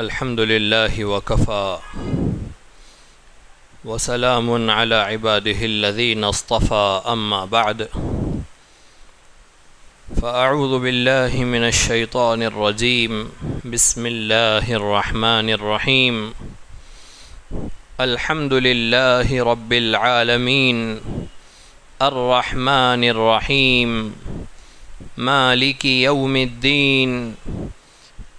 الحمد لله وكفى وسلام على عباده الذين اصطفى أما بعد فأعوذ بالله من الشيطان الرجيم بسم الله الرحمن الرحيم الحمد لله رب العالمين الرحمن الرحيم مالك يوم الدين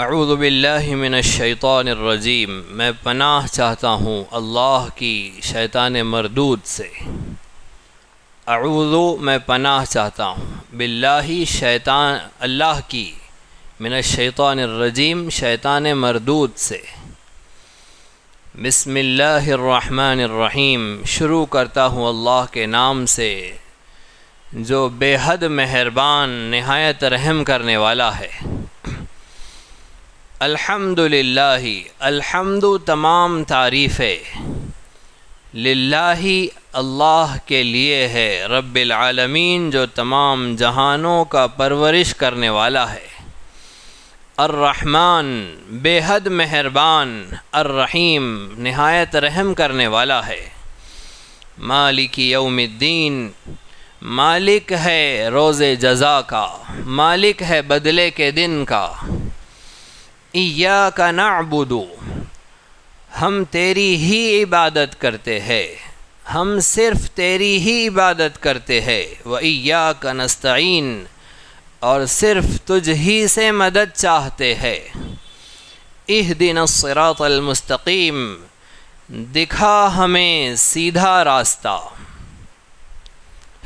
अरूज़बिल्लिमिनशैतरजीम मैं पनाह चाहता हूँ अल्लाह की शैतान मरदूद से अरूज़ो मैं पनाह चाहता हूँ बिल्ला शैतान अल्लाह की मिनशैतरजीम शैतान मरदूद से बसमीम शुरू करता हूँ अल्लाह के नाम से जो बेहद मेहरबान नहायत रहम करने वाला है अल्हम्दुलिल्लाह अल्हम्दु तमाम तारीफ़ लाही अल्लाह के लिए है रब्बिल जो तमाम जहानों का परवरिश करने वाला है अर्रहमान बेहद मेहरबान अर्रहीम नहायत रहम करने वाला है मालिक यौमद्दीन मालिक है रोज़ जजा का मालिक है बदले के दिन का इया का हम तेरी ही इबादत करते हैं हम सिर्फ तेरी ही इबादत करते हैं व या का नस्तीन और सिर्फ तुझ ही से मदद चाहते हैं इह दिन सरातलमस्तकीम दिखा हमें सीधा रास्ता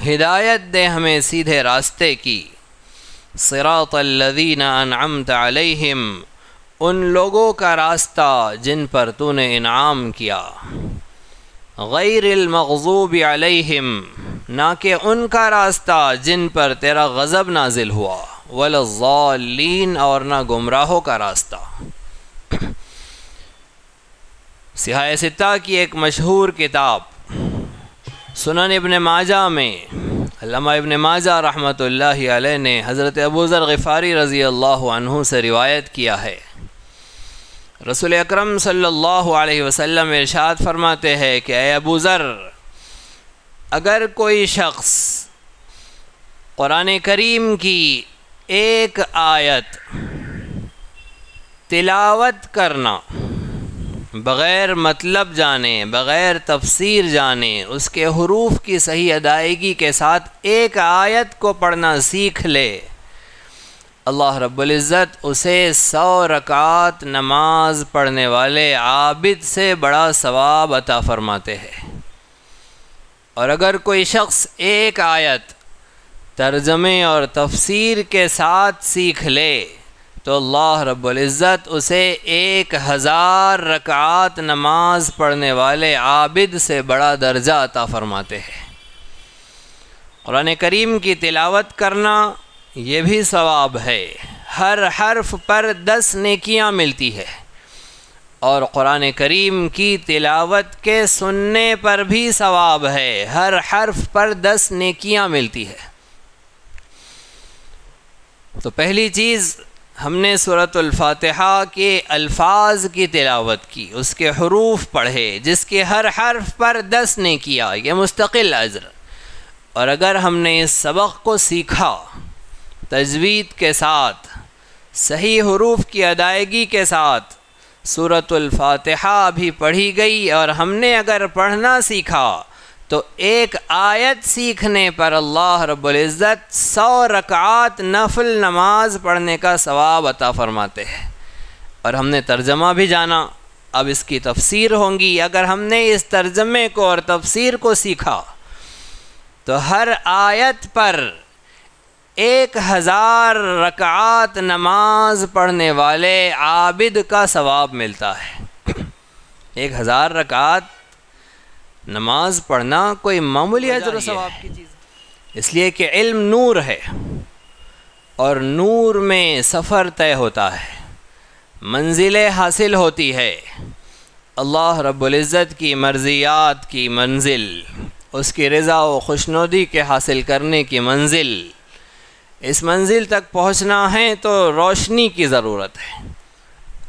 हिदायत दे हमें सीधे रास्ते की सरातल्लिन अनम तलम उन लोगों का रास्ता जिन पर तूने इनाम किया गैर मकजूब ना कि उनका रास्ता जिन पर तेरा गज़ब नाजिल हुआ वलज़ालीन और ना गुमराहों का रास्ता सिहाय सिता की एक मशहूर किताब सुनन इबन माजा में अल्लामा इबन माजा रहमतुल्लाह अलैह ने हज़रत अबूज़र गफ़ारी रज़ी अल्लाह से रिवायत किया है रसूल अकरम सल्लल्लाहु अलैहि वसल्लम इरशाद फरमाते हैं कि अय अबू ज़र अगर कोई शख्स क़ुरान करीम की एक आयत तिलावत करना बग़ैर मतलब जाने बग़ैर तफसीर जाने उसके हरूफ की सही अदायगी के साथ एक आयत को पढ़ना सीख ले अल्लाह रब्ज़त उसे सौ रकात नमाज पढ़ने वाले आबिद से बड़ा सवाब अता फ़रमाते हैं और अगर कोई शख्स एक आयत तर्जमे और तफसीर के साथ सीख ले तो अल्लाह रब्ज़त उसे एक हज़ार रकात नमाज पढ़ने वाले आबिद से बड़ा दर्जा अता फ़रमाते हैं क़ुरान करीम की तिलावत करना ये भी सवाब है हर हर्फ पर दस नेकियां मिलती है और क़ुरान करीम की तिलावत के सुनने पर भी सवाब है हर हर्फ पर दस नेकियां मिलती है तो पहली चीज़ हमने सूरतफ़ातहा के अल्फाज की तिलावत की उसके हरूफ पढ़े जिसके हर हर्फ पर दस ने किया मुस्तकिल अज़र और अगर हमने इस सबक को सीखा तजवीद के साथ सही हरूफ की अदायगी के साथ सूरतलफ़ातहा अभी पढ़ी गई और हमने अगर पढ़ना सीखा तो एक आयत सीखने पर अल्लाह रबुल्ज़त सौ रकात नफल नमाज पढ़ने का सवाब अता फ़रमाते हैं और हमने तर्जमा भी जाना अब इसकी तफसीर होंगी अगर हमने इस तर्जमे को और तफसीर को सीखा तो हर आयत पर एक हज़ार रकात नमाज पढ़ने वाले आबिद का सवाब मिलता है एक हज़ार रकात नमाज पढ़ना कोई मामूली अजर सवाब की चीज़ इसलिए कि इल्म नूर है और नूर में सफ़र तय होता है मंजिलें हासिल होती है अल्लाह रबुल्ज़त की मर्ज़ियात की मंजिल उसकी रज़ा व खुशनुदी के हासिल करने की मंजिल इस मंजिल तक पहुंचना है तो रोशनी की ज़रूरत है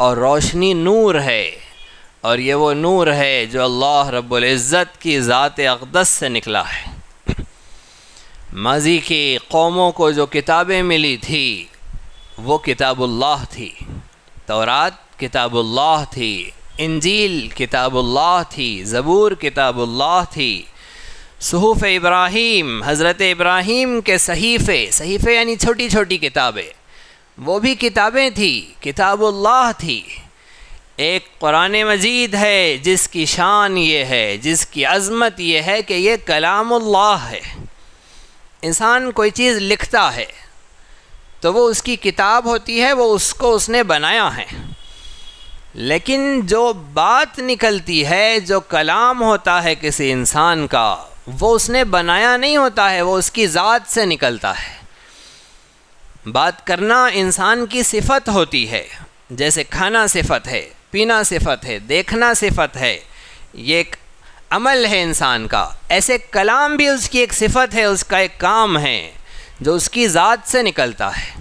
और रोशनी नूर है और ये वो नूर है जो अल्लाह रब्ज़त की ज़ात अकदस से निकला है माजी की कौमों को जो किताबें मिली थी वो किताबुल्लाह थी तौरात किताबुल्लाह थी इंजील किताबुल्लाह थी ज़बूर किताबुल्लाह थी सहूफ़ इब्राहिम हज़रत इब्राहीम के सहीफ़े सहीफ़े यानी छोटी छोटी किताबें वो भी किताबें थी किताबुल्लाह थी एक कुरान मजीद है जिसकी शान ये है जिसकी अज़मत ये है कि ये कलामुल्लाह है इंसान कोई चीज़ लिखता है तो वो उसकी किताब होती है वो उसको उसने बनाया है लेकिन जो बात निकलती है जो कलाम होता है किसी इंसान का वो उसने बनाया नहीं होता है वो उसकी ज़ात से निकलता है बात करना इंसान की सिफत होती है जैसे खाना सिफत है पीना सिफत है देखना सिफत है ये एक अमल है इंसान का ऐसे कलाम भी उसकी एक सिफत है उसका एक काम है जो उसकी ज़ात से निकलता है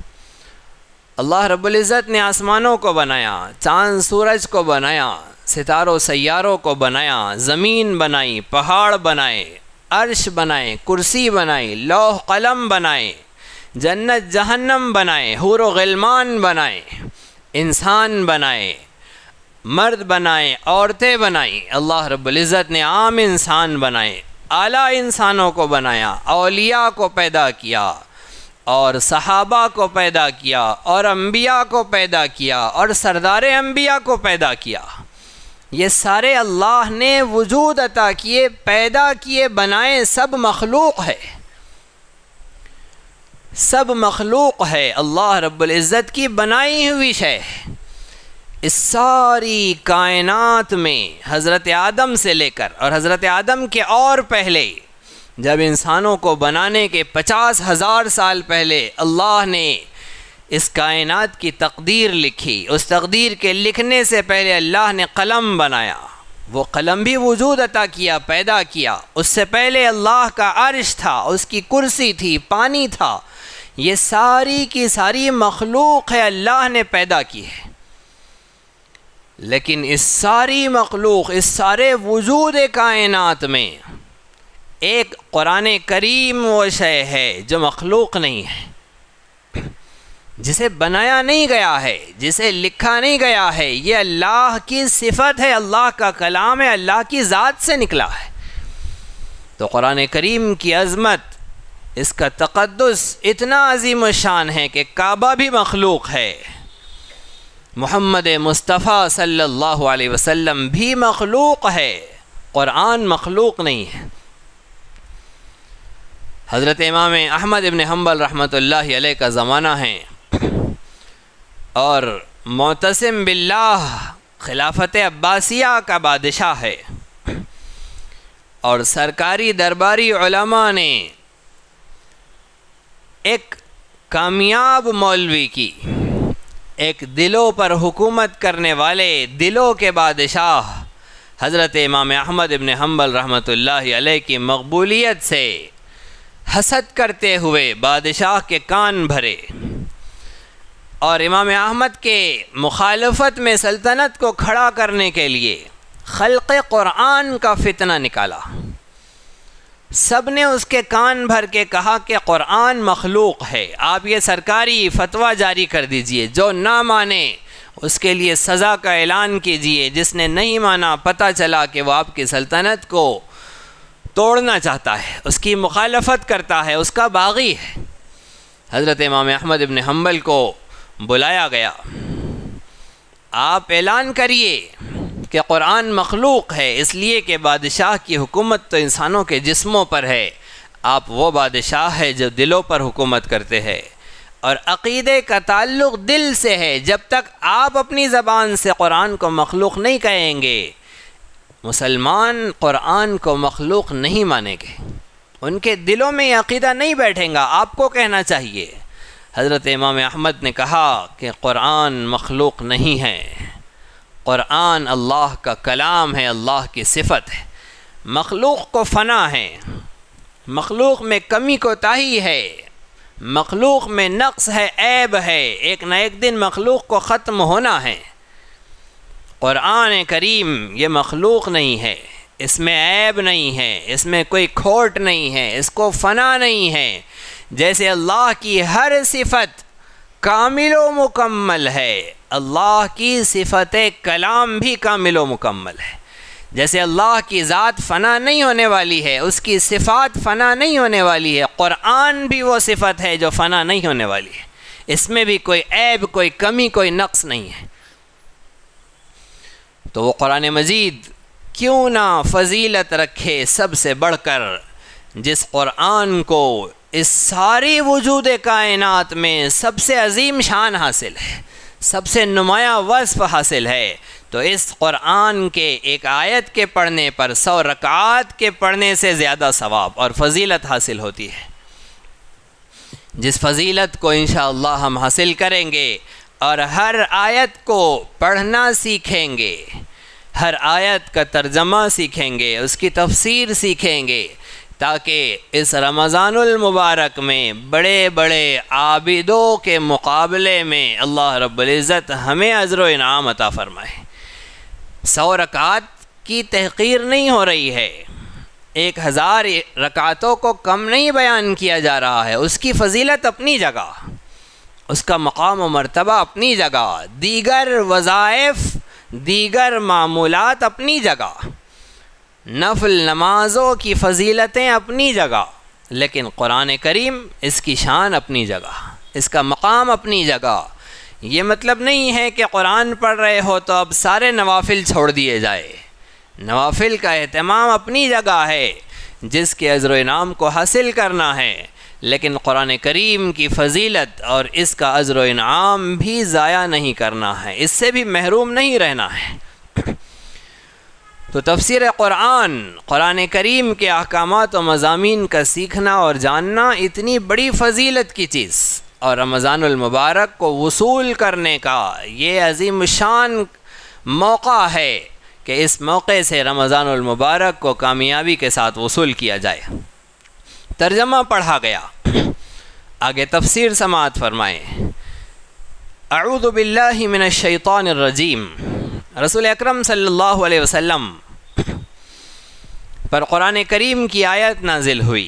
अल्लाह रबुल्ज़त ने आसमानों को बनाया चांद सूरज को बनाया सितारों सैारों को बनाया ज़मीन बनाई पहाड़ बनाए अर्श बनाए कुर्सी बनाए लौह कलम बनाए जन्नत जहन्नम बनाए हूर गलमान बनाए इंसान बनाए मर्द बनाए औरतें बनाई अल्लाह रब्ज़त ने आम इंसान बनाए आला इंसानों को बनाया अलिया को पैदा किया और सहाबा को पैदा किया और अम्बिया को पैदा किया और सरदार अम्बिया को पैदा किया ये सारे अल्लाह ने वजूद अता किए पैदा किए बनाए सब मखलूक है सब मखलूक है अल्लाह रब्ज़त की बनाई हुई शय इस सारी कायनात में हज़रत आदम से लेकर और हज़रत आदम के और पहले जब इंसानों को बनाने के पचास हज़ार साल पहले अल्लाह ने इस कायनात की तकदीर लिखी उस तकदीर के लिखने से पहले अल्लाह ने कलम बनाया वो कलम भी वजूद अता किया पैदा किया उससे पहले अल्लाह का अरश था उसकी कुर्सी थी पानी था ये सारी की सारी मखलूक है अल्लाह ने पैदा की है लेकिन इस सारी मखलूक इस सारे वजूद कायनात में एक कुरान करीम वो शय है जो मखलूक नहीं है जिसे बनाया नहीं गया है जिसे लिखा नहीं गया है ये अल्लाह की सिफत है अल्लाह का कलाम है अल्लाह की ज़ात से निकला है तो कुरान करीम की अज़मत इसका तकदस इतना अजीम शान है कि काबा भी मखलूक है मोहम्मद मुस्तफ़ा सल्लल्लाहु अलैहि वसल्लम भी मखलूक है क़ुरान मखलूक नहीं है हज़रत इमाम अहमद इबन हम्बल रहमत का ज़माना है और मोतसम बिल्ला खिलाफत अब्बासिया का बादशाह है और सरकारी दरबारी उलमा ने एक कामयाब मौलवी की एक दिलों पर हुकूमत करने वाले दिलों के बादशाह हज़रत इमाम अहमद इबन हम्बल रहमत की मकबूलीत से हसद करते हुए बादशाह के कान भरे और इमाम अहमद के मुखालफत में सल्तनत को खड़ा करने के लिए खल़ क़ुरान का फितना निकाला सब ने उसके कान भर के कहा कि क़ुरान मखलूक है आप ये सरकारी फतवा जारी कर दीजिए जो ना माने उसके लिए सज़ा का ऐलान कीजिए जिसने नहीं माना पता चला कि वह आपकी सल्तनत को तोड़ना चाहता है उसकी मुखालफत करता है उसका बागी है हज़रत इमाम अहमद इबन हम्बल को बुलाया गया आप ऐलान करिए कि कुरान मखलूक है इसलिए कि बादशाह की हुकूमत तो इंसानों के जिस्मों पर है आप वो बादशाह है जो दिलों पर हुकूमत करते हैं और अक़ीदे का ताल्लुक़ दिल से है जब तक आप अपनी ज़बान से कुरान को मखलूक नहीं कहेंगे मुसलमान कुरान को मखलूक नहीं मानेंगे उनके दिलों में अक़ीदा नहीं बैठेगा आपको कहना चाहिए हज़रत इमाम अहमद ने कहा कि क़ुरान मखलूक नहीं है क़ुरान अल्लाह का कलाम है अल्लाह की सिफत है मखलूक को फना है मखलूक में कमी कोताही है मखलूक में नक्स है ऐब है एक न एक दिन मखलूक को ख़त्म होना है क़ुरान करीम ये मखलूक नहीं है इसमें ऐब नहीं है इसमें कोई खोट नहीं है इसको फना नहीं है जैसे अल्लाह की हर सिफत कामिल मुकम्मल है अल्लाह की सिफत कलाम भी कामिल मुकम्मल है जैसे अल्लाह की ज़ात फ़ना नहीं होने वाली है उसकी सिफात फ़ना नहीं होने वाली है क़ुरान भी वो सिफत है जो फ़ना नहीं होने वाली है इसमें भी कोई ऐब कोई कमी कोई नक्स नहीं है तो वो क़ुरान मजीद क्यों ना फजीलत रखे सबसे बढ़कर जिस क़ुरान को इस सारी वजूद कायनात में सबसे अजीम शान हासिल है सबसे नुमाया वस्फ हासिल है तो इस क़ुरान के एक आयत के पढ़ने पर सौ रकात के पढ़ने से ज़्यादा सवाब और फजीलत हासिल होती है जिस फजीलत को इन हम हासिल करेंगे और हर आयत को पढ़ना सीखेंगे हर आयत का तर्जमा सीखेंगे उसकी तफसीर सीखेंगे ताकि इस रमज़ानमबारक में बड़े बड़े आबिदों के मुकाबले में अल्लाह रब्ज़त हमें अजर इनाम अता फ़रमाए सौ रकात की तहकीर नहीं हो रही है एक हज़ार रकातों को कम नहीं बयान किया जा रहा है उसकी फजीलत अपनी जगह उसका मकाम व मरतबा अपनी जगह दीगर वज़ाइफ दीगर मामूलत अपनी जगह नफल नमाज़ों की फजीलतें अपनी जगह लेकिन कुरान करीम इसकी शान अपनी जगह इसका मकाम अपनी जगह ये मतलब नहीं है कि कुरान पढ़ रहे हो तो अब सारे नवाफिल छोड़ दिए जाए नवाफिल का अहतमाम अपनी जगह है जिसके अजर इनाम को हासिल करना है लेकिन कुरान करीम की फजीलत और इसका अजर इनाम भी ज़ाया नहीं करना है इससे भी महरूम नहीं रहना है तो तफसर क़ुरान क़ुरान करीम के अहकाम और मजामी का सीखना और जानना इतनी बड़ी फजीलत की चीज़ और रमज़ानमबारक को वसूल करने का ये अजीम शान मौका है कि इस मौके से रमज़ानमबारक को कामयाबी के साथ वसूल किया जाए तर्जमा पढ़ा गया आगे तफसर समात फरमाएँ अरुदबिल्लिमिनशैतरजीम रसूल अकरम सल्लल्लाहु अलैहि वसल्लम पर कुरान करीम की आयत नाजिल हुई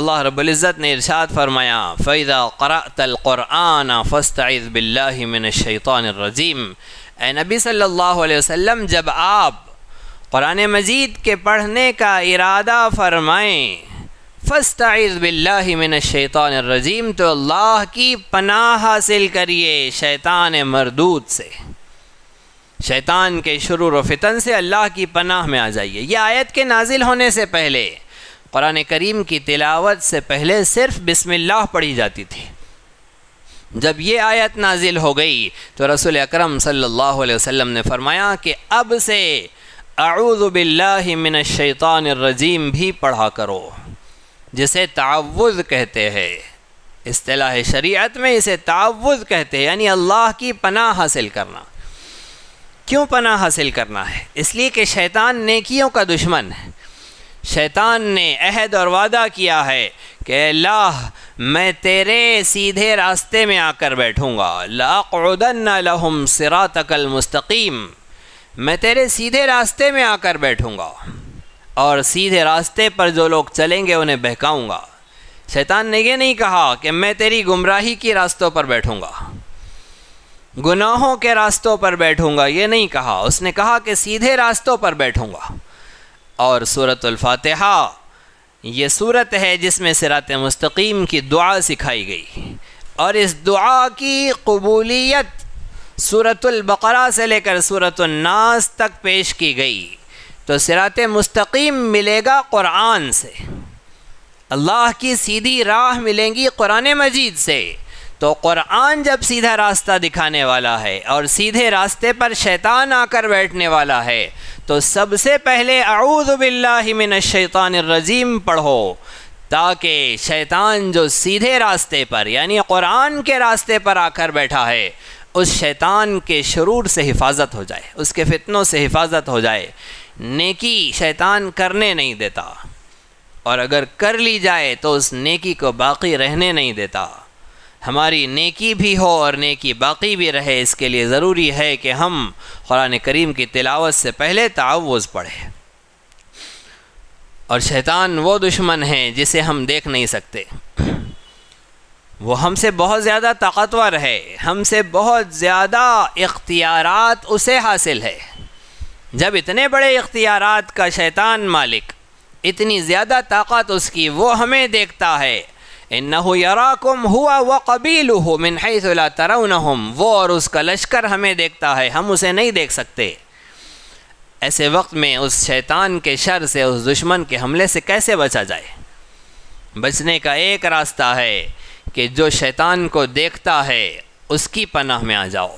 अल्लाह रब्ज़त ने इरशाद फरमाया फ़ैज़ा फ़स्त फ़स्तज़ बिल्लामिनशैतानरजीम ए नबी सल्लल्लाहु अलैहि वसल्लम जब आप कुरान मजीद के पढ़ने का इरादा फ़रमाएँ फ़स्तज़ बिल्लामिनशैतानरजीम तो अल्लाह की पनाह हासिल करिए शैतान मरदूत से शैतान के शुरू फितन से अल्लाह की पनाह में आ जाइए यह आयत के नाजिल होने से पहले क़ुरान करीम की तिलावत से पहले सिर्फ बिस्मिल्लाह पढ़ी जाती थी जब ये आयत नाजिल हो गई तो रसूल अकरम सल्लल्लाहु अलैहि वसल्लम ने फरमाया कि अब से आऊज़बिल्लामिनशैतान रजीम भी पढ़ा करो जिसे तावुज़ कहते हैं असलाह शरीयत में इसे तावुज़ कहते हैं यानी अल्लाह की पनाह हासिल करना क्यों पना हासिल करना है इसलिए कि शैतान नेकियों का दुश्मन है शैतान ने अहद और वादा किया है कि अल्लाह मैं तेरे सीधे रास्ते में आकर बैठूँगा लाउदन लहम सिरा तकल मुस्तकीम मैं तेरे सीधे रास्ते में आकर बैठूँगा और सीधे रास्ते पर जो लोग चलेंगे उन्हें बहकाऊँगा शैतान ने यह नहीं कहा कि मैं तेरी गुमराही की रास्तों पर बैठूँगा गुनाहों के रास्तों पर बैठूंगा ये नहीं कहा उसने कहा कि सीधे रास्तों पर बैठूंगा और सूरत ये सूरत है जिसमें सिरात मुस्तकीम की दुआ सिखाई गई और इस दुआ की कबूलीत सूरतुल्बकरा से लेकर सूरतुलनास तक पेश की गई तो सिरात मुस्तकीम मिलेगा क़ुरान से अल्लाह की सीधी राह मिलेंगी क़ुरान मजीद से तो क़ुरान जब सीधा रास्ता दिखाने वाला है और सीधे रास्ते पर शैतान आकर बैठने वाला है तो सबसे पहले अऊदबिल्लाशैतानरजीम पढ़ो ताकि शैतान जो सीधे रास्ते पर यानी क़ुरान के रास्ते पर आकर बैठा है उस शैतान के शरूर से हिफाजत हो जाए उसके फितनों से हिफाजत हो जाए नेकी शैतान करने नहीं देता और अगर कर ली जाए तो उस नेकी को बाकी रहने नहीं देता हमारी नेकी भी हो और नेकी बाकी भी रहे इसके लिए ज़रूरी है कि हम कुरान करीम की तिलावत से पहले तावज़ पढ़ें और शैतान वो दुश्मन है जिसे हम देख नहीं सकते वो हमसे बहुत ज़्यादा ताकतवर है हमसे बहुत ज़्यादा इख्तियारत उसे हासिल है जब इतने बड़े इख्तियार का शैतान मालिक इतनी ज़्यादा ताकत उसकी वो हमें देखता है इन्नहु यराकुम हुआ व कबील हो मिन हैसला तरउनहम वो और उसका लश्कर हमें देखता है हम उसे नहीं देख सकते ऐसे वक्त में उस शैतान के शर से उस दुश्मन के हमले से कैसे बचा जाए बचने का एक रास्ता है कि जो शैतान को देखता है उसकी पनाह में आ जाओ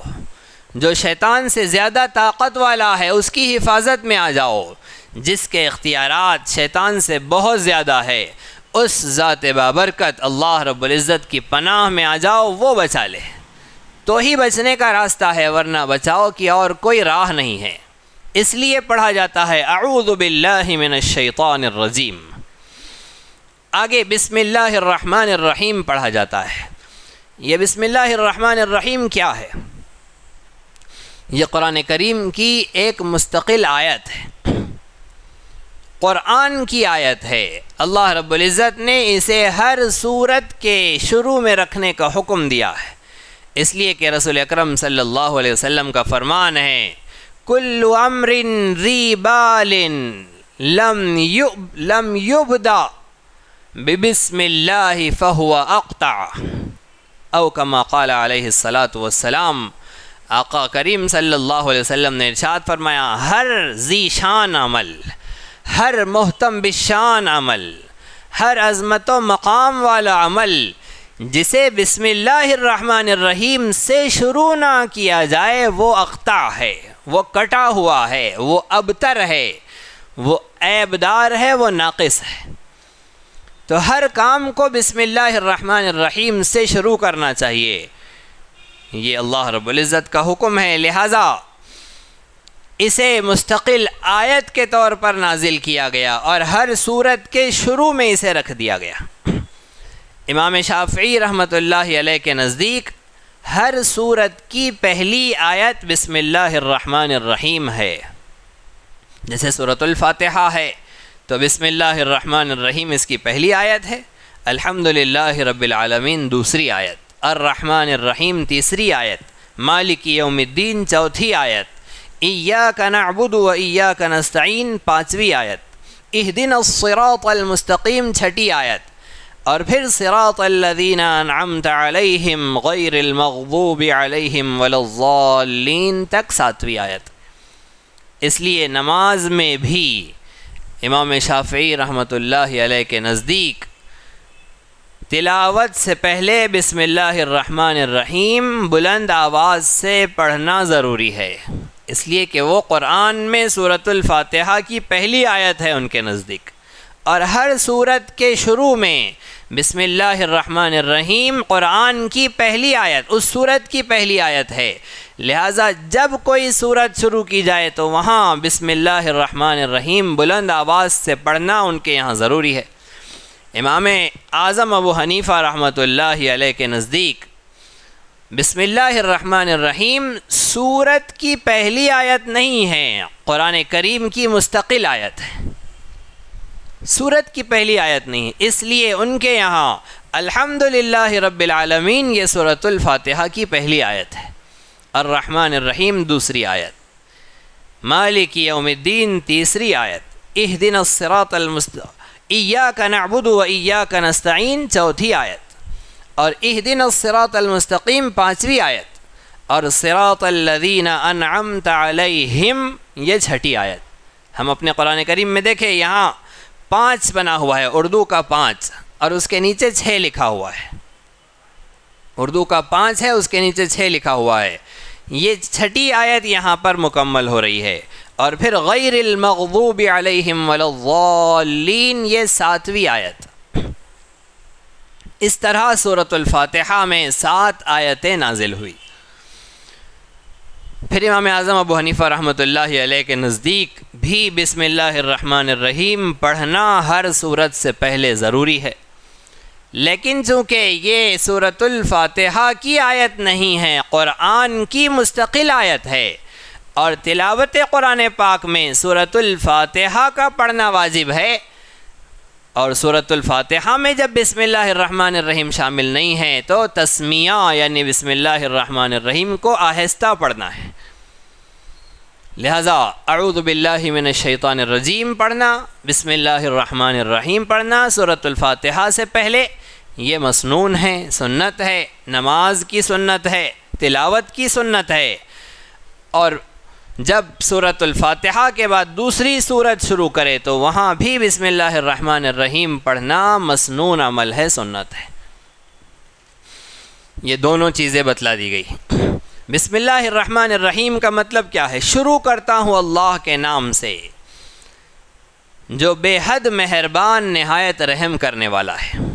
जो शैतान से ज़्यादा ताकत वाला है उसकी हिफाजत में आ जाओ जिसके इख्तियार शैतान से बहुत ज़्यादा है उस ज़ात बाबरकत अल्लाह रब्ज़त की पनाह में आ जाओ वो बचा ले तो ही बचने का रास्ता है वरना बचाओ कि और कोई राह नहीं है इसलिए पढ़ा जाता है अऊदबिल्लाशैतानरजीम आगे बिसमीम पढ़ा जाता है ये बिसमीम क्या है ये कुरान करीम की एक मुस्तकिल आयत है क़ुरान की आयत है अल्लाह रब्ज़त ने इसे हर सूरत के शुरू में रखने का हुक्म दिया है इसलिए कि रसूल अकरम सल्लल्लाहु अलैहि वसल्लम का फरमान है कुल अमरिन रीबालिन लम युब लम युबदा बिबिस्मिल्लाह फहुआ अक्ता औ कमा काल सलात वसलाम आका करीम सल्लल्लाहु अलैहि वसल्लम ने इरशाद फरमाया हर जी शान अमल हर मोहतम बिशान अमल हर अजमत मकाम वाला अमल जिसे बिसमीम से शुरू ना किया जाए वो अख्ता है वो कटा हुआ है वो अबतर है वो ऐबदार है वो नाक़स है तो हर काम को बिसमीम से शुरू करना चाहिए ये अल्लाह रबुल्ज़त का हुक्म है लिहाजा इसे मुस्तकिल आयत के तौर पर नाजिल किया गया और हर सूरत के शुरू में इसे रख दिया गया इमाम शाफी रहमत अलैह के नज़दीक हर सूरत की पहली आयत बसमीम है जैसे सूरतलफ़ातहा है तो बिसमीम इसकी पहली आयत है अल्हम्दुलिल्लाह रबालमीन दूसरी आयत अर्रहमान रहीम तीसरी आयत मालिक यौमद्दीन चौथी आयत इया कनाबुद व इया कनस्तीन पाँचवीं आयत इह दिन सरातमस्तकीम छठी आयत और फिर सरातल्लिनम गैरमूब अलहम वल्लिन तक सातवीं आयत इसलिए नमाज में भी इमाम शाफी रहमत के नज़दीक तिलावत से पहले बिसमीम बुलंद आवाज़ से पढ़ना ज़रूरी है इसलिए कि वो कुरान में सूरतफ़ातहा की पहली आयत है उनके नज़दीक और हर सूरत के शुरू में रहीम कुरान की पहली आयत उस सूरत की पहली आयत है लिहाजा जब कोई सूरत शुरू की जाए तो वहाँ बसमीम बुलंद आवाज़ से पढ़ना उनके यहाँ ज़रूरी है इमाम आज़म अबू हनीफ़ा रहमत के नज़दीक बिसमीम सूरत की पहली आयत नहीं है क़ुरान करीम की मुस्तकिल आयत है सूरत की पहली आयत नहीं है इसलिए उनके यहाँ अल्हम्दुलिल्लाह रबालमीन ये सूरतुल की पहली आयत है अर्रहमान रहीम दूसरी आयत मालिक यौमद्दीन तीसरी आयत इह दिन सरातलमस्त का नबुद व ईया का नस्तीन चौथी आयत और इह दिन सरातमस्तकीम पाँचवीं आयत और सरातल्लिन अनअमतम ये छठी आयत हम अपने कुरान करीम में देखें यहाँ पाँच बना हुआ है उर्दू का पाँच और उसके नीचे छः लिखा हुआ है उर्दू का पाँच है उसके नीचे छः लिखा हुआ है ये छठी आयत यहाँ पर मुकम्मल हो रही है और फिर गैरमूब आलिम वल्लिन ये सातवीं आयत इस तरह सूरतफ़ातहा में सात आयतें नाजिल हुई फिर इमाम आज़म अबू हनीफ़ा रहमत के नज़दीक भी बिसमीम पढ़ना हर सूरत से पहले ज़रूरी है लेकिन चूँकि ये सूरतफ़ातहा की आयत नहीं है क़ुरान की मुस्तकिल आयत है और तिलावत कुरान पाक में सूरतफ़ातहा का पढ़ना वाजिब है और सूरतफ़ातहा में जब बसमीम शामिल नहीं है तो तस्मिया यानी बसमीम को आहिस्ता पढ़ना है लिहाजा अरुदबिल्लिमिन रजीम पढ़ना बसमीम पढ़ना सूरतफ़ातहा से पहले ये मसनून है सुन्नत है नमाज की सुन्नत है तिलावत की सुन्नत है और जब सूरत फातिहा के बाद दूसरी सूरत शुरू करे तो वहाँ भी बिसमीम पढ़ना मसनून अमल है सुन्नत है ये दोनों चीज़ें बतला दी गई बिसमीम का मतलब क्या है शुरू करता हूँ अल्लाह के नाम से जो बेहद मेहरबान नहायत रहम करने वाला है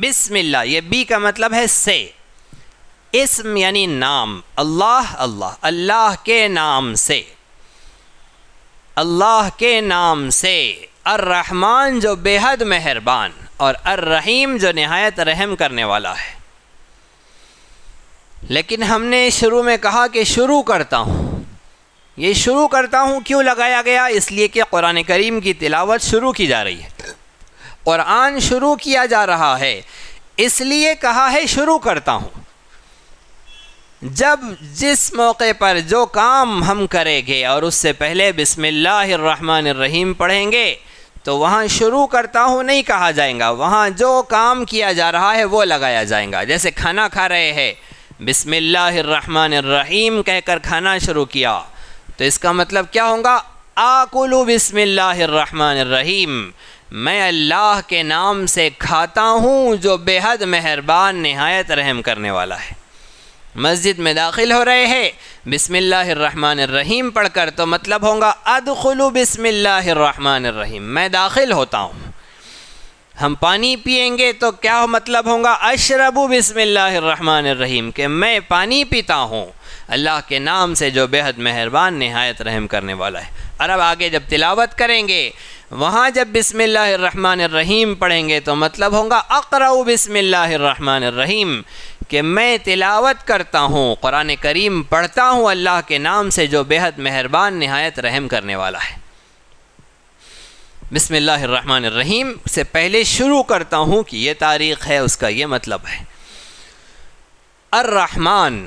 बिसमिल्ला ये बी का मतलब है से इसम यानी नाम अल्लाह अल्लाह अल्लाह के नाम से अल्लाह के नाम से अर्रहमान जो बेहद मेहरबान और अर्रहीम जो नहायत रहम करने वाला है लेकिन हमने शुरू में कहा कि शुरू करता हूँ ये शुरू करता हूँ क्यों लगाया गया इसलिए कि कुरान करीम की तिलावत शुरू की जा रही है कुरान शुरू किया जा रहा है इसलिए कहा है शुरू करता हूँ जब जिस मौके पर जो काम हम करेंगे और उससे पहले बिसमीम पढ़ेंगे तो वहाँ शुरू करता हूँ नहीं कहा जाएगा वहाँ जो काम किया जा रहा है वो लगाया जाएगा जैसे खाना खा रहे हैं बिसमीम कहकर खाना शुरू किया तो इसका मतलब क्या होगा आकुलू बिसमीम मैं अल्लाह के नाम से खाता हूँ जो बेहद मेहरबान नहायत रहम करने वाला है मस्जिद में दाखिल हो रहे हैं बिसमीम पढ़ कर तो मतलब होगा अदखलू बिसमीम मैं दाखिल होता हूँ हम पानी पियेंगे तो क्या हो मतलब होगा अशरबू बिसमीम के मैं पानी पीता हूँ अल्लाह के नाम से जो बेहद मेहरबान नहायत रहम करने वाला है अरब आगे जब तिलावत करेंगे वहाँ जब बिसमीम पढ़ेंगे तो मतलब होगा अकरऊ बिसमीम कि मैं तिलावत करता हूँ क़ुरान करीम पढ़ता हूँ अल्लाह के नाम से जो बेहद मेहरबान नहायत रहम करने वाला है बसमिल्ल रहीम से पहले शुरू करता हूँ कि ये तारीख़ है उसका ये मतलब है अर्रहमान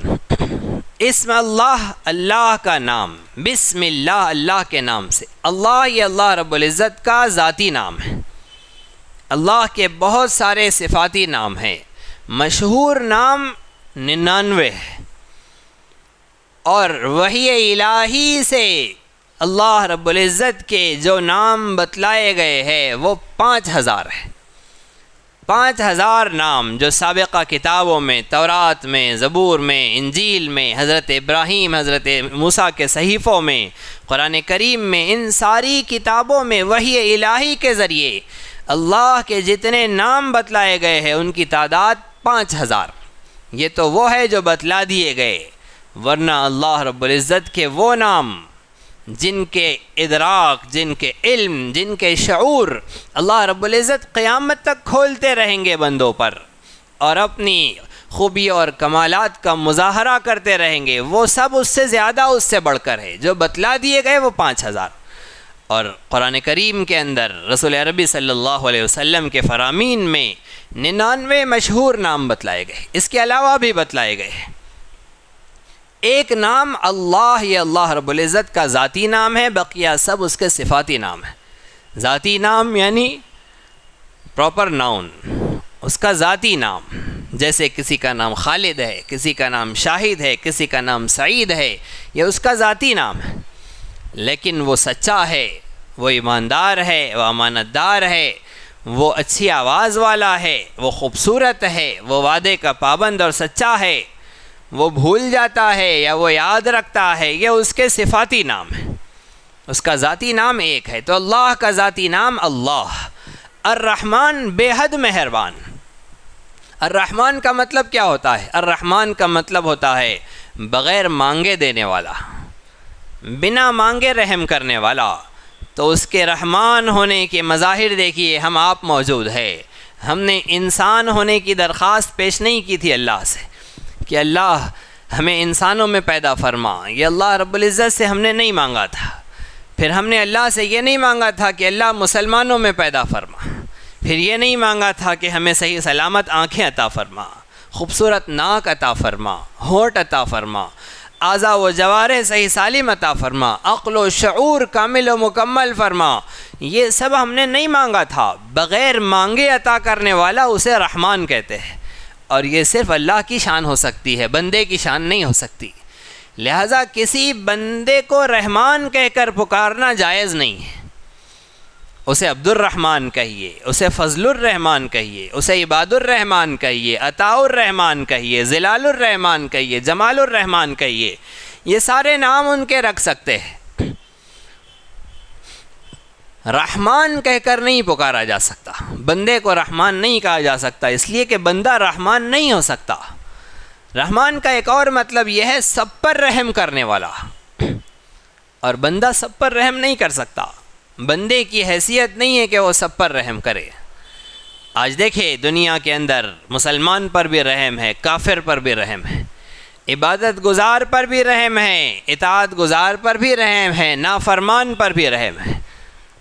इसम अल्लाह अल्लाह का नाम बिस्मिल्लाह अल्लाह के नाम से अल्लाह ये अल्लाह रब्ज़त का ज़ाती नाम है अल्लाह के बहुत सारे सिफाती नाम हैं मशहूर नाम निन्यानवे है और वही इलाही से अल्लाह रब्ज़त के जो नाम बतलाए गए हैं वो पाँच हज़ार है पाँच हज़ार नाम जो सबका किताबों में तौरात में ज़बूर में इंजील में हज़रत इब्राहिम हज़रत मूसा के सहीफ़ों में क़ुरान करीम में इन सारी किताबों में वही इलाही के ज़रिए अल्लाह के जितने नाम बतलाए गए हैं उनकी तादाद पाँच हज़ार ये तो वो है जो बतला दिए गए वरना अल्लाह रब्ज़त के वो नाम जिनके इदराक जिनके इल्म जिनके शूर अल्लाह रब्ज़त क़्यामत तक खोलते रहेंगे बंदों पर और अपनी खूबी और कमालत का मुजाहरा करते रहेंगे वो सब उससे ज़्यादा उससे बढ़कर है जो बतला दिए गए वो पाँच हज़ार और क़ुरान करीम के अंदर रसूल अरबी सल्लल्लाहु अलैहि वसल्लम के फ़रामीन में निन्यानवे मशहूर नाम बतलाए गए इसके अलावा भी बतलाए गए एक नाम अल्लाह या अल्लाह रबुल्ज़त का ज़ाती नाम है बकिया सब उसके सिफाती नाम है ज़ाती नाम यानी प्रॉपर नाउन उसका ज़ाती नाम जैसे किसी का नाम खालिद है किसी का नाम शाहिद है किसी का नाम सईद है यह उसका ज़ाती नाम है लेकिन वो सच्चा है वो ईमानदार है वह अमानतदार है वो अच्छी आवाज़ वाला है वो खूबसूरत है वो वादे का पाबंद और सच्चा है वो भूल जाता है या वो याद रखता है ये उसके सिफाती नाम है उसका ज़ाती नाम एक है तो अल्लाह का ज़ाती नाम अल्लाह अर्रहमान बेहद मेहरबान अर्रहमान का मतलब क्या होता है अर्रहमान का मतलब होता है बग़ैर मांगे देने वाला बिना मांगे रहम करने वाला तो उसके रहमान होने के मज़ाहिर देखिए हम आप मौजूद है हमने इंसान होने की दरख्वास्त पेश नहीं की थी अल्लाह से कि अल्लाह हमें इंसानों में पैदा फरमा ये अल्लाह रब्ज़त से हमने नहीं मांगा था फिर हमने अल्लाह से ये नहीं मांगा था कि अल्लाह मुसलमानों में पैदा फरमा फिर ये नहीं मांगा था कि हमें सही सलामत आँखें अता फरमा खूबसूरत नाक अता फरमा होठ अता फरमा आज़ा व जवार सही सालिम अता फरमा अक्ल व शूर कामिल व मुकम्मल फरमा ये सब हमने नहीं मांगा था बग़ैर मांगे अता करने वाला उसे रहमान कहते हैं और ये सिर्फ़ अल्लाह की शान हो सकती है बंदे की शान नहीं हो सकती लिहाजा किसी बंदे को रहमान कहकर पुकारना जायज़ नहीं है उसे अब्दुलरहमान कहिए उसे फजलरहमान कहिए उसे इबादुलरहमान कहिए अताउररहमान कहिए ज़िलालरहमान कहिए जमालरहमान कहिए ये सारे नाम उनके रख सकते हैं रहमान कहकर नहीं पुकारा जा सकता बंदे को रहमान नहीं कहा जा सकता इसलिए कि बंदा रहमान नहीं हो सकता रहमान का एक और मतलब यह है सब पर रहम करने वाला और बंदा सब पर रहम नहीं कर सकता बंदे की हैसियत नहीं है कि वो सब पर रहम करे आज देखे दुनिया के अंदर मुसलमान पर भी रहम है काफिर पर भी रहम है इबादत गुजार पर भी रहम है इतात गुजार पर भी रहम है नाफरमान पर भी रहम है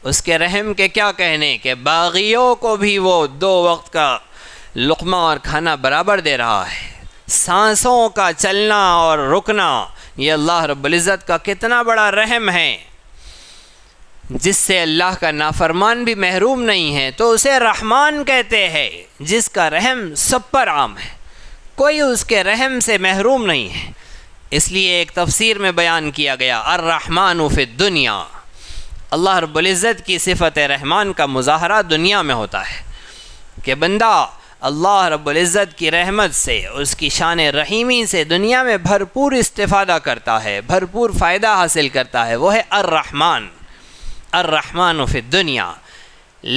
उसके रहम के क्या कहने के बागियों को भी वो दो वक्त का लुकमा और खाना बराबर दे रहा है सांसों का चलना और रुकना ये अल्लाह रब्ज़त का कितना बड़ा रहम है जिससे अल्लाह का नाफरमान भी महरूम नहीं है तो उसे रहमान कहते हैं जिसका रहम सब पर आम है कोई उसके रहम से महरूम नहीं है इसलिए एक तफसीर में बयान किया गया अर्रहमान उफ दुनिया अल्लाह रबुल्ज़त की सिफत रहमान का मुजाहरा दुनिया में होता है कि बंदा अल्लाह रब्ज़त की रहमत से उसकी शान रहीमी से दुनिया में भरपूर इस्तः करता है भरपूर फ़ायदा हासिल करता है वह है अर्रहमान अर्रहमान दुनिया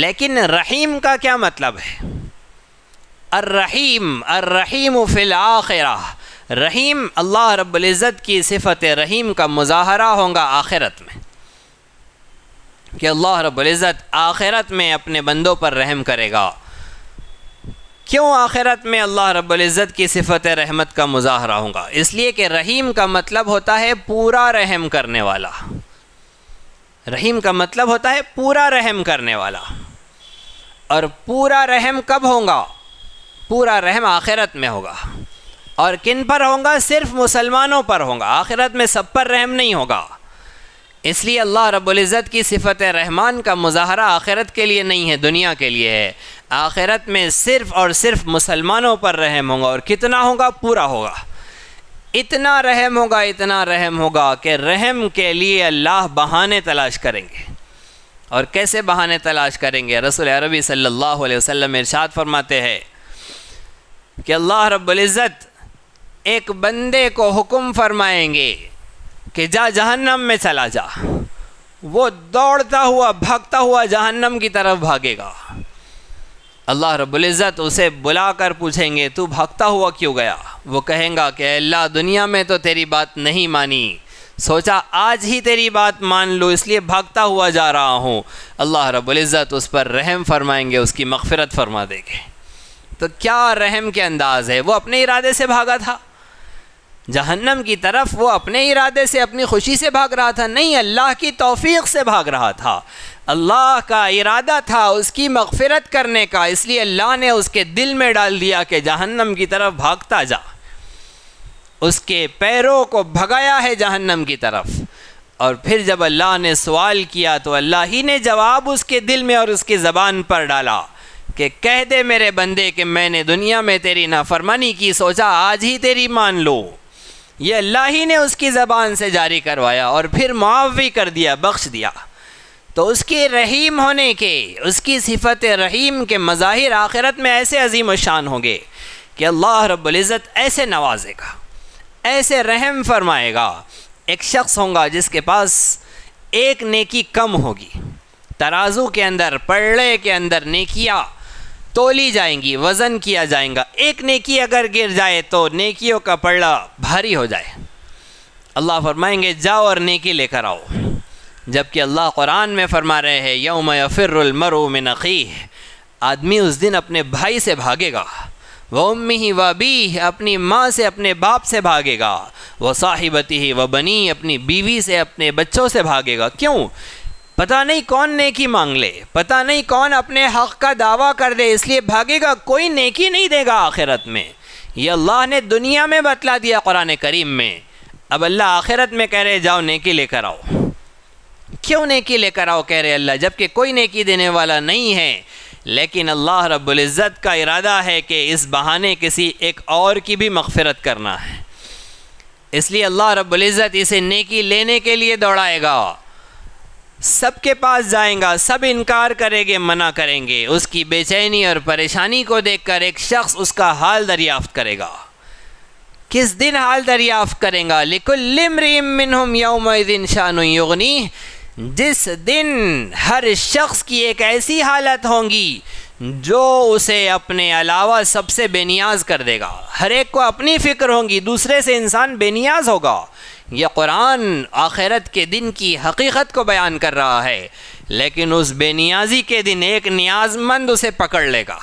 लेकिन रहीम का क्या मतलब है अर्रहीम अर्रहीम फ़िल आखिर रहीम अल्लाह रब्ज़त की सिफत रहीम का मुजाहरा होगा आखिरत में कि अल्लाह रब्ज़त आखिरत में अपने बंदों पर रहम करेगा क्यों आखिरत में अल्लाह रब्ज़त की सिफत रहमत का मुजाहरा होगा इसलिए कि रहीम का मतलब होता है पूरा रहम करने वाला रहीम का मतलब होता है पूरा रहम करने वाला और पूरा रहम कब होगा पूरा रहम आखिरत में होगा और किन पर होगा सिर्फ मुसलमानों पर होगा आखिरत में सब पर रहम नहीं होगा इसलिए अल्लाह रब्ज़त की सिफत रहमान का मुजाहरा आखिरत के लिए नहीं है दुनिया के लिए है आखिरत में सिर्फ़ और सिर्फ मुसलमानों पर रहम होगा और कितना होगा पूरा होगा इतना रहम होगा इतना रहम होगा कि रहम के लिए अल्लाह बहाने तलाश करेंगे और कैसे बहाने तलाश करेंगे रसूल अरबी सल्लल्लाहु अलैहि वसल्लम इरशाद फरमाते हैं कि अल्लाह रब्ज़त एक बंदे को हुक्म फरमाएंगे कि जा जहन्नम में चला जा वो दौड़ता हुआ भागता हुआ जहन्नम की तरफ भागेगा अल्लाह रबुल्ज़त उसे बुला कर पूछेंगे तू भागता हुआ क्यों गया वो कहेंगा कि अल्लाह दुनिया में तो तेरी बात नहीं मानी सोचा आज ही तेरी बात मान लो इसलिए भागता हुआ जा रहा हूँ अल्लाह रबुल्ज़त उस पर रहम फरमाएंगे उसकी मगफरत फरमा देंगे तो क्या रहम के अंदाज है वो अपने इरादे से भागा था जहन्नम की तरफ वो अपने इरादे से अपनी खुशी से भाग रहा था नहीं अल्लाह की तोफ़ी से भाग रहा था अल्लाह का इरादा था उसकी मगफरत करने का इसलिए अल्लाह ने उसके दिल में डाल दिया कि जहन्नम की तरफ भागता जा उसके पैरों को भगाया है जहन्नम की तरफ और फिर जब अल्लाह ने सवाल किया तो अल्लाह ही ने जवाब उसके दिल में और उसकी ज़बान पर डाला कि कह दे मेरे बंदे कि मैंने दुनिया में तेरी नाफरमानी की सोचा आज ही तेरी मान लो ये अल्लाह ही ने उसकी ज़बान से जारी करवाया और फिर मुआवी कर दिया बख्श दिया तो उसके रहीम होने के उसकी सिफत रहीम के मज़ाहिर आखिरत में ऐसे अजीम शान होंगे कि अल्लाह रब्ज़त ऐसे नवाजेगा ऐसे रहम फरमाएगा एक शख्स होगा जिसके पास एक नेकी कम होगी तराजू के अंदर पड़े के अंदर नेकियाँ तोली जाएंगी वज़न किया जाएगा एक नेकी अगर गिर जाए तो नेकियों का पड़ा भारी हो जाए अल्लाह फरमाएंगे जाओ और नेकी लेकर आओ जबकि अल्लाह कुरान में फरमा रहे हैं यौम यफ़िरमरु उमिन आदमी उस दिन अपने भाई से भागेगा वह उम्मी ही व बी अपनी माँ से अपने बाप से भागेगा वह साहिबती ही व बनी अपनी बीवी से अपने बच्चों से भागेगा क्यों पता नहीं कौन नेकी मांग ले पता नहीं कौन अपने हक़ का दावा कर दे इसलिए भागेगा कोई नेकी नहीं देगा आखिरत में ये अल्लाह ने दुनिया में बतला दिया कुरान करीम में अब अल्लाह आखिरत में कह रहे जाओ नेकी लेकर आओ क्यों नेकी लेकर आओ कह रहे अल्लाह जबकि कोई नेकी देने वाला नहीं है लेकिन अल्लाह रब्ज़त का इरादा है कि इस बहाने किसी एक और की भी मगफरत करना है इसलिए अल्लाह रब्ज़त इसे नेकी लेने के लिए दौड़ाएगा सबके पास जाएगा सब इनकार करेंगे मना करेंगे उसकी बेचैनी और परेशानी को देखकर एक शख्स उसका हाल दरियाफ्त करेगा किस दिन हाल दरियाफ्त करेगा लिकुल्लिम मिनहुम यौम दिन शान युगनी जिस दिन हर शख्स की एक ऐसी हालत होगी जो उसे अपने अलावा सबसे बेनियाज कर देगा हर एक को अपनी फ़िक्र होगी दूसरे से इंसान बेनियाज होगा यह कुरान आखिरत के दिन की हकीकत को बयान कर रहा है लेकिन उस बेनियाजी के दिन एक नियाजमंद उसे पकड़ लेगा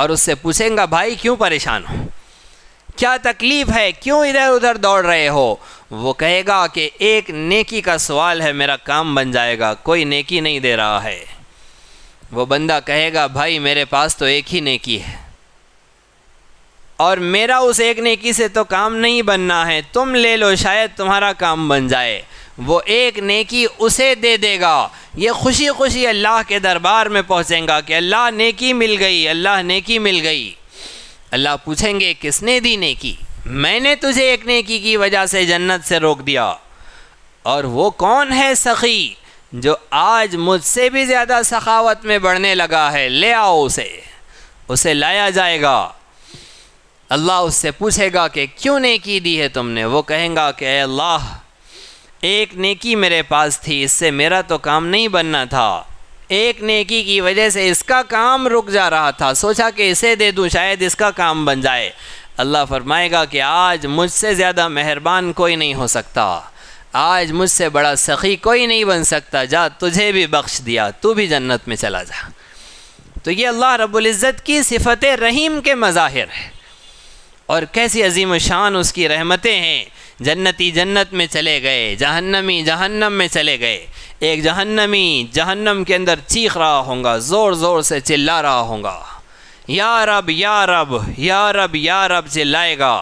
और उससे पूछेगा भाई क्यों परेशान हो क्या तकलीफ है क्यों इधर उधर दौड़ रहे हो वो कहेगा कि एक नेकी का सवाल है मेरा काम बन जाएगा कोई नेकी नहीं दे रहा है वो बंदा कहेगा भाई मेरे पास तो एक ही नेकी है और मेरा उस एक नेकी से तो काम नहीं बनना है तुम ले लो शायद तुम्हारा काम बन जाए वो एक नेकी उसे दे देगा ये खुशी खुशी अल्लाह के दरबार में पहुँचेगा कि अल्लाह नेकी मिल गई अल्लाह नेकी मिल गई अल्लाह पूछेंगे किसने दी नेकी मैंने तुझे एक नेकी की वजह से जन्नत से रोक दिया और वो कौन है सखी जो आज मुझसे भी ज़्यादा सखावत में बढ़ने लगा है ले आओ उसे उसे लाया जाएगा अल्लाह उससे पूछेगा कि क्यों नेकी दी है तुमने वो कहेंगा कि अल्लाह एक नेकी मेरे पास थी इससे मेरा तो काम नहीं बनना था एक नेकी की वजह से इसका काम रुक जा रहा था सोचा कि इसे दे दूँ शायद इसका काम बन जाए अल्लाह फरमाएगा कि आज मुझसे ज़्यादा मेहरबान कोई नहीं हो सकता आज मुझसे बड़ा सखी कोई नहीं बन सकता जा तुझे भी बख्श दिया तू भी जन्नत में चला जा तो ये अल्लाह रबुल्ज़त की सिफत रहीम के मज़ाहिर है और कैसी अजीम शान उसकी रहमतें हैं जन्नती जन्नत में चले गए जहन्नमी जहन्नम में चले गए एक जहन्नमी जहन्नम के अंदर चीख रहा होगा ज़ोर ज़ोर से चिल्ला रहा होगा या रब या रब या रब या रब चिल्लाएगा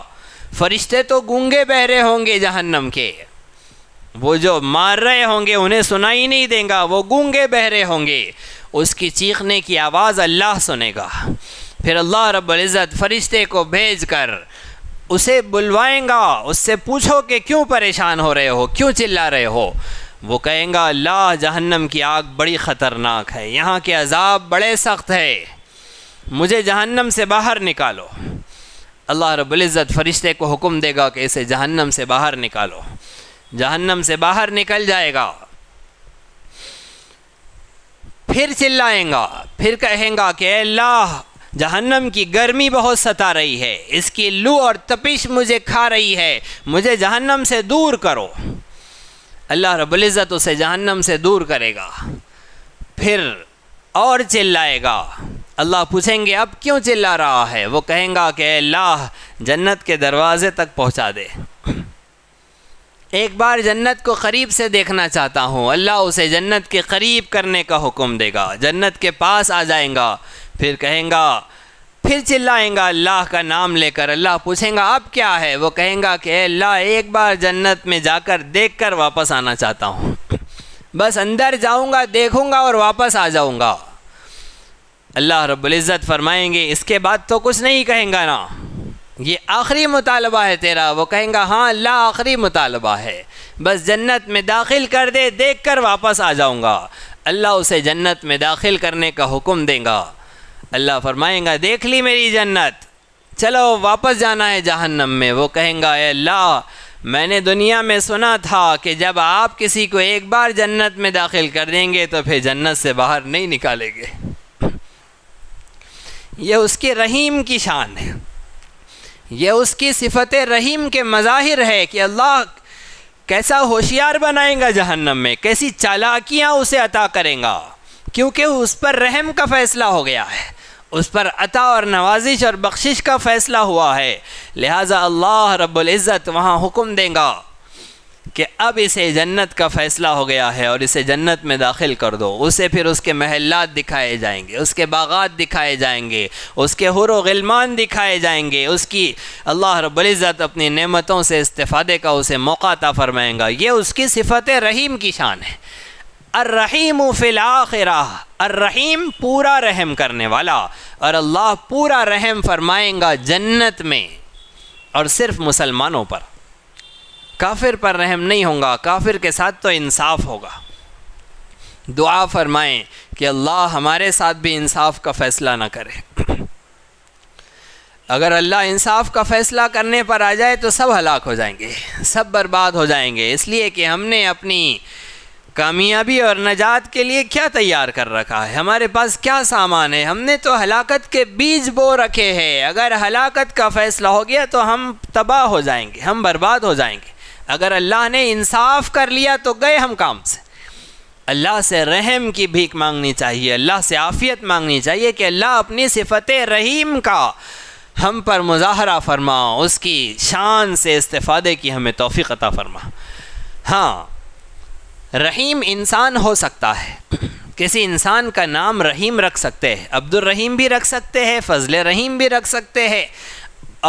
फरिश्ते तो गूंगे बहरे होंगे जहन्नम के वो जो मार रहे होंगे उन्हें सुनाई नहीं देगा वो गूंगे बहरे होंगे उसकी चीखने की आवाज़ अल्लाह सुनेगा फिर अल्लाह रब्ज़त फ़रिश्ते को भेज कर उसे बुलवाएंगा उससे पूछो कि क्यों परेशान हो रहे हो क्यों चिल्ला रहे हो वो कहेगा अल्लाह जहन्नम की आग बड़ी ख़तरनाक है यहाँ के अजाब बड़े सख्त है मुझे जहन्नम से बाहर निकालो अल्लाह रबुल्ज़त फ़रिश्ते को हुक्म देगा कि इसे जहन्नम से बाहर निकालो जहन्नम से बाहर निकल जाएगा फिर चिल्लाएंगा फिर कहेगा कि अल्लाह जहन्नम की गर्मी बहुत सता रही है इसकी लू और तपिश मुझे खा रही है मुझे जहन्नम से दूर करो अल्लाह रबुल्ज़त उसे जहन्नम से दूर करेगा फिर और चिल्लाएगा अल्लाह पूछेंगे अब क्यों चिल्ला रहा है वो कहेगा कि अल्लाह जन्नत के दरवाज़े तक पहुँचा दे एक बार जन्नत को करीब से देखना चाहता हूँ अल्लाह उसे जन्नत के करीब करने का हुक्म देगा जन्नत के पास आ जाएगा फिर कहेगा फिर चिल्लाएंगा अल्लाह का नाम लेकर अल्लाह पूछेगा अब क्या है वो कहेगा कि अल्लाह एक बार जन्नत में जाकर देख कर वापस आना चाहता हूँ बस अंदर जाऊँगा देखूँगा और वापस आ जाऊँगा अल्लाह रब्ज़त फरमाएंगे इसके बाद तो कुछ नहीं कहेंगा ना ये आखिरी मुतालबा है तेरा वो कहेंगे हाँ अल्लाह आखिरी मुतालबा है बस जन्नत में दाखिल कर दे देख कर वापस आ जाऊँगा अल्लाह उसे जन्नत में दाखिल करने का हुक्म देगा अल्लाह फरमाएगा देख ली मेरी जन्नत चलो वापस जाना है जहन्नम में वो कहेंगा अल्लाह मैंने दुनिया में सुना था कि जब आप किसी को एक बार जन्नत में दाखिल कर देंगे तो फिर जन्नत से बाहर नहीं निकालेंगे यह उसके रहीम की शान है यह उसकी सिफत रहीम के मज़ाहिर है कि अल्लाह कैसा होशियार बनाएगा जहन्नम में कैसी चालाकियाँ उसे अता करेंगा क्योंकि उस पर रहम का फ़ैसला हो गया है उस पर अता और नवाजिश और बख्शिश का फ़ैसला हुआ है लिहाजा अल्लाह रब्ज़त वहाँ हुक्म देगा कि अब इसे जन्नत का फ़ैसला हो गया है और इसे जन्नत में दाखिल कर दो उसे फिर उसके महलात दिखाए जाएंगे उसके बागात दिखाए जाएंगे उसके हुर गिलमान दिखाए जाएंगे उसकी अल्लाह रब्ज़त अपनी नेमतों से इस्तादे का उसे मौका ता फरमाएगा ये उसकी सिफत रहीम की शान है अर्रहीम फ़िल आखिरा अर्रहीम पूरा रहम करने वाला और अल्लाह पूरा रहम फरमाएगा जन्नत में और सिर्फ मुसलमानों पर काफिर पर रहम नहीं होगा काफिर के साथ तो इंसाफ होगा दुआ फरमाएं कि अल्लाह हमारे साथ भी इंसाफ का फ़ैसला ना करे अगर अल्लाह इंसाफ का फ़ैसला करने पर आ जाए तो सब हलाक हो जाएंगे सब बर्बाद हो जाएंगे इसलिए कि हमने अपनी कामयाबी और नजात के लिए क्या तैयार कर रखा है हमारे पास क्या सामान है हमने तो हलाकत के बीज बो रखे हैं अगर हलाकत का फ़ैसला हो गया तो हम तबाह हो जाएंगे हम बर्बाद हो जाएंगे अगर अल्लाह ने इंसाफ कर लिया तो गए हम काम से अल्लाह से रहम की भीख मांगनी चाहिए अल्लाह से आफ़ियत मांगनी चाहिए कि अल्लाह अपनी सिफत रहीम का हम पर मुजाहरा फरमा उसकी शान से इस्तेफादे की हमें तोफ़ी अता फरमा हाँ रहीम इंसान हो सकता है किसी इंसान का नाम रहीम रख सकते हैं अब्दुल रहीम भी रख सकते हैं फजल रहीम भी रख सकते हैं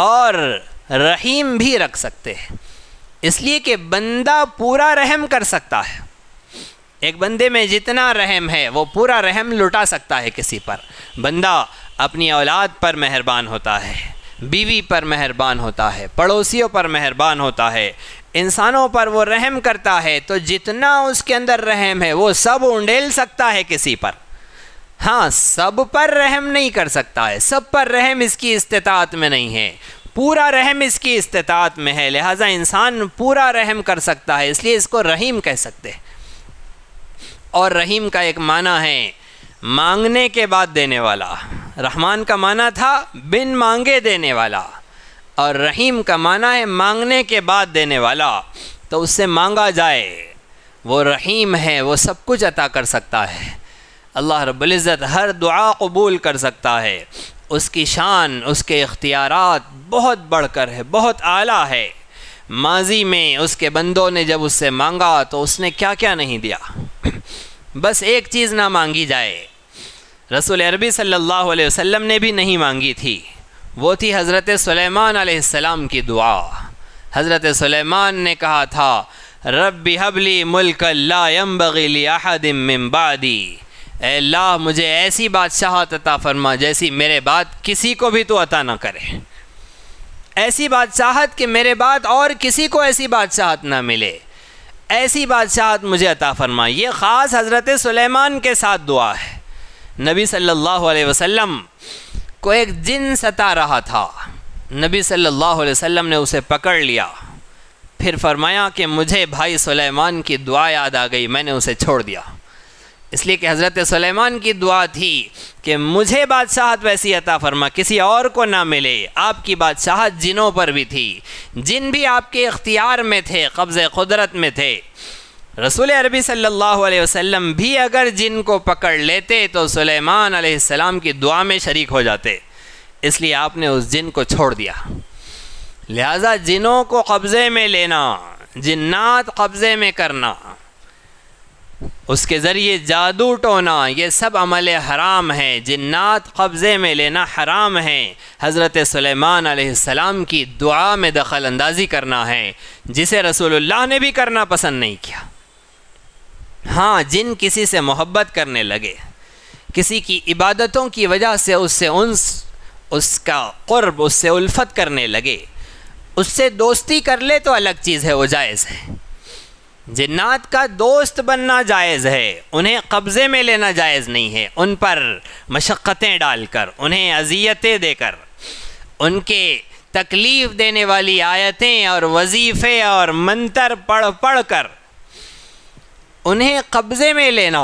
और रहीम भी रख सकते हैं इसलिए कि बंदा पूरा रहम कर सकता है एक बंदे में जितना रहम है वो पूरा रहम लुटा सकता है किसी पर बंदा अपनी औलाद पर मेहरबान होता है बीवी पर मेहरबान होता है पड़ोसियों पर मेहरबान होता है इंसानों पर वो रहम करता है तो जितना उसके अंदर रहम है वो सब उंडेल सकता है किसी पर हाँ सब पर रहम नहीं कर सकता है सब पर रहम इसकी इस्तात में नहीं है पूरा रहम इसकी इस्तात में है लिहाजा इंसान पूरा रहम कर सकता है इसलिए इसको रहीम कह सकते हैं और रहीम का एक माना है मांगने के बाद देने वाला रहमान का माना था बिन मांगे देने वाला और रहीम का माना है मांगने के बाद देने वाला तो उससे मांगा जाए वो रहीम है वो सब कुछ अता कर सकता है अल्लाह रबुल्ज़त हर दुआ कबूल कर सकता है उसकी शान उसके इख्तियार बहुत बढ़कर है बहुत आला है माजी में उसके बंदों ने जब उससे मांगा तो उसने क्या क्या नहीं दिया बस एक चीज़ ना मांगी जाए रसूल अरबी सल्लल्लाहु अलैहि वसल्लम ने भी नहीं मांगी थी वो थी हज़रत सलेमान सलाम की दुआ हज़रत सलेमान ने कहा था रब हबली मुल्क लाबली अल्लाह मुझे ऐसी बादशाहत अता फरमा जैसी मेरे बाद किसी को भी तो अता ना करे ऐसी बादशाहत कि मेरे बाद और किसी को ऐसी बादशाहत ना मिले ऐसी बादशाहत मुझे अता फरमा ये ख़ास हज़रत सलेमान के साथ दुआ है नबी सल्लल्लाहु अलैहि वसल्लम को एक जिन सता रहा था नबी सल्लल्लाहु अलैहि वसल्लम ने उसे पकड़ लिया फिर फरमाया कि मुझे भाई सुलेमान की दुआ याद आ गई मैंने उसे छोड़ दिया इसलिए कि हज़रत सुलेमान की दुआ थी कि मुझे बादशाहत वैसी अता फरमा किसी और को ना मिले आपकी बादशाहत जिनों पर भी थी जिन भी आपके इख्तियार में थे कब्ज़ कुदरत में थे रसूल अरबी सल्लल्लाहु अलैहि वसल्लम भी अगर जिन को पकड़ लेते तो सुलेमान अलैहिस्सलाम की दुआ में शरीक हो जाते इसलिए आपने उस जिन को छोड़ दिया लिहाजा जिनों को कब्ज़े में लेना जिन्नात कब्ज़े में करना उसके ज़रिए जादू टोना ये सब अमल हराम है जिन्नात कब्ज़े में लेना हराम है हज़रत सलेमान की दुआ में दखल अंदाजी करना है जिसे रसूलुल्लाह ने भी करना पसंद नहीं किया हाँ जिन किसी से मोहब्बत करने लगे किसी की इबादतों की वजह से उससे उनस उसका क़ुर्ब उससे उल्फत करने लगे उससे दोस्ती कर ले तो अलग चीज़ है वो जायज़ है जिन्नात का दोस्त बनना जायज़ है उन्हें कब्ज़े में लेना जायज़ नहीं है उन पर मशक्क़तें डालकर उन्हें अजियतें देकर उनके तकलीफ़ देने वाली आयतें और वजीफ़े और मंतर पढ़ पढ़ कर उन्हें कब्ज़े में लेना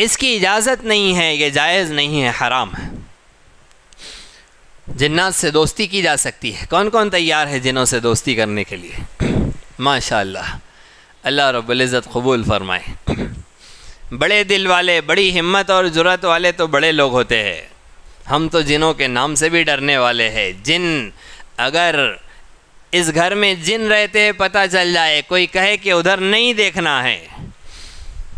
इसकी इजाज़त नहीं है ये जायज़ नहीं है हराम है जिन्नात से दोस्ती की जा सकती है कौन कौन तैयार है जिन्हों से दोस्ती करने के लिए माशा अल्लाह रब्ज़त कबूल फरमाए बड़े दिल वाले बड़ी हिम्मत और ज़रूरत वाले तो बड़े लोग होते हैं हम तो जिनों के नाम से भी डरने वाले हैं जिन अगर इस घर में जिन रहते हैं पता चल जाए कोई कहे कि उधर नहीं देखना है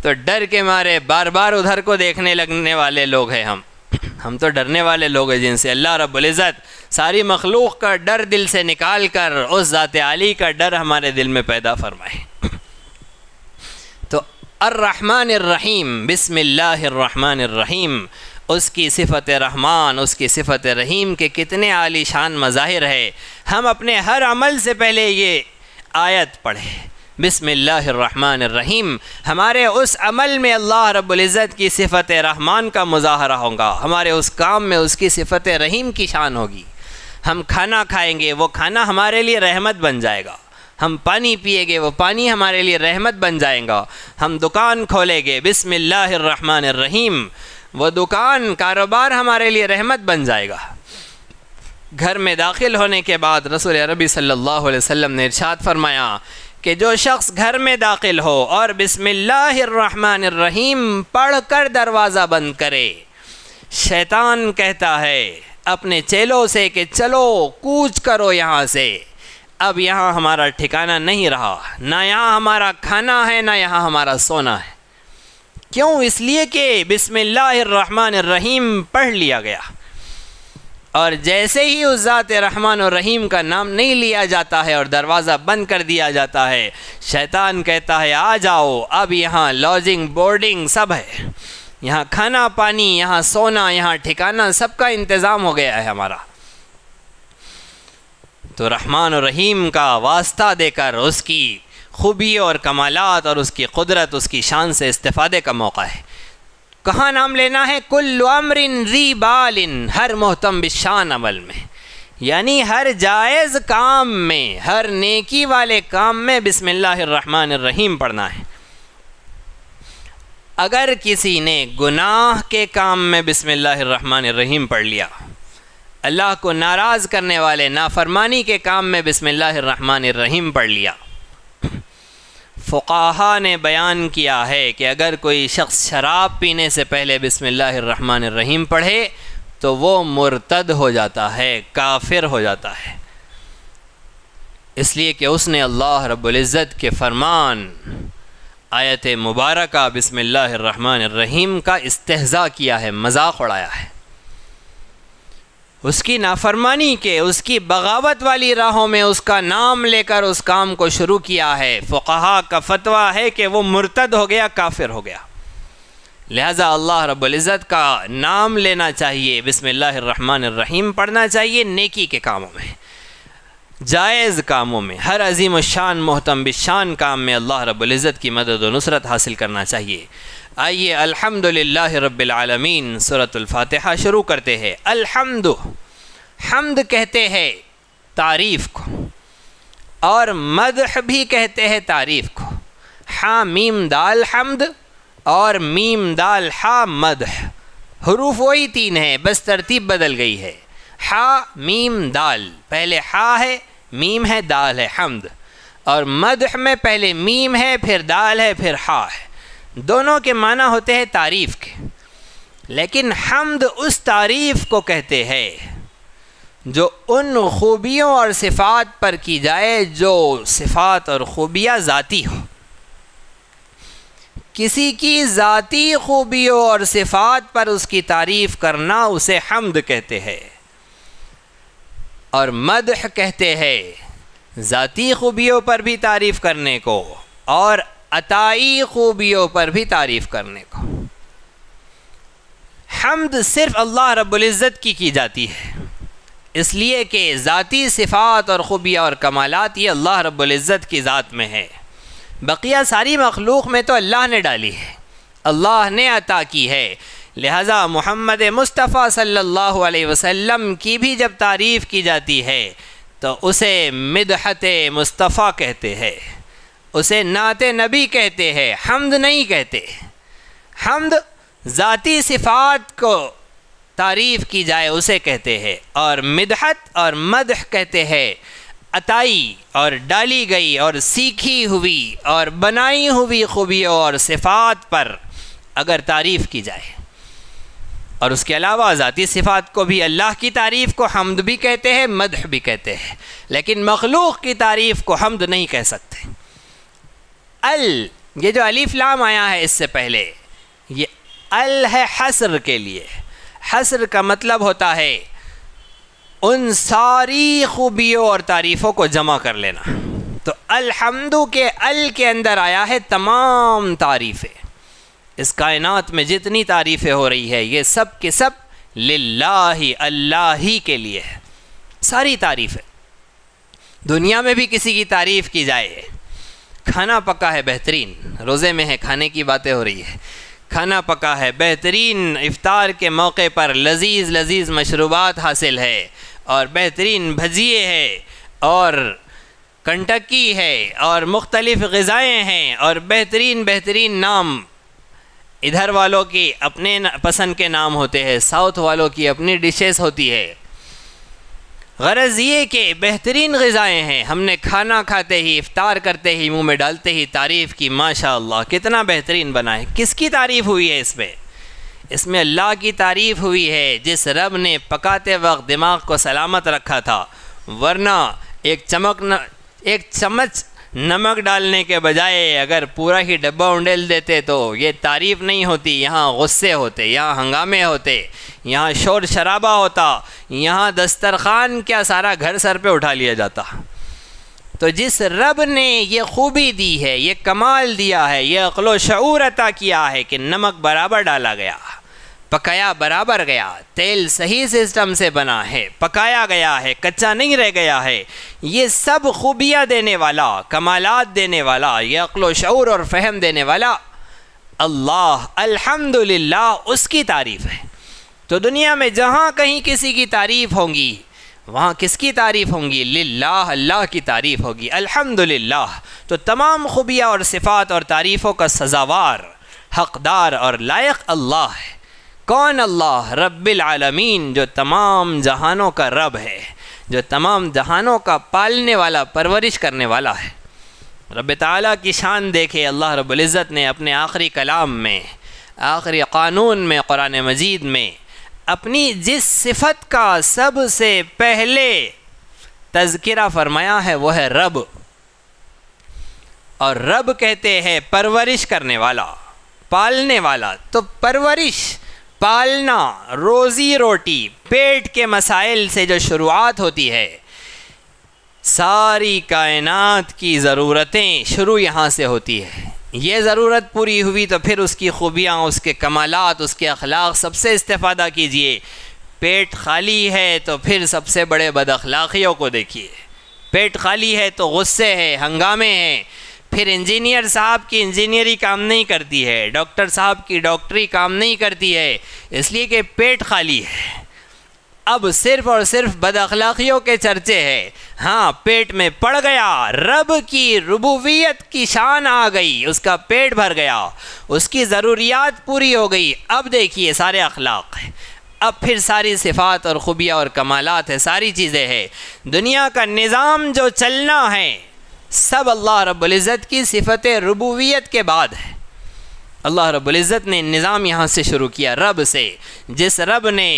तो डर के मारे बार बार उधर को देखने लगने वाले लोग हैं हम हम तो डरने वाले लोग हैं जिनसे अल्लाह रब्ज़त सारी मखलूक का डर दिल से निकाल कर उस ज़ात आली का डर हमारे दिल में पैदा फरमाए तो अर्रहमान रहीम रहीम उसकी सिफत रहमान उसकी सिफत रहीम के कितने आलीशान मज़ाहिर है हम अपने हर अमल से पहले ये आयत पढ़े बिसमीम हमारे उस अमल में अल्लाह रबुल्ज़त की सिफत रहमान का मुजाहरा होगा हमारे उस काम में उसकी सिफत रहीम की शान होगी हम खाना खाएंगे वो खाना हमारे लिए रहमत बन जाएगा हम पानी पिएंगे वो पानी हमारे लिए रहमत बन जाएगा हम दुकान खोलेंगे बिसमीम वो दुकान कारोबार हमारे लिए रहमत बन जाएगा घर में दाखिल होने के बाद रसूल रबी सल्लल्लाहु अलैहि वसल्लम ने इरशाद फरमाया कि जो शख्स घर में दाखिल हो और बिसमीम पढ़ कर दरवाज़ा बंद करे शैतान कहता है अपने चेलों से कि चलो कूच करो यहाँ से अब यहाँ हमारा ठिकाना नहीं रहा ना यहाँ हमारा खाना है ना यहाँ हमारा सोना है क्यों इसलिए कि बिसमीम पढ़ लिया गया और जैसे ही उस ज़ात रहमान और रहीम का नाम नहीं लिया जाता है और दरवाज़ा बंद कर दिया जाता है शैतान कहता है आ जाओ अब यहाँ लॉजिंग बोर्डिंग सब है यहाँ खाना पानी यहाँ सोना यहाँ ठिकाना सबका इंतज़ाम हो गया है हमारा तो रहमान और रहीम का वास्ता देकर उसकी खूबी और कमालत और उसकी कुदरत उसकी शान से इस्तेफादे का मौका है कहाँ नाम लेना है कुल री बालिन हर मोहतम बिशान अमल में यानी हर जायज़ काम में हर नेकी वाले काम में बिसमीम पढ़ना है अगर किसी ने गुनाह के काम में बिसमीम पढ़ लिया अल्लाह को नाराज़ करने वाले नाफरमानी के काम में बिसमीम पढ़ लिया फ़ाहा ने बयान किया है कि अगर कोई शख्स शराब पीने से पहले बिसमीम पढ़े तो वो मुरतद हो जाता है काफिर हो जाता है इसलिए कि उसने अल्लाह रब्ज़त के फरमान आयत मुबारक बिसमीम का इस्तेजा किया है मजाक उड़ाया है उसकी नाफरमानी के उसकी बगावत वाली राहों में उसका नाम लेकर उस काम को शुरू किया है फ़ुकहा का फतवा है कि वो मुर्तद हो गया काफिर हो गया लिहाजा अल्लाह रबुल्ज़त का नाम लेना चाहिए बिसमीम पढ़ना चाहिए नेकी के कामों में जायज़ कामों में हर अजीम शान मोहतम शान काम में अल्लाह रबुल्ज़त की मदद व नुसरत हासिल करना चाहिए आइए अल्हम्दुलिल्लाह रब्बिल आलमीन सूरतुल फातिहा शुरू करते हैं अल्हम्द हमद कहते हैं तारीफ़ को और मदह भी कहते हैं तारीफ़ को हा मीम दाल हमद और मीम दाल हा मदह हरूफ वही तीन हैं बस तरतीब बदल गई है हा मीम दाल पहले हा है मीम है दाल है हमद और मदह में पहले मीम है फिर दाल है फिर हा है दोनों के माना होते हैं तारीफ़ के लेकिन हमद उस तारीफ़ को कहते हैं जो उन खूबियों और सिफ़ात पर की जाए जो सिफ़ात और खूबियाँ ज़ाती हो किसी की ज़ाती खूबियों और सिफ़ात पर उसकी तारीफ़ करना उसे हमद कहते हैं और मदह कहते हैं ज़ाती खूबियों पर भी तारीफ़ करने को और अताई खूबियों पर भी तारीफ़ करने को हमद सिर्फ अल्लाह रब्ज़त की की जाती है इसलिए कि ज़ाती सिफ़ात और ख़ूबिया और कमालत ये अल्लाह रब्ज़त की ज़ात में है बकिया सारी मखलूक में तो अल्लाह ने डाली है अल्लाह ने अता की है लिहाजा मोहम्मद मुस्तफ़ा सल्लल्लाहु अलैहि वसल्लम की भी जब तारीफ़ की जाती है तो उसे मदहत मुस्तफ़ा कहते हैं उसे नात नबी कहते हैं हमद नहीं कहते हमद ज़ाती सिफात को तारीफ़ की जाए उसे कहते हैं और मिदहत और मदह कहते हैं अताई और डाली गई और सीखी हुई और बनाई हुई खूबियों और सिफात पर अगर तारीफ़ की जाए और उसके अलावा ज़ाती सिफात को भी अल्लाह की तारीफ़ को हमद भी कहते हैं मदह भी कहते हैं लेकिन मखलूक़ की तारीफ़ को हमद नहीं कह सकते अल ये जो अलीफ लाम आया है इससे पहले ये अल है हसर के लिए हसर का मतलब होता है उन सारी खूबियों और तारीफ़ों को जमा कर लेना तो अलहमदु के अल के अंदर आया है तमाम तारीफ़ें इस कायनात में जितनी तारीफ़ें हो रही है ये सब के सब लाही अल्लाह ही के लिए है सारी तारीफ़ें दुनिया में भी किसी की तारीफ़ की जाए खाना पका है बेहतरीन रोज़े में है खाने की बातें हो रही है खाना पका है बेहतरीन इफ्तार के मौके पर लजीज़ लजीज़ मशरूबात हासिल है और बेहतरीन भजिए है और कंटकी है और मुख्तलिफ़ गज़ाएँ हैं और बेहतरीन बेहतरीन नाम इधर वालों की अपने पसंद के नाम होते हैं साउथ वालों की अपनी डिशेस होती है गरज ये कि बेहतरीन गज़ाएँ हैं हमने खाना खाते ही इफ़ार करते ही मुँह में डालते ही तारीफ़ की माशा कितना बेहतरीन बना है किसकी तारीफ़ हुई है इसमें इसमें अल्लाह की तारीफ़ हुई है जिस रब ने पकाते वक्त दिमाग को सलामत रखा था वरना एक चमक न एक चम्मच नमक डालने के बजाय अगर पूरा ही डब्बा उंडेल देते तो ये तारीफ़ नहीं होती यहाँ गुस्से होते यहाँ हंगामे होते यहाँ शोर शराबा होता यहाँ दस्तरखान क्या सारा घर सर पे उठा लिया जाता तो जिस रब ने ये खूबी दी है ये कमाल दिया है ये अकलो शूर अता किया है कि नमक बराबर डाला गया पकाया बराबर गया तेल सही सिस्टम से बना है पकाया गया है कच्चा नहीं रह गया है ये सब खूबियाँ देने वाला कमालात देने वाला ये अक्ल शूर और फहम देने वाला अल्लाह अल्हम्दुलिल्लाह उसकी तारीफ़ है तो दुनिया में जहाँ कहीं किसी की तारीफ़ होंगी वहाँ किसकी तारीफ़ होंगी लाह अल्लाह की तारीफ़ होगी अल्हम्दुलिल्लाह तो तमाम खूबियाँ और सिफ़ात और तारीफ़ों का सज़ावार हकदार और लायक अल्लाह है कौन अल्लाह रब्बिल आलमीन जो तमाम जहानों का रब है जो तमाम जहानों का पालने वाला परवरिश करने वाला है रब ताली की शान देखे अल्लाह रब्ज़त ने अपने आखिरी कलाम में आखिरी कानून में कुरान मजीद में अपनी जिस सिफत का सबसे पहले तज़किरा फरमाया है वह है रब और रब कहते हैं परवरिश करने वाला पालने वाला तो परवरिश पालना रोज़ी रोटी पेट के मसाइल से जो शुरुआत होती है सारी कायनात की ज़रूरतें शुरू यहाँ से होती है ये ज़रूरत पूरी हुई तो फिर उसकी खूबियाँ उसके कमालत उसके अखलाक सबसे इस्तेफादा कीजिए पेट खाली है तो फिर सबसे बड़े बदअखलाकियों को देखिए पेट खाली है तो गुस्से है हंगामे हैं फिर इंजीनियर साहब की इंजीनियरी काम नहीं करती है डॉक्टर साहब की डॉक्टरी काम नहीं करती है इसलिए कि पेट खाली है अब सिर्फ और सिर्फ अखलाक़ियों के चर्चे हैं हाँ पेट में पड़ गया रब की रबूबियत की शान आ गई उसका पेट भर गया उसकी ज़रूरियात पूरी हो गई अब देखिए सारे अखलाक अब फिर सारी सिफात और ख़ूबियाँ और कमालत है सारी चीज़ें हैं दुनिया का निज़ाम जो चलना है सब अल्लाह रब्ज़त की सिफत रबूवियत के बाद है अल्लाह रब्ज़त ने निज़ाम यहाँ से शुरू किया रब से जिस रब ने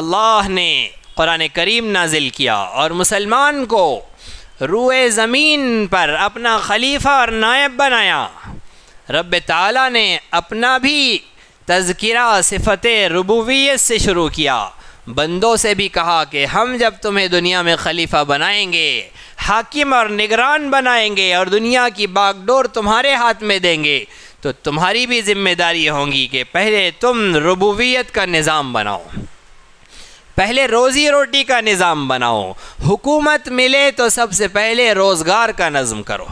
अल्लाह ने क़ुरान करीम नाजिल किया और मुसलमान को रूए ज़मीन पर अपना खलीफा और नायब बनाया रब ताला ने अपना भी तजकरा सिफत रबूवियत से शुरू किया बंदों से भी कहा कि हम जब तुम्हें दुनिया में खलीफा बनाएंगे हाकिम और निगरान बनाएंगे और दुनिया की बागडोर तुम्हारे हाथ में देंगे तो तुम्हारी भी जिम्मेदारी होंगी कि पहले तुम रबूवियत का निज़ाम बनाओ पहले रोज़ी रोटी का निज़ाम बनाओ हुकूमत मिले तो सबसे पहले रोज़गार का नज़म करो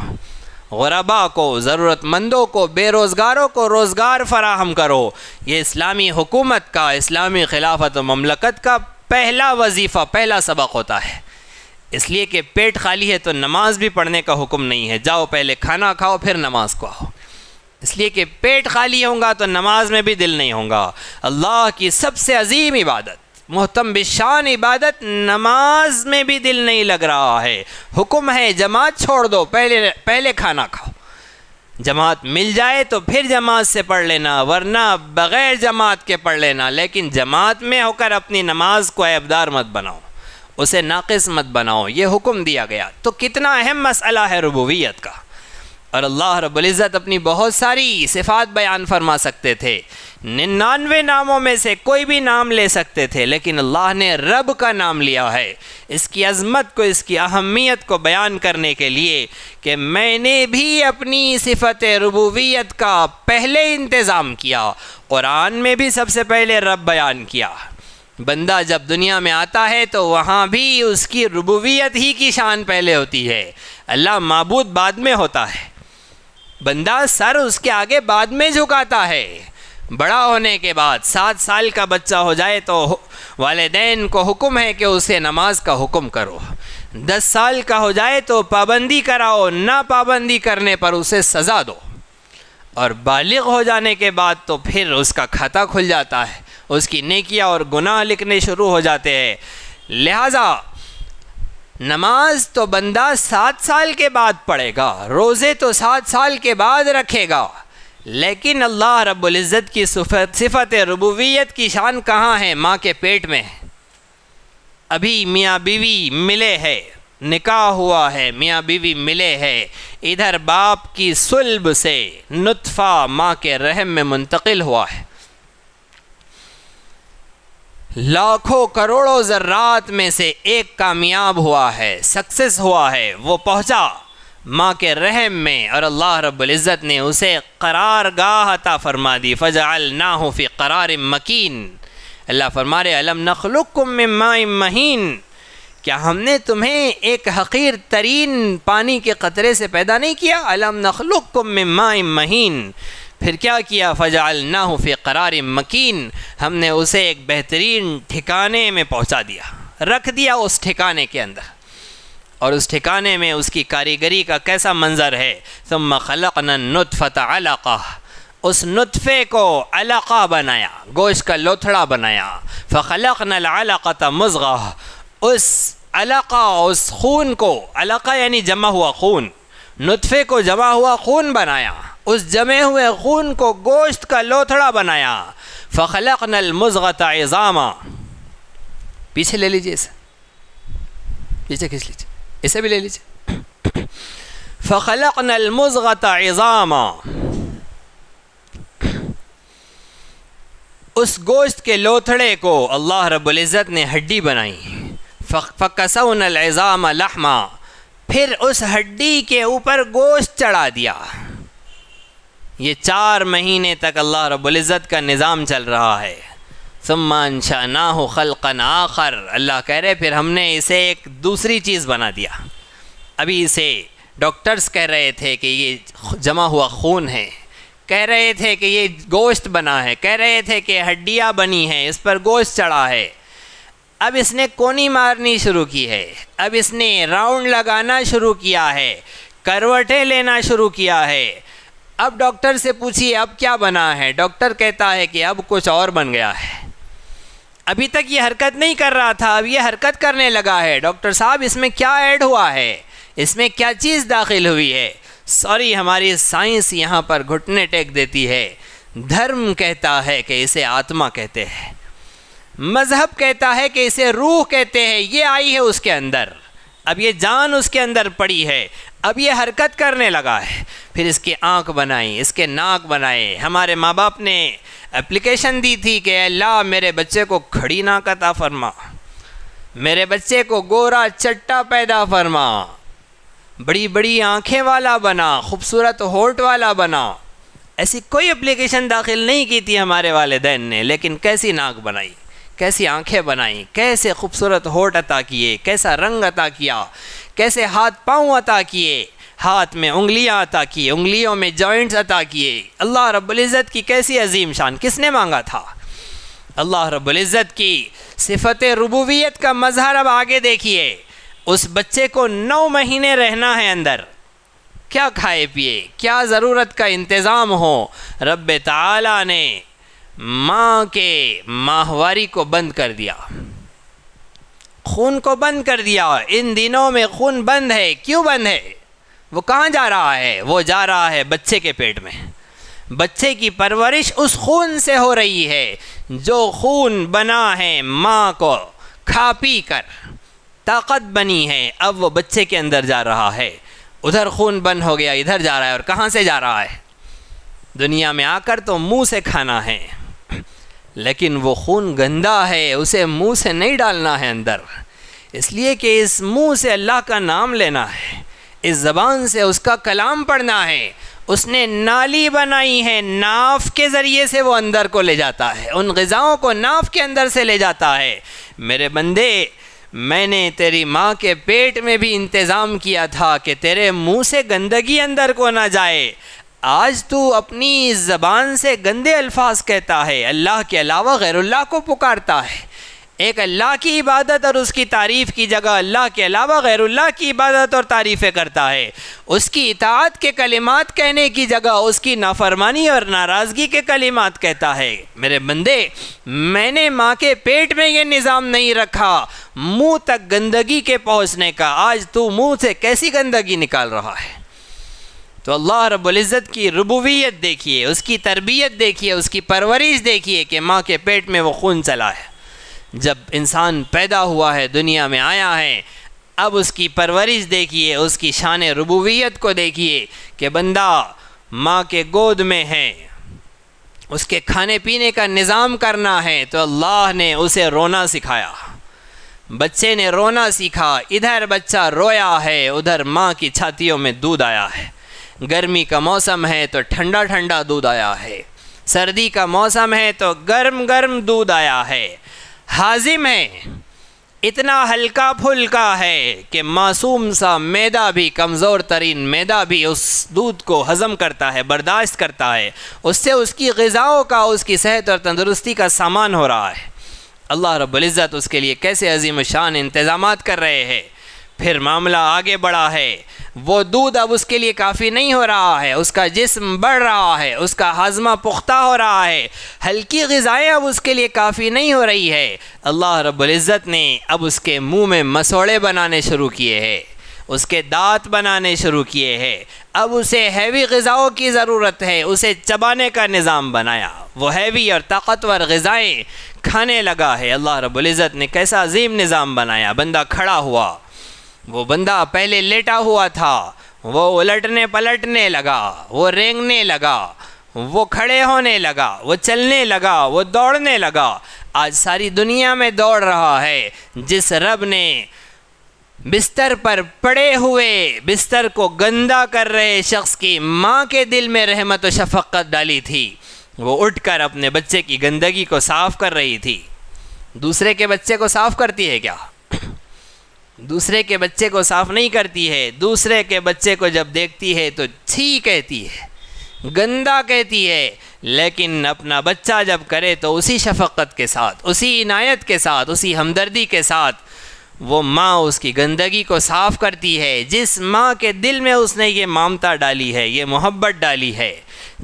गरबा को ज़रूरतमंदों को बेरोज़गारों को रोज़गार फराहम करो ये इस्लामी हुकूमत का इस्लामी खिलाफत ममलकत का पहला वजीफ़ा पहला सबक होता है इसलिए कि पेट खाली है तो नमाज भी पढ़ने का हुक्म नहीं है जाओ पहले खाना खाओ फिर नमाज को आओ इसलिए कि पेट खाली होगा तो नमाज में भी दिल नहीं होगा अल्लाह की सबसे अजीम इबादत मोहतम बिशान इबादत नमाज में भी दिल नहीं लग रहा है हुक्म है जमात छोड़ दो पहले पहले खाना खाओ जमात मिल जाए तो फिर जमात से पढ़ लेना वरना बग़ैर जमात के पढ़ लेना लेकिन जमात में होकर अपनी नमाज को अबदार मत बनाओ उसे नाक़स मत बनाओ ये हुक्म दिया गया तो कितना अहम मसला है रबूवियत का और अल्लाह रबुल्ज़त अपनी बहुत सारी सिफ़ात बयान फरमा सकते थे निन्यानवे नामों में से कोई भी नाम ले सकते थे लेकिन अल्लाह ने रब का नाम लिया है इसकी अज़मत को इसकी अहमियत को बयान करने के लिए कि मैंने भी अपनी सिफत रबूबियत का पहले इंतज़ाम किया क़ुरान में भी सबसे पहले रब बयान किया बंदा जब दुनिया में आता है तो वहाँ भी उसकी रबूबियत ही की शान पहले होती है अल्लाह मबूद बाद में होता है बंदा सर उसके आगे बाद में झुकाता है बड़ा होने के बाद सात साल का बच्चा हो जाए तो वालदेन को हुक्म है कि उसे नमाज का हुक्म करो दस साल का हो जाए तो पाबंदी कराओ ना पाबंदी करने पर उसे सज़ा दो और बालिग हो जाने के बाद तो फिर उसका खाता खुल जाता है उसकी नेकिया और गुनाह लिखने शुरू हो जाते हैं लिहाजा नमाज तो बंदा सात साल के बाद पढ़ेगा रोज़े तो सात साल के बाद रखेगा लेकिन अल्लाह रबुल्ज़त की सिफत रबूवियत की शान कहाँ है माँ के पेट में अभी मियाँ बीवी मिले है निकाह हुआ है मियाँ बीवी मिले है इधर बाप की सुल्ब से नुतफ़ा माँ के रहम में मुंतकिल हुआ है लाखों करोड़ों ज़र्रात में से एक कामयाब हुआ है सक्सेस हुआ है वो पहुंचा माँ के रहम में और अल्लाह रब्ज़त ने उसे करार गाह अता फरमा दी फ़जाल ना हो फ़ी करार मकीन अल्लाह फरमारे अलम नखलुकुम में महीन क्या हमने तुम्हें एक हकीर तरीन पानी के क़तरे से पैदा नहीं किया अलम नखलुकुम में महीन फिर क्या किया फ़जाल ना हो फे करार मकीन हमने उसे एक बेहतरीन ठिकाने में पहुंचा दिया रख दिया उस ठिकाने के अंदर और उस ठिकाने में उसकी कारीगरी का कैसा मंज़र है तुम खलक नतफ़त अलाक़ा उस नुतफ़े को अलाक़ा बनाया गोश का लोथड़ा बनाया फ़लक नलाक़ा मज़गा उस अलाक़ा उस खून को अलाक़ा यानी जमा हुआ खून नतफ़े को जमा हुआ खून बनाया उस जमे हुए खून को गोश्त का लोथड़ा बनाया फ़लक नलमज़त एजामा पीछे ले लीजिए इसे पीछे खींच लीजिए इसे भी ले लीजिए फ़लक नलमज़त इज़ामा उस गोश्त के लोथड़े को अल्लाह रब्ज़त ने हड्डी बनाई फ़कसन अलज़ाम लहमा फिर उस हड्डी के ऊपर गोश्त चढ़ा दिया ये चार महीने तक अल्लाह रबुल्ज़त का निज़ाम चल रहा है सम्मान शाना हो खलकन आखर अल्लाह कह रहे फिर हमने इसे एक दूसरी चीज़ बना दिया अभी इसे डॉक्टर्स कह रहे थे कि ये जमा हुआ खून है कह रहे थे कि ये गोश्त बना है कह रहे थे कि हड्डियाँ बनी हैं इस पर गोश्त चढ़ा है अब इसने कोनी मारनी शुरू की है अब इसने राउंड लगाना शुरू किया है करवटें लेना शुरू किया है अब डॉक्टर से पूछिए अब क्या बना है डॉक्टर कहता है कि अब कुछ और बन गया है अभी तक ये हरकत नहीं कर रहा था अब ये हरकत करने लगा है डॉक्टर साहब इसमें क्या ऐड हुआ है इसमें क्या चीज़ दाखिल हुई है सॉरी हमारी साइंस यहाँ पर घुटने टेक देती है धर्म कहता है कि इसे आत्मा कहते हैं मज़हब कहता है कि इसे रूह कहते हैं ये आई है उसके अंदर अब ये जान उसके अंदर पड़ी है अब ये हरकत करने लगा है फिर इसकी आँख बनाई इसके नाक बनाए हमारे माँ बाप ने एप्लीकेशन दी थी कि अल्लाह मेरे बच्चे को खड़ी नाक अता फरमा मेरे बच्चे को गोरा चट्टा पैदा फरमा बड़ी बड़ी आँखें वाला बना खूबसूरत होठ वाला बना ऐसी कोई एप्लीकेशन दाखिल नहीं की थी हमारे वालदेन ने लेकिन कैसी नाक बनाई कैसी आंखें बनाई कैसे खूबसूरत होठ अता किए कैसा रंग अता किया कैसे हाथ पाँव अता किए हाथ में उंगलियां अता किए उंगलियों में जॉइंट्स अता किए अल्लाह रब्ज़त की कैसी अजीम शान किसने मांगा था अल्लाह रब्ज़त की सिफत रबूवियत का मजहर अब आगे देखिए उस बच्चे को नौ महीने रहना है अंदर क्या खाए पिए क्या ज़रूरत का इंतज़ाम हो रब ताला ने माँ के माहवारी को बंद कर दिया खून को बंद कर दिया इन दिनों में खून बंद है क्यों बंद है वो कहाँ जा रहा है वो जा रहा है बच्चे के पेट में बच्चे की परवरिश उस खून से हो रही है जो खून बना है माँ को खा पी कर ताकत बनी है अब वो बच्चे के अंदर जा रहा है उधर खून बंद हो गया इधर जा रहा है और कहाँ से जा रहा है दुनिया में आकर तो मुंह से खाना है लेकिन वो खून गंदा है उसे मुंह से नहीं डालना है अंदर इसलिए कि इस मुंह से अल्लाह का नाम लेना है इस ज़बान से उसका कलाम पढ़ना है उसने नाली बनाई है नाफ के ज़रिए से वो अंदर को ले जाता है उन गज़ाओं को नाफ के अंदर से ले जाता है मेरे बंदे मैंने तेरी माँ के पेट में भी इंतज़ाम किया था कि तेरे मुंह से गंदगी अंदर को ना जाए आज तू अपनी ज़बान से गंदे अल्फाज कहता है अल्लाह के अलावा गैरुल्लाह को पुकारता है एक अल्लाह की इबादत और उसकी तारीफ़ की जगह अल्लाह के अलावा गैरुल्लाह की इबादत और तारीफ़ें करता है उसकी इतात के कलिमात कहने की जगह उसकी नाफरमानी और नाराज़गी के कलिमात कहता है मेरे बंदे मैंने माँ के पेट में ये निज़ाम नहीं रखा मुँह तक गंदगी के पहुँचने का आज तू मुँह से कैसी गंदगी निकाल रहा है तो अल्लाह रब्ज़त की रबूवियत देखिए उसकी तरबियत देखिए उसकी परवरिश देखिए कि माँ के पेट में वो खून चला है जब इंसान पैदा हुआ है दुनिया में आया है अब उसकी परवरिश देखिए उसकी शान रबूबियत को देखिए कि बंदा माँ के गोद में है उसके खाने पीने का निज़ाम करना है तो अल्लाह ने उसे रोना सिखाया बच्चे ने रोना सीखा इधर बच्चा रोया है उधर माँ की छातियों में दूध आया है गर्मी का मौसम है तो ठंडा ठंडा दूध आया है सर्दी का मौसम है तो गर्म गर्म दूध आया है हाजिम है इतना हल्का फुल्का है कि मासूम सा मैदा भी कमज़ोर तरीन मैदा भी उस दूध को हज़म करता है बर्दाश्त करता है उससे उसकी गज़ाओं का उसकी सेहत और तंदुरुस्ती का सामान हो रहा है अल्लाह रब्ज़त उसके लिए कैसे अजीम शान इंतज़ाम कर रहे हैं फिर मामला आगे बढ़ा है वो दूध अब उसके लिए काफ़ी नहीं हो रहा है उसका जिस्म बढ़ रहा है उसका हाजमा पुख्ता हो रहा है हल्की गज़ाएँ अब उसके लिए काफ़ी नहीं हो रही है अल्लाह रब्ज़त ने अब उसके मुंह में मसोड़े बनाने शुरू किए हैं उसके दांत बनाने शुरू किए हैं अब उसे हैवी गज़ाओं की ज़रूरत है उसे चबाने का निज़ाम बनाया वो हैवी और ताकतवर गज़ाएँ खाने लगा है अल्लाह रब्ज़त ने कैसा अजीम निज़ाम बनाया बंदा खड़ा हुआ वो बंदा पहले लेटा हुआ था वो उलटने पलटने लगा वो रेंगने लगा वो खड़े होने लगा वो चलने लगा वो दौड़ने लगा आज सारी दुनिया में दौड़ रहा है जिस रब ने बिस्तर पर पड़े हुए बिस्तर को गंदा कर रहे शख्स की माँ के दिल में रहमत व शफक्क़त डाली थी वो उठकर अपने बच्चे की गंदगी को साफ़ कर रही थी दूसरे के बच्चे को साफ़ करती है क्या दूसरे के बच्चे को साफ नहीं करती है दूसरे के बच्चे को जब देखती है तो छी कहती है गंदा कहती है लेकिन अपना बच्चा जब करे तो उसी शफक़त के साथ उसी इनायत के साथ उसी हमदर्दी के साथ वो माँ उसकी गंदगी को साफ़ करती है जिस माँ के दिल में उसने ये मामता डाली है ये मोहब्बत डाली है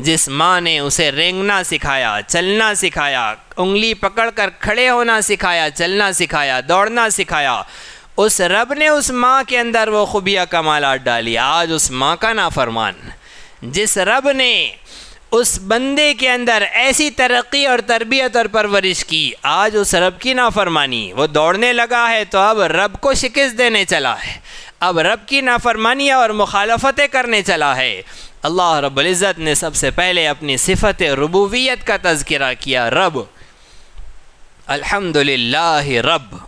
जिस माँ ने उसे रेंगना सिखाया चलना सिखाया उंगली पकड़ कर खड़े होना सिखाया चलना सिखाया दौड़ना सिखाया उस रब ने उस माँ के अंदर वो खुबिया कमाल डाली आज उस माँ का नाफरमान जिस रब ने उस बंदे के अंदर ऐसी तरक्की और तरबियत और परवरिश की आज उस रब की नाफरमानी वो दौड़ने लगा है तो अब रब को शिकस्त देने चला है अब रब की नाफरमानियाँ और मुखालफतें करने चला है अल्लाह रबुल्ज़त ने सबसे पहले अपनी सिफत रबूवियत का तस्करा किया रब अलहमदल रब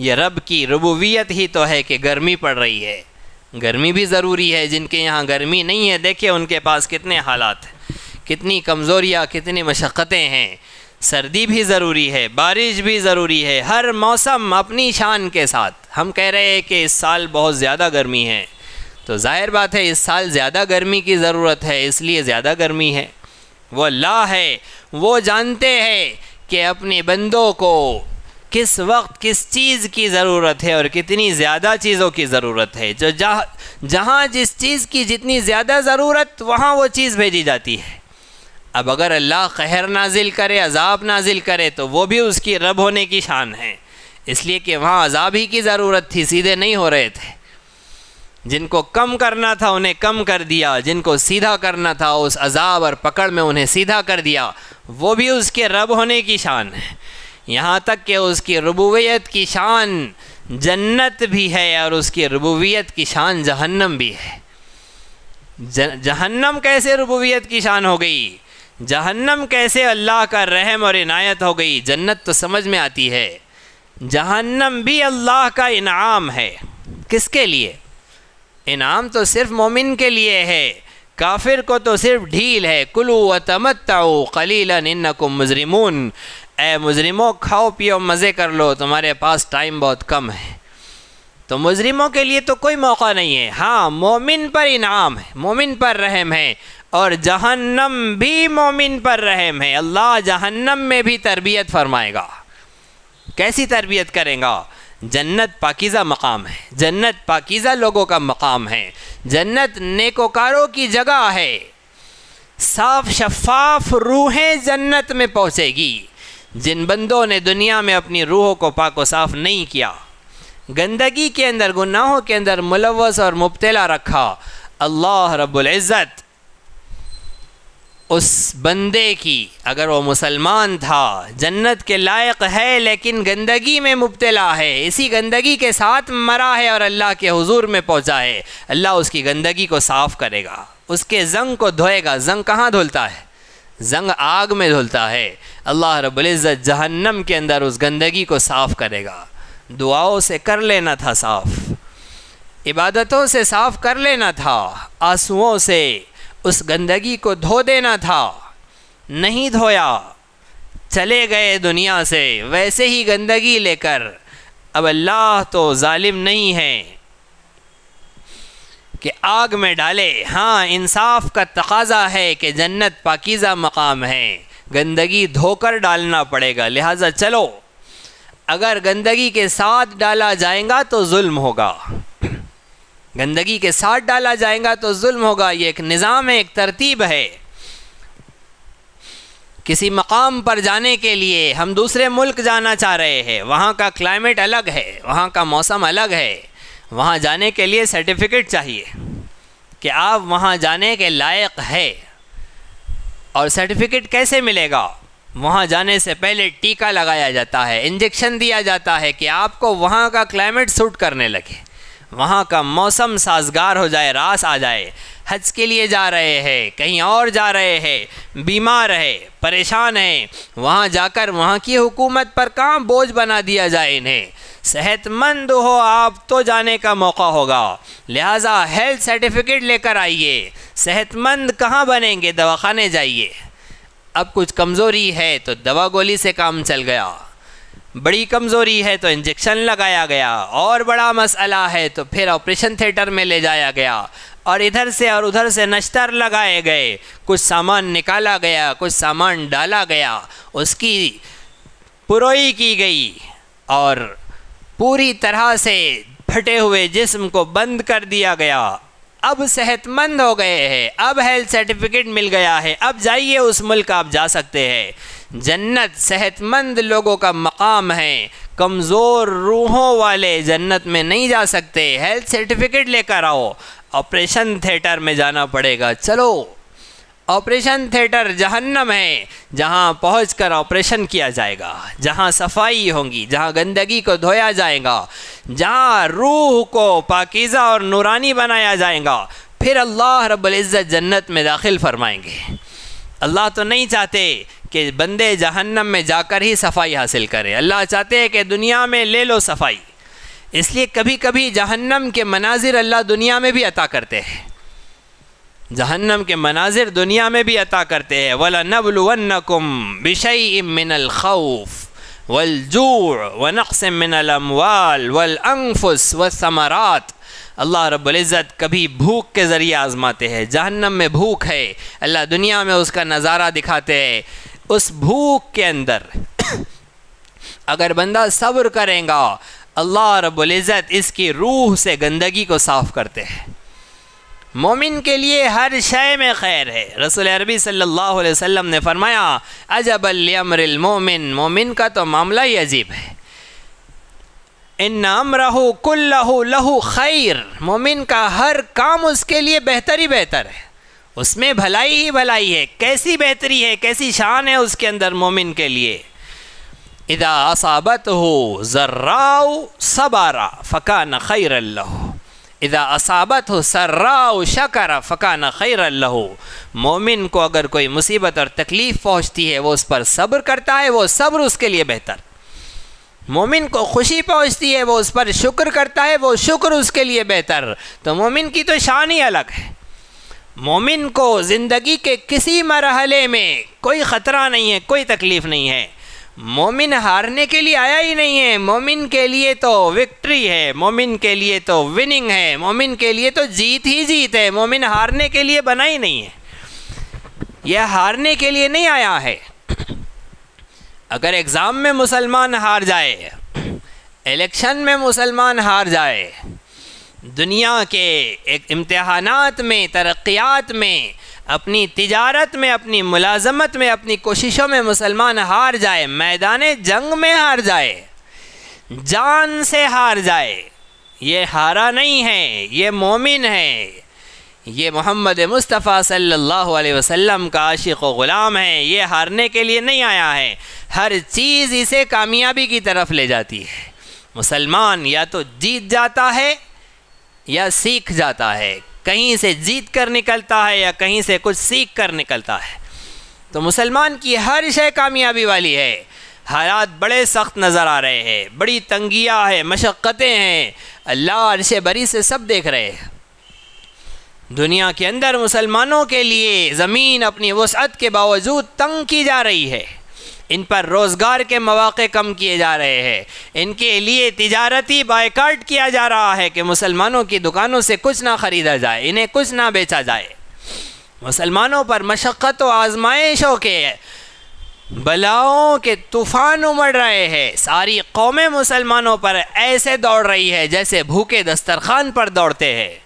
ये रब की रबूबियत ही तो है कि गर्मी पड़ रही है गर्मी भी ज़रूरी है जिनके यहाँ गर्मी नहीं है देखिए उनके पास कितने हालात कितनी कमज़ोरियाँ कितनी मशक्क़तें हैं सर्दी भी ज़रूरी है बारिश भी ज़रूरी है हर मौसम अपनी शान के साथ हम कह रहे हैं कि इस साल बहुत ज़्यादा गर्मी है तो ज़ाहिर बात है इस साल ज़्यादा गर्मी की ज़रूरत है इसलिए ज़्यादा गर्मी है वो ला है वो जानते हैं कि अपने बंदों को किस वक्त किस चीज़ की ज़रूरत है और कितनी ज़्यादा चीज़ों की ज़रूरत है जो जहाँ जहाँ जिस चीज़ की जितनी ज़्यादा ज़रूरत वहाँ वो चीज़ भेजी जाती है अब अगर अल्लाह कहर नाजिल करे अजाब नाजिल करे तो वो भी उसकी रब होने की शान है इसलिए कि वहाँ अजाब ही की ज़रूरत थी सीधे नहीं हो रहे थे जिनको कम करना था उन्हें कम कर दिया जिनको सीधा करना था उस अजाब और पकड़ में उन्हें सीधा कर दिया वो भी उसके रब होने की शान है यहाँ तक कि उसकी रबूबियत की शान जन्नत भी है और उसकी रबूबियत की शान जहन्नम भी है जहन्नम कैसे रबूबियत की शान हो गई जहन्नम कैसे अल्लाह का रहम और इनायत हो गई जन्नत तो समझ में आती है जहन्नम भी अल्लाह का इनाम है किसके लिए इनाम तो सिर्फ मोमिन के लिए है काफिर को तो सिर्फ ढील है कुलू व तमत्ताओ कलीला निन्नकुम मुजरिमून ए मुजरिमों खाओ पियो मज़े कर लो तुम्हारे पास टाइम बहुत कम है तो मुजरिमों के लिए तो कोई मौका नहीं है हाँ मोमिन पर इनाम है मोमिन पर रहम है और जहन्नम भी मोमिन पर रहम है अल्लाह जहन्नम में भी तरबियत फरमाएगा कैसी तरबियत करेगा जन्नत पाकिज़ा मकाम है जन्नत पाकिज़ा लोगों का मकाम है जन्नत नेकोकारों की जगह है साफ शफाफ रूहें जन्नत में पहुँचेगी जिन बंदों ने दुनिया में अपनी रूहों को पाको साफ नहीं किया गंदगी के अंदर गुनाहों के अंदर मुलवस और मुबतला रखा अल्लाह रबुल्ज़त उस बंदे की अगर वो मुसलमान था जन्नत के लायक है लेकिन गंदगी में मुबतला है इसी गंदगी के साथ मरा है और अल्लाह के हुजूर में पहुंचा है अल्लाह उसकी गंदगी को साफ़ करेगा उसके जंग को धोएगा जंग कहाँ धुलता है जंग आग में धुलता है अल्लाह रबुल्ज़त जहन्नम के अंदर उस गंदगी को साफ़ करेगा दुआओं से कर लेना था साफ़ इबादतों से साफ़ कर लेना था आंसुओं से उस गंदगी को धो देना था नहीं धोया चले गए दुनिया से वैसे ही गंदगी लेकर अब अल्लाह तो ालिम नहीं है कि आग में डाले हाँ इंसाफ का तकाजा है कि जन्नत पाकिज़ा मकाम है गंदगी धोकर डालना पड़ेगा लिहाजा चलो अगर गंदगी के साथ डाला जाएगा तो जुल्म होगा गंदगी के साथ डाला जाएगा तो जुल्म होगा ये एक निज़ाम है एक तरतीब है किसी मकाम पर जाने के लिए हम दूसरे मुल्क जाना चाह रहे हैं वहाँ का क्लाइमेट अलग है वहाँ का मौसम अलग है वहाँ जाने के लिए सर्टिफिकेट चाहिए कि आप वहाँ जाने के लायक है और सर्टिफिकेट कैसे मिलेगा वहाँ जाने से पहले टीका लगाया जाता है इंजेक्शन दिया जाता है कि आपको वहाँ का क्लाइमेट सूट करने लगे वहाँ का मौसम साजगार हो जाए रास आ जाए हज के लिए जा रहे हैं कहीं और जा रहे हैं बीमार है परेशान है वहाँ जाकर वहाँ की हुकूमत पर कहाँ बोझ बना दिया जाए इन्हें सेहतमंद हो आप तो जाने का मौका होगा लिहाजा हेल्थ सर्टिफिकेट लेकर आइए सेहतमंद कहाँ बनेंगे दवाखाने जाइए अब कुछ कमज़ोरी है तो दवा गोली से काम चल गया बड़ी कमज़ोरी है तो इंजेक्शन लगाया गया और बड़ा मसला है तो फिर ऑपरेशन थिएटर में ले जाया गया और इधर से और उधर से नश्तर लगाए गए कुछ सामान निकाला गया कुछ सामान डाला गया उसकी पुरोई की गई और पूरी तरह से फटे हुए जिस्म को बंद कर दिया गया अब सेहतमंद हो गए हैं अब हेल्थ सर्टिफिकेट मिल गया है अब जाइए उस मुल्क आप जा सकते हैं जन्नत सेहतमंद लोगों का मकाम है कमज़ोर रूहों वाले जन्नत में नहीं जा सकते हेल्थ सर्टिफिकेट लेकर आओ ऑपरेशन थिएटर में जाना पड़ेगा चलो ऑपरेशन थिएटर जहन्नम है जहाँ पहुँच कर ऑपरेशन किया जाएगा जहाँ सफाई होगी जहाँ गंदगी को धोया जाएगा जहाँ रूह को पाकिज़ा और नूरानी बनाया जाएगा फिर अल्लाह रब्ज़त जन्नत में दाखिल फरमाएंगे अल्लाह तो नहीं चाहते कि बंदे जहन्नम में जाकर ही सफाई हासिल करें अल्लाह चाहते हैं कि दुनिया में ले लो सफाई इसलिए कभी कभी जहन्नम के मनाजिर अल्लाह दुनिया में भी अता करते हैं जहन्नम के मनाजिर दुनिया में भी अता करते हैं वला नबलुवन्नकुम बिशई मिनल खौफ वलजूर व नक्स मिनल अमवाल वल व समरात अल्लाह रबुल्ज़त कभी भूख के ज़रिए आज़माते हैं जहन्नम में भूख है अल्लाह दुनिया में उसका नज़ारा दिखाते हैं उस भूख के अंदर अगर बंदा सब्र करेगा अल्लाह इज़्ज़त इसकी रूह से गंदगी को साफ़ करते हैं मोमिन के लिए हर शय में खैर है रसूल अरबी सल्लल्लाहु अलैहि वसल्लम ने फरमाया अजब अमरिल मोमिन मोमिन का तो मामला ही अजीब है इन कुल कुल्लहू लहू खैर मोमिन का हर काम उसके लिए बेहतर ही बेहतर है उसमें भलाई ही भलाई है कैसी बेहतरी है कैसी शान है उसके अंदर मोमिन के लिए इदा असाबत हो जर्राओ सबारा न खैर इदा असाबत हो सर्राओ फ़का न खैर मोमिन को अगर कोई मुसीबत और तकलीफ़ पहुँचती है वो उस पर सब्र करता है वो सब्र उसके लिए बेहतर मोमिन को खुशी पहुँचती है वो उस पर शुक्र करता है वो शुक्र उसके लिए बेहतर तो मोमिन की तो शान ही अलग है मोमिन को ज़िंदगी के किसी मरहले में कोई ख़तरा नहीं है कोई तकलीफ़ नहीं है मोमिन हारने के लिए आया ही नहीं है मोमिन के लिए तो विक्ट्री है मोमिन के लिए तो विनिंग है मोमिन के लिए तो जीत ही जीत है मोमिन हारने के लिए बना ही नहीं है यह हारने के लिए नहीं आया है अगर एग्ज़ाम में मुसलमान हार जाए इलेक्शन में मुसलमान हार जाए दुनिया के एक इम्तहानात में तरक्यात में अपनी तजारत में अपनी मुलाजमत में अपनी कोशिशों में मुसलमान हार जाए मैदान जंग में हार जाए जान से हार जाए ये हारा नहीं है ये मोमिन है ये मोहम्मद मुस्तफ़ा सल्लल्लाहु अलैहि वसल्लम का आशिक व ग़ुलाम है ये हारने के लिए नहीं आया है हर चीज़ इसे कामयाबी की तरफ ले जाती है मुसलमान या तो जीत जाता है या सीख जाता है कहीं से जीत कर निकलता है या कहीं से कुछ सीख कर निकलता है तो मुसलमान की हर शय कामयाबी वाली है हालात बड़े सख्त नज़र आ रहे हैं बड़ी तंगियाँ है मशक्क़तें हैं अल्लाह अरश बरी से सब देख रहे हैं दुनिया के अंदर मुसलमानों के लिए ज़मीन अपनी वसअत के बावजूद तंग की जा रही है इन पर रोज़गार के मौाक़े कम किए जा रहे हैं इनके लिए तजारती बायकाट किया जा रहा है कि मुसलमानों की दुकानों से कुछ ना ख़रीदा जाए इन्हें कुछ ना बेचा जाए मुसलमानों पर मशक्क़त व आजमाइशों के बलाओं के तूफ़ान उमड़ रहे हैं सारी कौमें मुसलमानों पर ऐसे दौड़ रही है जैसे भूखे दस्तरखान पर दौड़ते हैं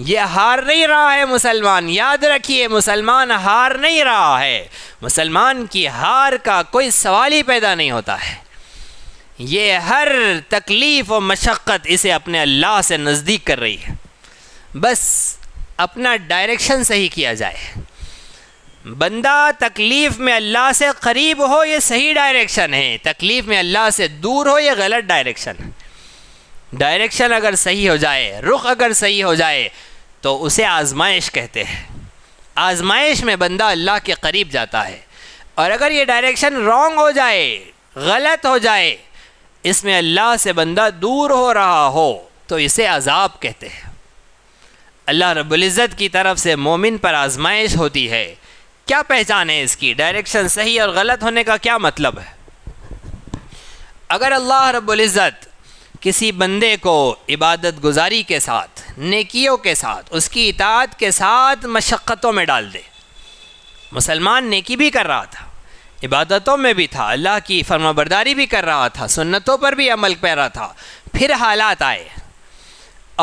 ये हार नहीं रहा है मुसलमान याद रखिए मुसलमान हार नहीं रहा है मुसलमान की हार का कोई सवाल ही पैदा नहीं होता है ये हर तकलीफ़ और मशक्क़त इसे अपने अल्लाह से नज़दीक कर रही है बस अपना डायरेक्शन सही किया जाए बंदा तकलीफ़ में अल्लाह से करीब हो ये सही डायरेक्शन है तकलीफ़ में अल्लाह से दूर हो ये गलत डायरेक्शन है डायरेक्शन अगर सही हो जाए रुख अगर सही हो जाए तो उसे आजमाइश कहते हैं आजमाइश में बंदा अल्लाह के करीब जाता है और अगर ये डायरेक्शन रॉन्ग हो जाए गलत हो जाए इसमें अल्लाह से बंदा दूर हो रहा हो तो इसे अजाब कहते हैं अल्लाह रब्ज़त की तरफ से मोमिन पर आजमाइश होती है क्या पहचान है इसकी डायरेक्शन सही और गलत होने का क्या मतलब है अगर अल्लाह रब्ज़त किसी बंदे को इबादत गुजारी के साथ नेकियों के साथ उसकी इतात के साथ मशक्क़तों में डाल दे मुसलमान नेकी भी कर रहा था इबादतों में भी था अल्लाह की फर्माबरदारी भी कर रहा था सुन्नतों पर भी अमल कर रहा था फिर हालात आए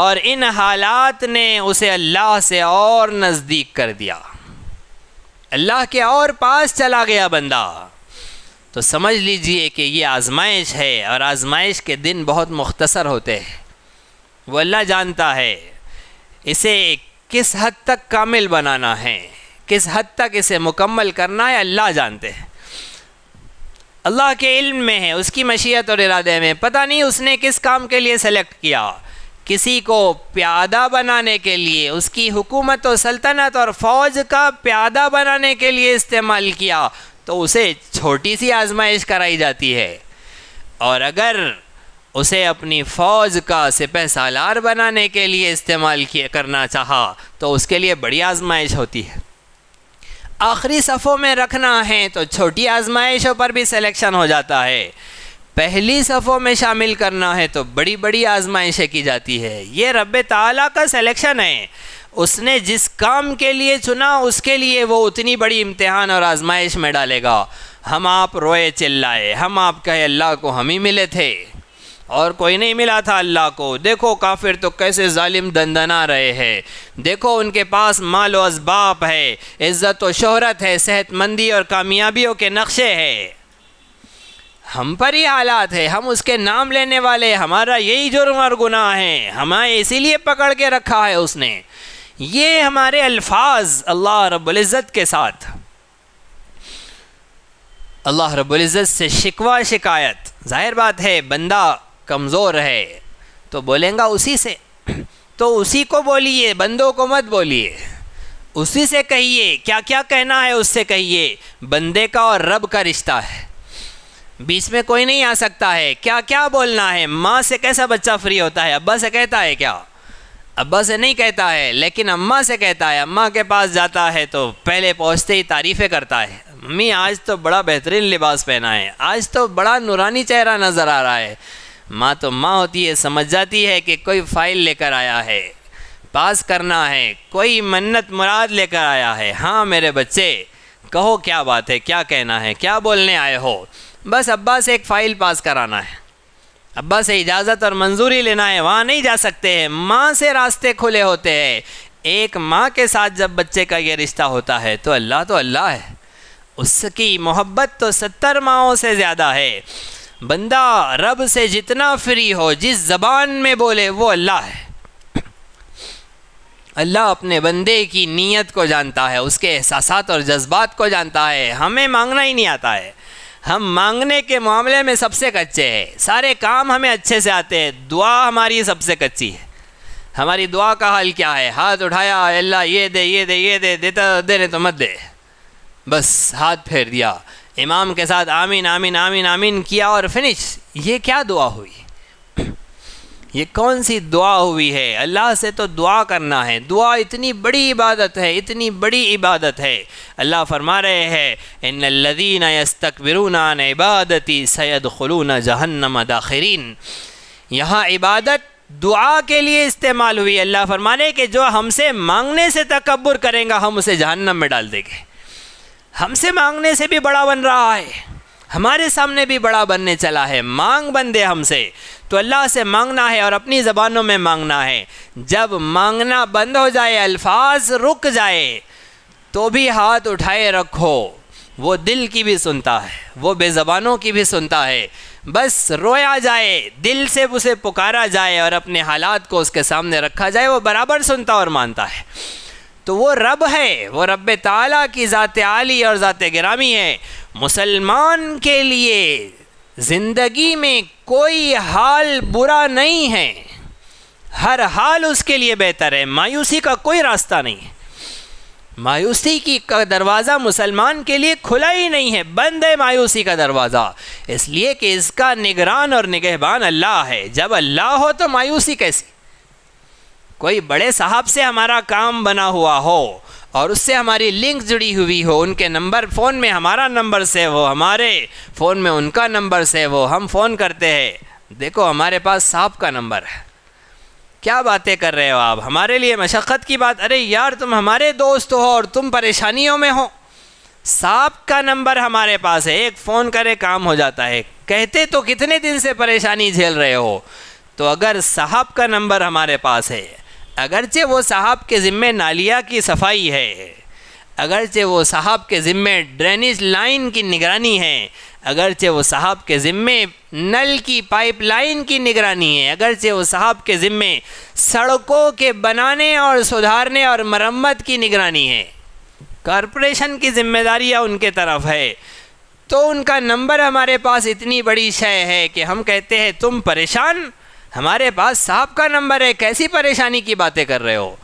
और इन हालात ने उसे अल्लाह से और नज़दीक कर दिया अल्लाह के और पास चला गया बंदा तो समझ लीजिए कि ये आजमाइश है और आजमाइश के दिन बहुत मुख्तसर होते हैं वो अल्लाह जानता है इसे किस हद तक कामिल बनाना है किस हद तक इसे मुकम्मल करना है अल्लाह जानते हैं अल्लाह के इल्म में है उसकी मशीयत और इरादे में पता नहीं उसने किस काम के लिए सेलेक्ट किया किसी को प्यादा बनाने के लिए उसकी हुकूमत और सल्तनत और फ़ौज का प्यादा बनाने के लिए इस्तेमाल किया तो उसे छोटी सी आजमाइश कराई जाती है और अगर उसे अपनी फौज का सिपह सालार बनाने के लिए इस्तेमाल किया करना चाहा तो उसके लिए बड़ी आजमाइश होती है आखिरी सफ़ों में रखना है तो छोटी आजमाइशों पर भी सिलेक्शन हो जाता है पहली सफ़ों में शामिल करना है तो बड़ी बड़ी आजमाइशें की जाती है ये रब ताला का सिलेक्शन है उसने जिस काम के लिए चुना उसके लिए वो उतनी बड़ी इम्तिहान और आजमाइश में डालेगा हम आप रोए चिल्लाए हम आप कहे अल्लाह को हम ही मिले थे और कोई नहीं मिला था अल्लाह को देखो काफिर तो कैसे ालिम दंदना रहे हैं देखो उनके पास माल व इसबाप है इज़्ज़त व शहरत है सेहतमंदी और कामयाबियों के नक्शे है हम पर ही हालात है हम उसके नाम लेने वाले हमारा यही जुर्म और गुनाह है हमें इसीलिए पकड़ के रखा है उसने ये हमारे अल्फाज अल्लाह रब्ज़त के साथ अल्लाह रब्ज़त से शिकवा शिकायत जाहिर बात है बंदा कमज़ोर है तो बोलेगा उसी से तो उसी को बोलिए बंदों को मत बोलिए उसी से कहिए क्या क्या कहना है उससे कहिए बंदे का और रब का रिश्ता है बीच में कोई नहीं आ सकता है क्या क्या बोलना है माँ से कैसा बच्चा फ्री होता है अब्बा से कहता है क्या अब्बा से नहीं कहता है लेकिन अम्मा से कहता है अम्मा के पास जाता है तो पहले पहुँचते ही तारीफ़ें करता है अम्मी आज तो बड़ा बेहतरीन लिबास पहना है आज तो बड़ा नूरानी चेहरा नज़र आ रहा है माँ तो माँ होती है समझ जाती है कि कोई फाइल लेकर आया है पास करना है कोई मन्नत मुराद लेकर आया है हाँ मेरे बच्चे कहो क्या बात है क्या कहना है क्या बोलने आए हो बस अब्बा से एक फ़ाइल पास कराना है अब्बा से इजाज़त और मंजूरी लेना है वहाँ नहीं जा सकते हैं माँ से रास्ते खुले होते हैं एक माँ के साथ जब बच्चे का ये रिश्ता होता है तो अल्लाह तो अल्लाह है उसकी मोहब्बत तो सत्तर माओं से ज़्यादा है बंदा रब से जितना फ्री हो जिस ज़बान में बोले वो अल्लाह है अल्लाह अपने बंदे की नीयत को जानता है उसके एहसास और जज्बात को जानता है हमें मांगना ही नहीं आता है हम मांगने के मामले में सबसे कच्चे हैं सारे काम हमें अच्छे से आते हैं दुआ हमारी सबसे कच्ची है हमारी दुआ का हाल क्या है हाथ उठाया अल्लाह ये दे ये दे ये दे देता दे तो मत दे बस हाथ फेर दिया इमाम के साथ आमीन आमीन आमीन आमीन किया और फिनिश ये क्या दुआ हुई ये कौन सी दुआ हुई है अल्लाह से तो दुआ करना है दुआ इतनी बड़ी इबादत है इतनी बड़ी इबादत है अल्लाह फरमा रहे हैं इन लदीन यस्तकबिरून इबादती सैद खलून जहन्नम दाखरीन यहाँ इबादत दुआ के लिए इस्तेमाल हुई अल्लाह फरमाने कि जो हमसे मांगने से तकबर करेंगे हम उसे जहन्नम में डाल देंगे हमसे मांगने से भी बड़ा बन रहा है हमारे सामने भी बड़ा बनने चला है मांग बंदे हमसे तो अल्लाह से मांगना है और अपनी ज़बानों में मांगना है जब मांगना बंद हो जाए अल्फाज रुक जाए तो भी हाथ उठाए रखो वो दिल की भी सुनता है वो बेज़बानों की भी सुनता है बस रोया जाए दिल से उसे पुकारा जाए और अपने हालात को उसके सामने रखा जाए वो बराबर सुनता और मानता है तो वो रब है वो रब ताला की ज़ात आली और ज़ात ग्रामी है मुसलमान के लिए ज़िंदगी में कोई हाल बुरा नहीं है हर हाल उसके लिए बेहतर है मायूसी का कोई रास्ता नहीं है मायूसी की का दरवाज़ा मुसलमान के लिए खुला ही नहीं है बंद है मायूसी का दरवाज़ा इसलिए कि इसका निगरान और निगहबान अल्लाह है जब अल्लाह हो तो मायूसी कैसी कोई बड़े साहब से हमारा काम बना हुआ हो और उससे हमारी लिंक जुड़ी हुई हो उनके नंबर फ़ोन में हमारा नंबर सेव हो हमारे फ़ोन में उनका नंबर सेव हो हम फ़ोन करते हैं देखो हमारे पास साहब का नंबर है क्या बातें कर रहे हो आप हमारे लिए मशक्क़त की बात अरे यार तुम हमारे दोस्त हो और तुम परेशानियों में हो साहब का नंबर हमारे पास है एक फ़ोन करे काम हो जाता है कहते तो कितने दिन से परेशानी झेल रहे हो तो अगर साहब का नंबर हमारे पास है अगरचे वो साहब के ज़िम्मे नालिया की सफाई है अगरचे वो साहब के ज़िम्मे ड्रेनेज लाइन की निगरानी है अगरचे वो साहब के ज़िम्मे नल की पाइपलाइन की निगरानी है अगरचे वो साहब के ज़िम्मे सड़कों के बनाने और सुधारने और मरम्मत की निगरानी है कॉरपोरेशन की जिम्मेदारियाँ उनके तरफ है तो उनका नंबर हमारे पास इतनी बड़ी शय है कि हम कहते हैं तुम परेशान हमारे पास साहब का नंबर है कैसी परेशानी की बातें कर रहे हो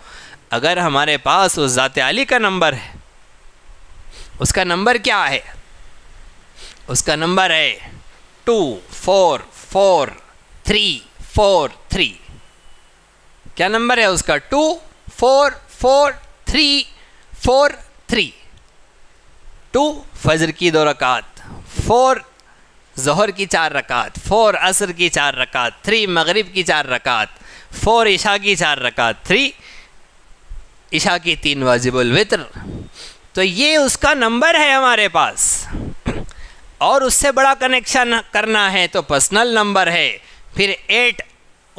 अगर हमारे पास उस ज़ात अली का नंबर है उसका नंबर क्या है उसका नंबर है two four four three four three क्या नंबर है उसका two four four three four three two फजर की दो रकात फोर जहर की चार रकात फ़ोर असर की चार रकात थ्री मगरिब की चार रकात फ़ोर इशा की चार रकात थ्री इशा की तीन वाजिबुल वितर तो ये उसका नंबर है हमारे पास और उससे बड़ा कनेक्शन करना है तो पर्सनल नंबर है फिर एट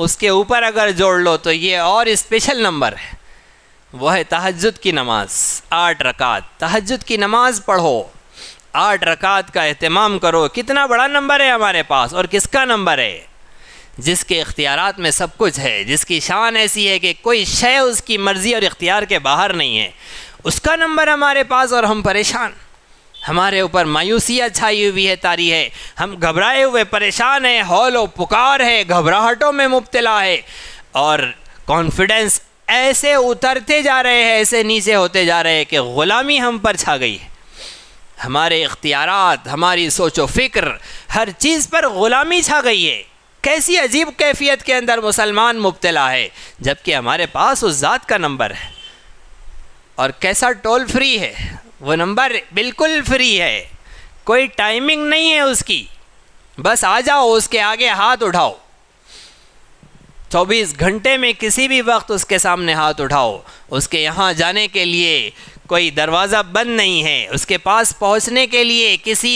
उसके ऊपर अगर जोड़ लो तो ये और स्पेशल नंबर है वह है तहजद की नमाज़ आठ रकात तहजद की नमाज़ पढ़ो आठ रकात का अहतमाम करो कितना बड़ा नंबर है हमारे पास और किसका नंबर है जिसके इख्तियार में सब कुछ है जिसकी शान ऐसी है कि कोई शय उसकी मर्ज़ी और इख्तियार के बाहर नहीं है उसका नंबर हमारे पास और हम परेशान हमारे ऊपर मायूसियाँ छाई हुई है तारी है हम घबराए हुए परेशान हैं हौल व पुकार है घबराहटों में मुबतला है और कॉन्फिडेंस ऐसे उतरते जा रहे हैं ऐसे नीचे होते जा रहे हैं कि ग़ुलामी हम पर छा गई है हमारे इख्तियारत हमारी सोचो फिक्र हर चीज़ पर ग़ुलामी छा गई है कैसी अजीब कैफियत के अंदर मुसलमान मुबतला है जबकि हमारे पास उस ज़ात का नंबर है और कैसा टोल फ्री है वो नंबर बिल्कुल फ्री है कोई टाइमिंग नहीं है उसकी बस आ जाओ उसके आगे हाथ उठाओ 24 घंटे में किसी भी वक्त उसके सामने हाथ उठाओ उसके यहाँ जाने के लिए कोई दरवाज़ा बंद नहीं है उसके पास पहुंचने के लिए किसी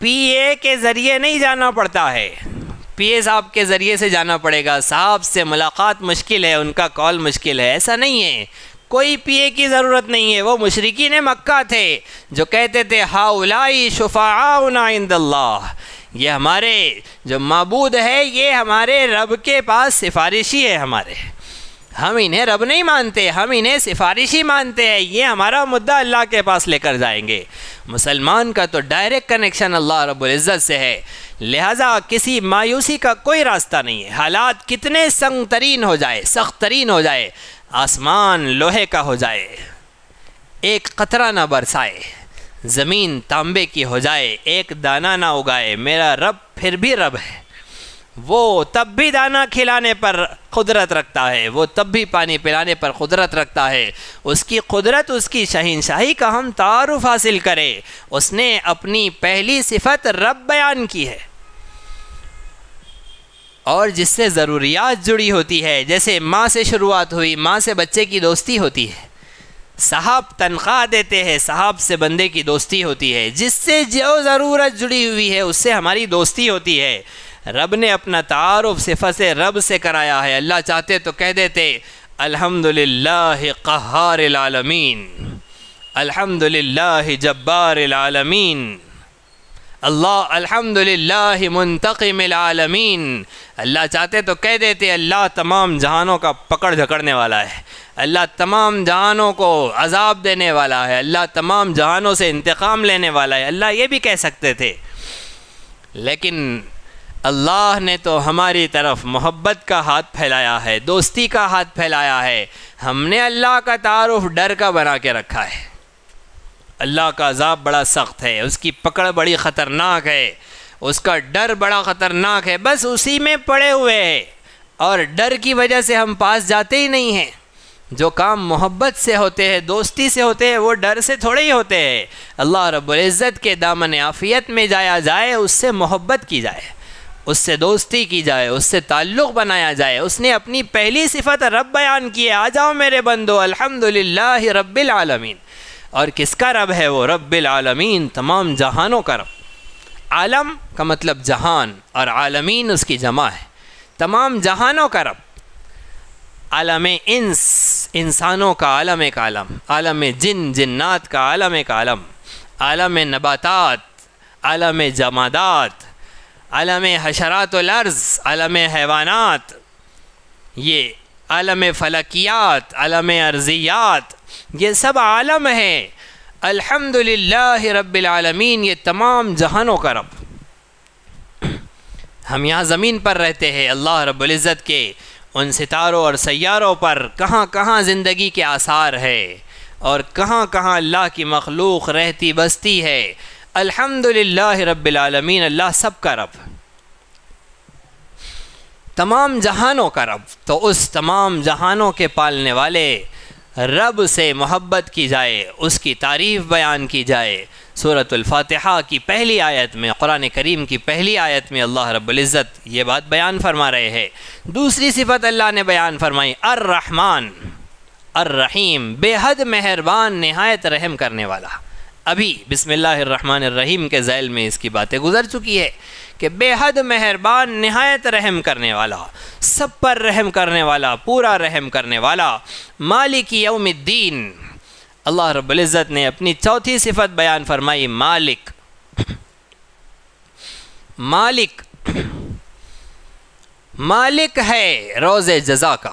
पीए के ज़रिए नहीं जाना पड़ता है पीए साहब के ज़रिए से जाना पड़ेगा साहब से मुलाकात मुश्किल है उनका कॉल मुश्किल है ऐसा नहीं है कोई पीए की ज़रूरत नहीं है वो मशरकिन मक्का थे जो कहते थे हाउलाई शफाउना ये हमारे जो मबूद है ये हमारे रब के पास सिफारिशी है हमारे हम इन्हें रब नहीं मानते हम इन्हें सिफारिशी मानते हैं ये हमारा मुद्दा अल्लाह के पास लेकर जाएंगे मुसलमान का तो डायरेक्ट कनेक्शन अल्लाह रबुल्ज़त से है लिहाजा किसी मायूसी का कोई रास्ता नहीं है हालात कितने संग तरीन हो जाए सख्त तरीन हो जाए आसमान लोहे का हो जाए एक कतरा ना बरसाए ज़मीन तांबे की हो जाए एक दाना ना उगाए मेरा रब फिर भी रब है वो तब भी दाना खिलाने पर कुदरत रखता है वो तब भी पानी पिलाने पर कुदरत रखता है उसकी कुदरत उसकी शहनशाही का हम तारफ़ हासिल करें उसने अपनी पहली सिफत रब बयान की है और जिससे ज़रूरियात जुड़ी होती है जैसे माँ से शुरुआत हुई माँ से बच्चे की दोस्ती होती है साहब तनख्वाह देते हैं साहब से बंदे की दोस्ती होती है जिससे जो ज़रूरत जुड़ी हुई है उससे हमारी दोस्ती होती है रब ने अपना तारफ़ सिफत रब से कराया है अल्लाह चाहते तो कह देते अलहमदिल्लामीन अल्हम्दुलिल्लाह जब्बारमीन अल्लाह अल्हम्दुलिल्लाह मुंतकम आलमीन अल्लाह चाहते तो कह देते अल्लाह तमाम जहानों का पकड़ झकड़ने वाला है अल्लाह तमाम जहानों को अजाब देने वाला है अल्लाह तमाम जहानों से इंतकाम लेने वाला है अल्लाह ये भी कह सकते थे लेकिन अल्लाह ने तो हमारी तरफ मोहब्बत का हाथ फैलाया है दोस्ती का हाथ फैलाया है हमने अल्लाह का तारफ़ डर का बना के रखा है अल्लाह का अजाब बड़ा सख्त है उसकी पकड़ बड़ी ख़तरनाक है उसका डर बड़ा ख़तरनाक है बस उसी में पड़े हुए हैं और डर की वजह से हम पास जाते ही नहीं हैं जो काम मोहब्बत से होते हैं दोस्ती से होते हैं वो डर से थोड़े ही होते हैं अल्लाह रब्ज़त के दामन आफ़ियत में जाया जाए उससे मोहब्बत की जाए उससे दोस्ती की जाए उससे ताल्लुक़ बनाया जाए उसने अपनी पहली सिफत रब बयान किए आ जाओ मेरे बंदो अल्हम्दुलिल्लाह रब्बिल आलमीन और किसका रब है वो रब्बिल आलमीन तमाम जहानों का रब आलम का मतलब जहान और आलमीन उसकी जमा है तमाम जहानों का रब आलम इंस इंसानों का आलम एक आलम आलम जिन जिन्नात का आलम एक आलम आलम नबातात आलम जमादात आलम हशरातलर्ज़ आलम हैवानात ये आलम फलकियात आलम अर्ज़ियात ये सब आलम है अल्हम्दुलिल्लाह रब्बिल आलमीन ये तमाम जहानों का रब हम यहाँ ज़मीन पर रहते हैं अल्लाह रब्बुल इज़्ज़त के उन सितारों और सैारों पर कहाँ कहाँ ज़िंदगी के आसार है और कहाँ कहाँ अल्लाह की मखलूक रहती बसती है अल्हम्दुलिल्लाह रब्बिलालमीन अल्लाह सब का रब तमाम जहानों का रब तो उस तमाम जहानों के पालने वाले रब से मोहब्बत की जाए उसकी तारीफ़ बयान की जाए सूरतफ़ातहा की पहली आयत में क़ुरान करीम की पहली आयत में अल्लाह रब्ज़त ये बात बयान फरमा रहे हैं दूसरी सिफत अल्लाह ने बयान फरमाई अर्रहमान अर्रहीम बेहद मेहरबान नहायत रहम करने वाला अभी बिसमीम के जैल में इसकी बातें गुजर चुकी है कि बेहद मेहरबान नहायत रहम करने वाला सब पर रहम करने वाला पूरा रहम करने वाला मालिक यौमद्दीन अल्लाह रबुल्ज़त ने अपनी चौथी सिफत बयान फरमाई मालिक मालिक मालिक है रोज़ जजा का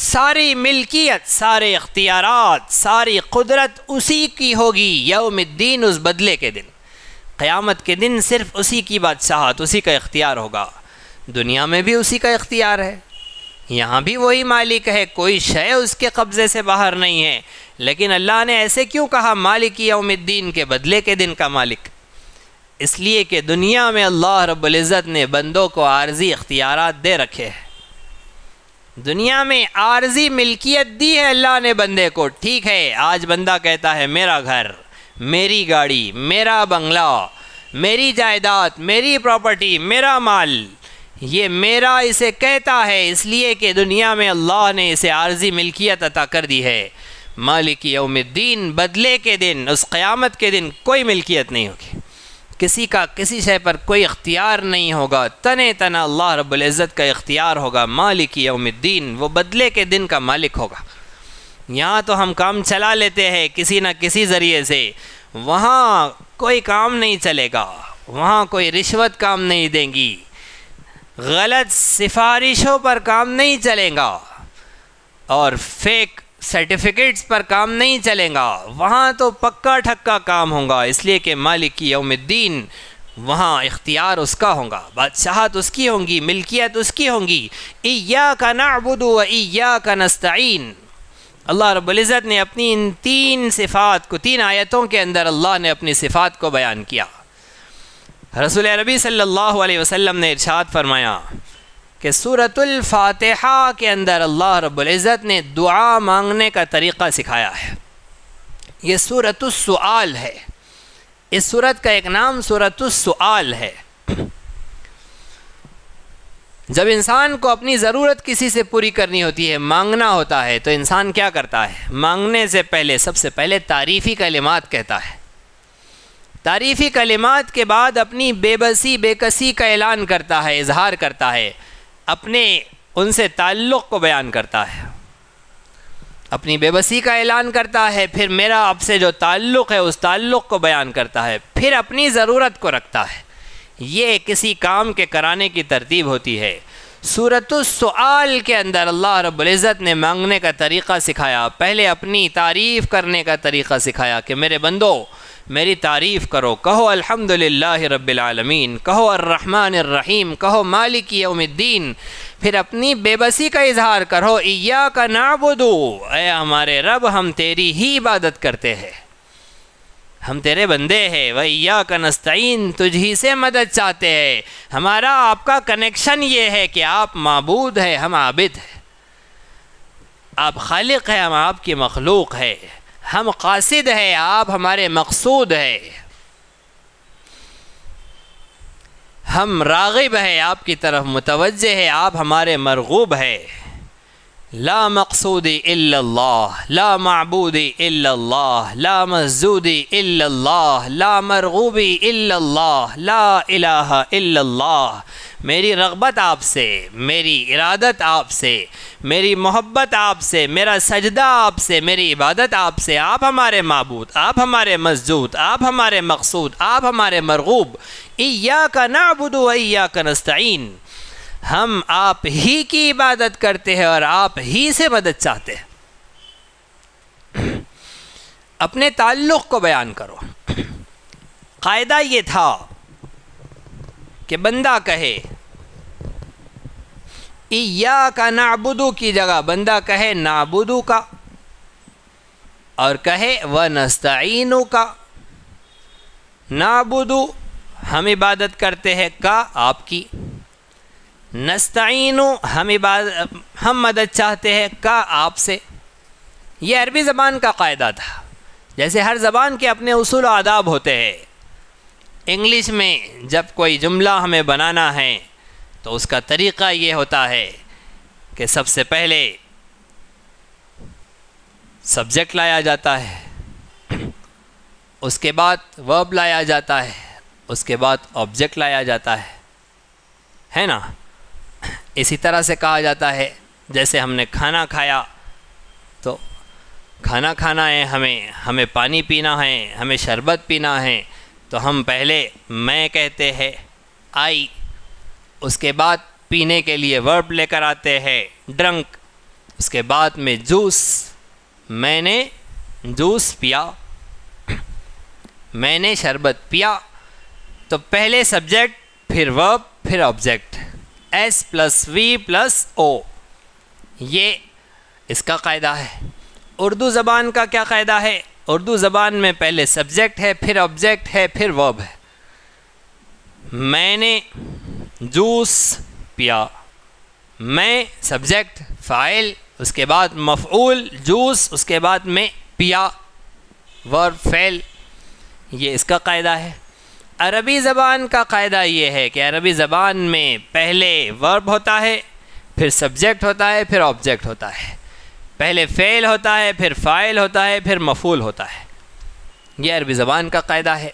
सारी मिल्कियत सारे इख्तियारत सारी कुदरत उसी की होगी यौमद्दीन उस बदले के दिन क़यामत के दिन सिर्फ उसी की बादशाहत उसी का इख्तियार होगा दुनिया में भी उसी का इख्तियार है यहाँ भी वही मालिक है कोई शय उसके कब्ज़े से बाहर नहीं है लेकिन अल्लाह ने ऐसे क्यों कहा मालिक यौमद्दीन के बदले के दिन का मालिक इसलिए कि दुनिया में अल्लाह रब्ज़त ने बंदों को आर्जी इख्तियार दे रखे हैं दुनिया में आर्जी मिल्कियत दी है अल्लाह ने बंदे को ठीक है आज बंदा कहता है मेरा घर मेरी गाड़ी मेरा बंगला मेरी जायदाद मेरी प्रॉपर्टी मेरा माल ये मेरा इसे कहता है इसलिए कि दुनिया में अल्लाह ने इसे आर्जी मिल्कियत अता कर दी है मालिक यौम बदले के दिन उस क़यामत के दिन कोई मिल्कियत नहीं होगी किसी का किसी शय पर कोई इख्तियार नहीं होगा तने तना अल्लाह रब्ज़त का इख्तियार होगा मालिक यौमद्दीन वो बदले के दिन का मालिक होगा यहाँ तो हम काम चला लेते हैं किसी न किसी ज़रिए से वहाँ कोई काम नहीं चलेगा वहाँ कोई रिश्वत काम नहीं देंगी गलत सिफारिशों पर काम नहीं चलेगा और फेक सर्टिफिकेट्स पर काम नहीं चलेगा वहाँ तो पक्का ठक्का काम होगा इसलिए कि मालिक यौमद्दीन वहाँ इख्तियार उसका होगा बादशाहत उसकी होंगी मिल्कियत उसकी होंगी ईया का नाबुद व का नस्तीन अल्लाह रब्ज़त ने अपनी इन तीन सिफ़ात को तीन आयतों के अंदर अल्लाह ने अपनी सिफ़ात को बयान किया रसूल रबी सल्लल्लाहु अलैहि वसल्लम ने इरशाद फरमाया कि सूरतुल फातिहा के अंदर अल्लाह रब्ज़त ने दुआ मांगने का तरीक़ा सिखाया है ये सूरतुसआल है इस सूरत का एक नाम सूरतुसआल है जब इंसान को अपनी ज़रूरत किसी से पूरी करनी होती है मांगना होता है तो इंसान क्या करता है मांगने से पहले सबसे पहले तारीफ़ी कलिमात कहता है तारीफ़ी कलिमात के बाद अपनी बेबसी बेकसी का ऐलान करता है इजहार करता है अपने उनसे ताल्लुक़ को बयान करता है अपनी बेबसी का ऐलान करता है फिर मेरा आपसे जो ताल्लुक़ है उस ताल्लुक़ को बयान करता है फिर अपनी ज़रूरत को रखता है ये किसी काम के कराने की तरतीब होती है सूरत सवाल के अंदर अल्लाह रब्ज़त ने मांगने का तरीक़ा सिखाया पहले अपनी तारीफ़ करने का तरीक़ा सिखाया कि मेरे बंदो मेरी तारीफ़ करो कहो अल्हम्दुलिल्लाह रब्बिलालमीन कहो अर्रहमान अर्रहीम कहो मालिक यौमुद्दीन फिर अपनी बेबसी का इजहार करो इया का नाबुदो ए हमारे रब हम तेरी ही इबादत करते हैं हम तेरे बंदे हैं वैया का नस्तीन तुझी से मदद चाहते हैं हमारा आपका कनेक्शन ये है कि आप मबूद है हम आबिद हैं आप खालिक हैं हम आपकी मखलूक है हम कासिद है आप हमारे मकसूद है हम रागिब है आपकी तरफ मुतवज है आप हमारे मरगूब है ला मकसूद अल्लाह ला मबूद अल्लाह ला मजूद अल्लाह ला मरगूबी अल्लाह ला इलाहा अल्लाह मेरी रगबत आपसे मेरी इरादत आपसे मेरी मोहब्बत आपसे मेरा सजदा आपसे मेरी इबादत आपसे आप हमारे मबूद आप हमारे मस्जूद आप हमारे मकसूद आप हमारे मरगूब इया का नाबुदो अया का नस्तीन हम आप ही की इबादत करते हैं और आप ही से मदद चाहते हैं अपने ताल्लुक़ को बयान करो कायदा ये था कि बंदा कहे या का नाबुदू की जगह बंदा कहे नाबुदू का और कहे व नस्तीनू का नाबुदू हम इबादत करते हैं का आपकी नस्तीनू हम इबादत हम मदद चाहते हैं का आपसे यह अरबी ज़बान का कायदा था जैसे हर ज़बान के अपने उसूल आदाब होते हैं इंग्लिश में जब कोई जुमला हमें बनाना है तो उसका तरीक़ा ये होता है कि सबसे पहले सब्जेक्ट लाया जाता है उसके बाद वर्ब लाया जाता है उसके बाद ऑब्जेक्ट लाया जाता है है ना इसी तरह से कहा जाता है जैसे हमने खाना खाया तो खाना खाना है हमें हमें पानी पीना है हमें शरबत पीना है तो हम पहले मैं कहते हैं आई उसके बाद पीने के लिए वर्ब लेकर आते हैं ड्रंक उसके बाद में जूस मैंने जूस पिया मैंने शरबत पिया तो पहले सब्जेक्ट फिर वर्ब फिर object S plus V plus O ये इसका कायदा है उर्दू ज़बान का क्या कायदा है उर्दू ज़बान में पहले सब्जेक्ट है फिर ऑब्जेक्ट है फिर वर्ब है मैंने जूस पिया मैं सब्जेक्ट फ़ाइल उसके बाद मफूल जूस उसके बाद मैं पिया वर्ब फैल ये इसका कायदा है अरबी ज़बान का कायदा ये है कि अरबी ज़बान में पहले वर्ब होता है फिर सब्जेक्ट होता है फिर ऑब्जेक्ट होता है पहले फ़ेल होता है फिर फ़ाइल होता है फिर मफूल होता है यह अरबी ज़बान का कायदा है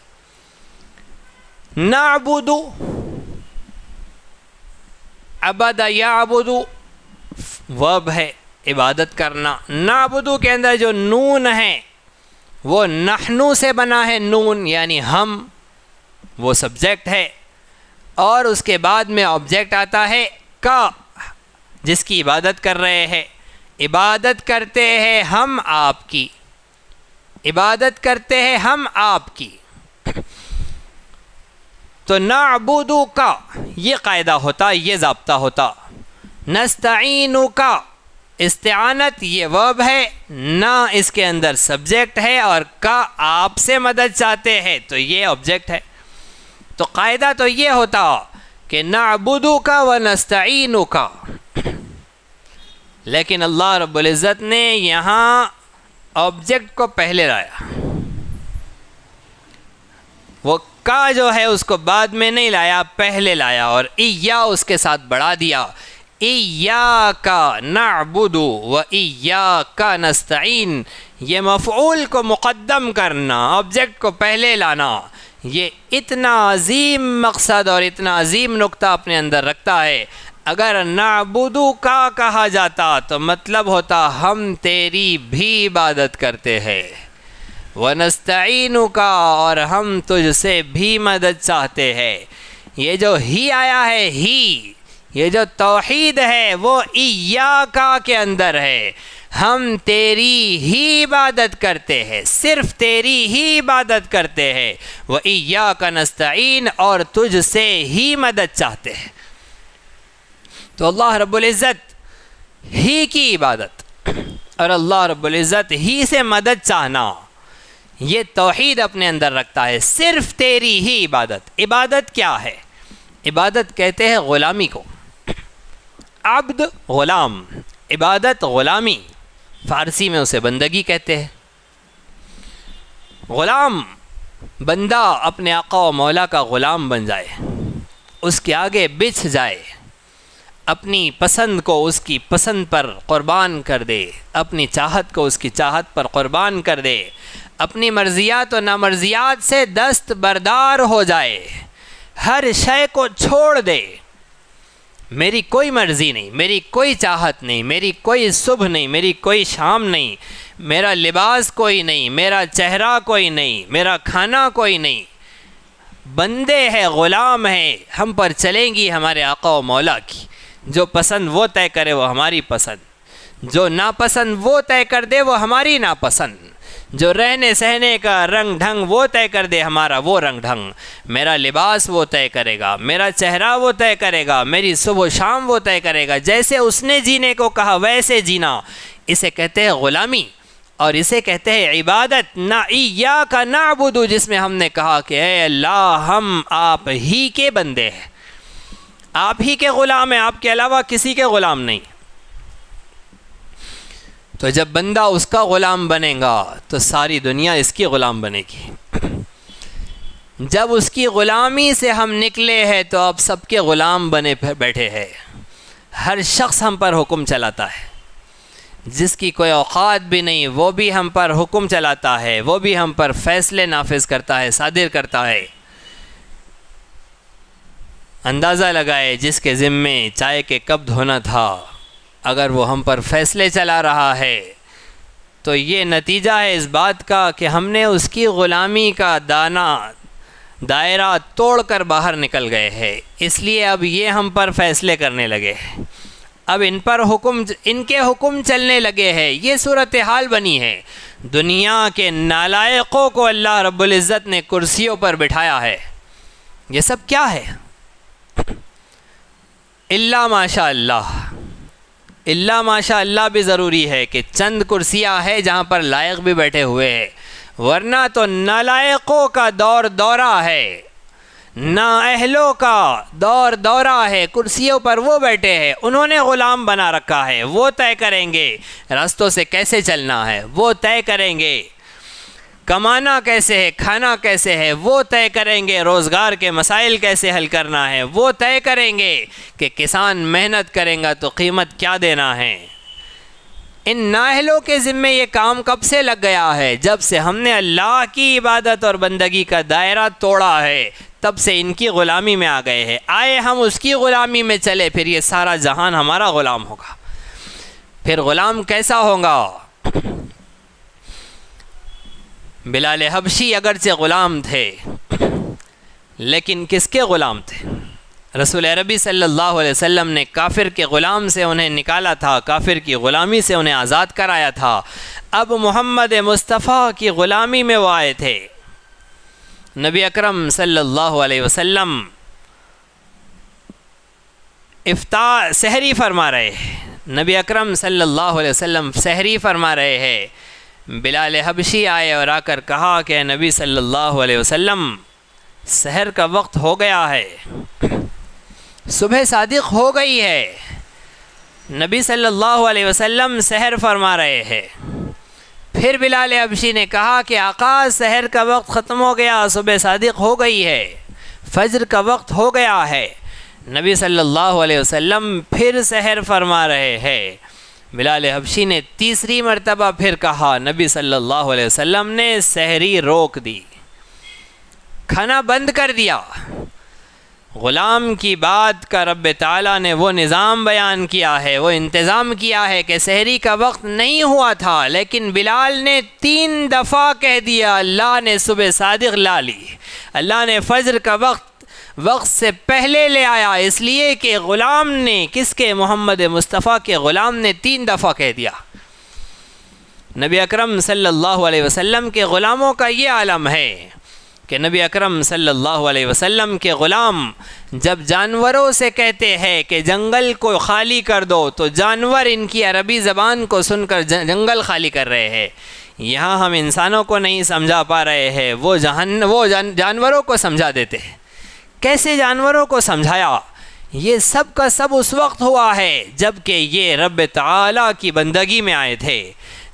नाबुदु अबद याबुदु वब है इबादत करना नाबुदु के अंदर जो नून है वो नहनू से बना है नून यानी हम वो सब्जेक्ट है और उसके बाद में ऑब्जेक्ट आता है का जिसकी इबादत कर रहे हैं इबादत करते हैं हम आपकी इबादत करते हैं हम आपकी तो नाबुदू का ये कायदा होता ये जबता होता नस्तीनू का इस्तानत ये वर्ब है ना इसके अंदर सब्जेक्ट है और का आपसे मदद चाहते हैं तो ये ऑब्जेक्ट है तो कायदा तो ये होता कि नाबुदू का व नस्तीनू का लेकिन अल्लाह रबुल्ज़त ने यहाँ ऑब्जेक्ट को पहले लाया वो का जो है उसको बाद में नहीं लाया पहले लाया और ईया उसके साथ बढ़ा दिया ईया का नाबुदो व ईया का नस्तीन ये मफूल को मुक़दम करना ऑब्जेक्ट को पहले लाना ये इतना अजीम मकसद और इतना अजीम नुकता अपने अंदर रखता है अगर नाबुदू का कहा जाता तो मतलब होता हम तेरी भी इबादत करते हैं वनस्तनु का और हम तुझसे भी मदद चाहते हैं ये जो ही आया है ही ये जो तोहीद है वो इया का के अंदर है हम तेरी ही इबादत करते हैं सिर्फ तेरी ही इबादत करते हैं वह इया का नस्तीन और तुझसे ही मदद चाहते हैं तो अल्लाह रब्ज़त ही की इबादत और अल्लाह रब्ज़त ही से मदद चाहना ये तोहद अपने अंदर रखता है सिर्फ तेरी ही इबादत इबादत क्या है इबादत कहते हैं ग़ुलामी को अब्द ग़ुलाम इबादत ग़ुलामी फ़ारसी में उसे बंदगी कहते हैं ग़ुलाम बंदा अपने आका व मौला का ग़ुलाम बन जाए उसके आगे बिछ जाए अपनी पसंद को उसकी पसंद पर क़ुरबान कर दे अपनी चाहत को उसकी चाहत पर क़ुरबान कर दे अपनी मर्जियात और नामर्जियात से दस्त बरदार हो जाए हर शय को छोड़ दे मेरी कोई मर्ज़ी नहीं मेरी कोई चाहत नहीं मेरी कोई सुबह नहीं मेरी कोई शाम नहीं मेरा लिबास कोई नहीं मेरा चेहरा कोई नहीं मेरा खाना कोई नहीं बंदे है ग़ुलाम है हम पर चलेंगी हमारे आका व मौला की जो पसंद वो तय करे वो हमारी पसंद जो नापसंद वो तय कर दे वो हमारी नापसंद जो रहने सहने का रंग ढंग वो तय कर दे हमारा वो रंग ढंग मेरा लिबास वो तय करेगा मेरा चेहरा वो तय करेगा मेरी सुबह शाम वो तय करेगा जैसे उसने जीने को कहा वैसे जीना इसे कहते हैं ग़ुलामी और इसे कहते हैं इबादत ना या का नाबुदू जिसमें हमने कहा कि अल्लाह हम आप ही के बंदे हैं आप ही के ग़ुलाम हैं आपके अलावा किसी के ग़ुलाम नहीं तो जब बंदा उसका ग़ुलाम बनेगा तो सारी दुनिया इसकी ग़ुलाम बनेगी जब उसकी ग़ुलामी से हम निकले हैं तो आप सबके ग़ुलाम बने बैठे हैं हर शख्स हम पर हुक्म चलाता है जिसकी कोई औकात भी नहीं वो भी हम पर हुक्म चलाता है वो भी हम पर फ़ैसले नाफिज करता है सादिर करता है अंदाज़ा लगाए जिसके ज़िम्मे चाय के कप धोना था अगर वो हम पर फैसले चला रहा है तो ये नतीजा है इस बात का कि हमने उसकी ग़ुलामी का दाना दायरा तोड़कर बाहर निकल गए हैं इसलिए अब ये हम पर फैसले करने लगे हैं अब इन पर हुक्म इनके हुक्म चलने लगे हैं ये सूरत हाल बनी है दुनिया के नालायकों को अल्लाह इज़्ज़त ने कुर्सियों पर बिठाया है ये सब क्या है इल्ला माशा अल्लाह इल्ला माशा अल्लाह भी ज़रूरी है कि चंद कुर्सियाँ है जहाँ पर लायक भी बैठे हुए हैं वरना तो नालायकों का दौर दौरा है नाअहलों का दौर दौरा है कुर्सियों पर वो बैठे हैं उन्होंने ग़ुलाम बना रखा है वो तय करेंगे रास्तों से कैसे चलना है वो तय करेंगे कमाना कैसे है खाना कैसे है वो तय करेंगे रोज़गार के मसाइल कैसे हल करना है वो तय करेंगे कि किसान मेहनत करेगा तो कीमत क्या देना है इन नाहलों के ज़िम्मे ये काम कब से लग गया है जब से हमने अल्लाह की इबादत और बंदगी का दायरा तोड़ा है तब से इनकी ग़ुलामी में आ गए हैं आए हम उसकी ग़ुलामी में चले फिर ये सारा जहान हमारा ग़ुलाम होगा फिर ग़ुलाम कैसा होगा बिलाल हबशी अगरचे ग़ुलाम थे लेकिन किसके ग़ुलाम थे रसूल अरबी सल्लल्लाहु अलैहि वसल्लम ने काफिर के ग़ुलाम से उन्हें निकाला था काफिर की ग़ुलामी से उन्हें आज़ाद कराया था अब मोहम्मद मुस्तफ़ा की ग़ुलामी में वो आए थे नबी अकरम सल्लल्लाहु अलैहि वसल्लम इफ्ता सहरी फरमा रहे हैं नबी अकरम सल्लल्लाहु अलैहि वसल्लम सहरी फरमा रहे हैं बिलाल हबशी आए और आकर कहा कि नबी सल्लल्लाहु अलैहि वसल्लम शहर का वक्त हो गया है सुबह सादिक हो गई है नबी सल्लल्लाहु अलैहि वसल्लम शहर फरमा रहे हैं फिर बिलाल हबशी ने कहा कि आकाश शहर का वक्त ख़त्म हो गया सुबह सादिक हो गई है फजर का वक्त हो गया है नबी सल्लल्लाहु अलैहि वसल्लम फिर शहर फरमा रहे हैं बिलाल हबशी ने तीसरी मरतबा फिर कहा नबी सल्लल्लाहु अलैहि वसल्लम ने सहरी रोक दी खाना बंद कर दिया ग़ुलाम की बात का रब ताला ने वो निज़ाम बयान किया है वो इंतज़ाम किया है कि सहरी का वक्त नहीं हुआ था लेकिन बिलाल ने तीन दफ़ा कह दिया अल्लाह ने सुबह सादिक ला ली अल्लाह ने फजर का वक्त वक्त से पहले ले आया इसलिए कि ग़ुलाम ने किसके मोहम्मद मुस्तफ़ा के ग़ुलाम ने तीन दफ़ा कह दिया नबी अकरम सल्लल्लाहु अलैहि वसल्लम के ग़ुलामों का ये आलम है कि नबी अकरम सल्लल्लाहु अलैहि वसल्लम के ग़ुलाम जब जानवरों से कहते हैं कि जंगल को खाली कर दो तो जानवर इनकी अरबी ज़बान को सुनकर जंगल खाली कर रहे हैं यहाँ हम इंसानों को नहीं समझा पा रहे हैं वो जहन वो जान जानवरों को समझा देते हैं कैसे जानवरों को समझाया ये सब का सब उस वक्त हुआ है जबकि ये रब ताला की बंदगी में आए थे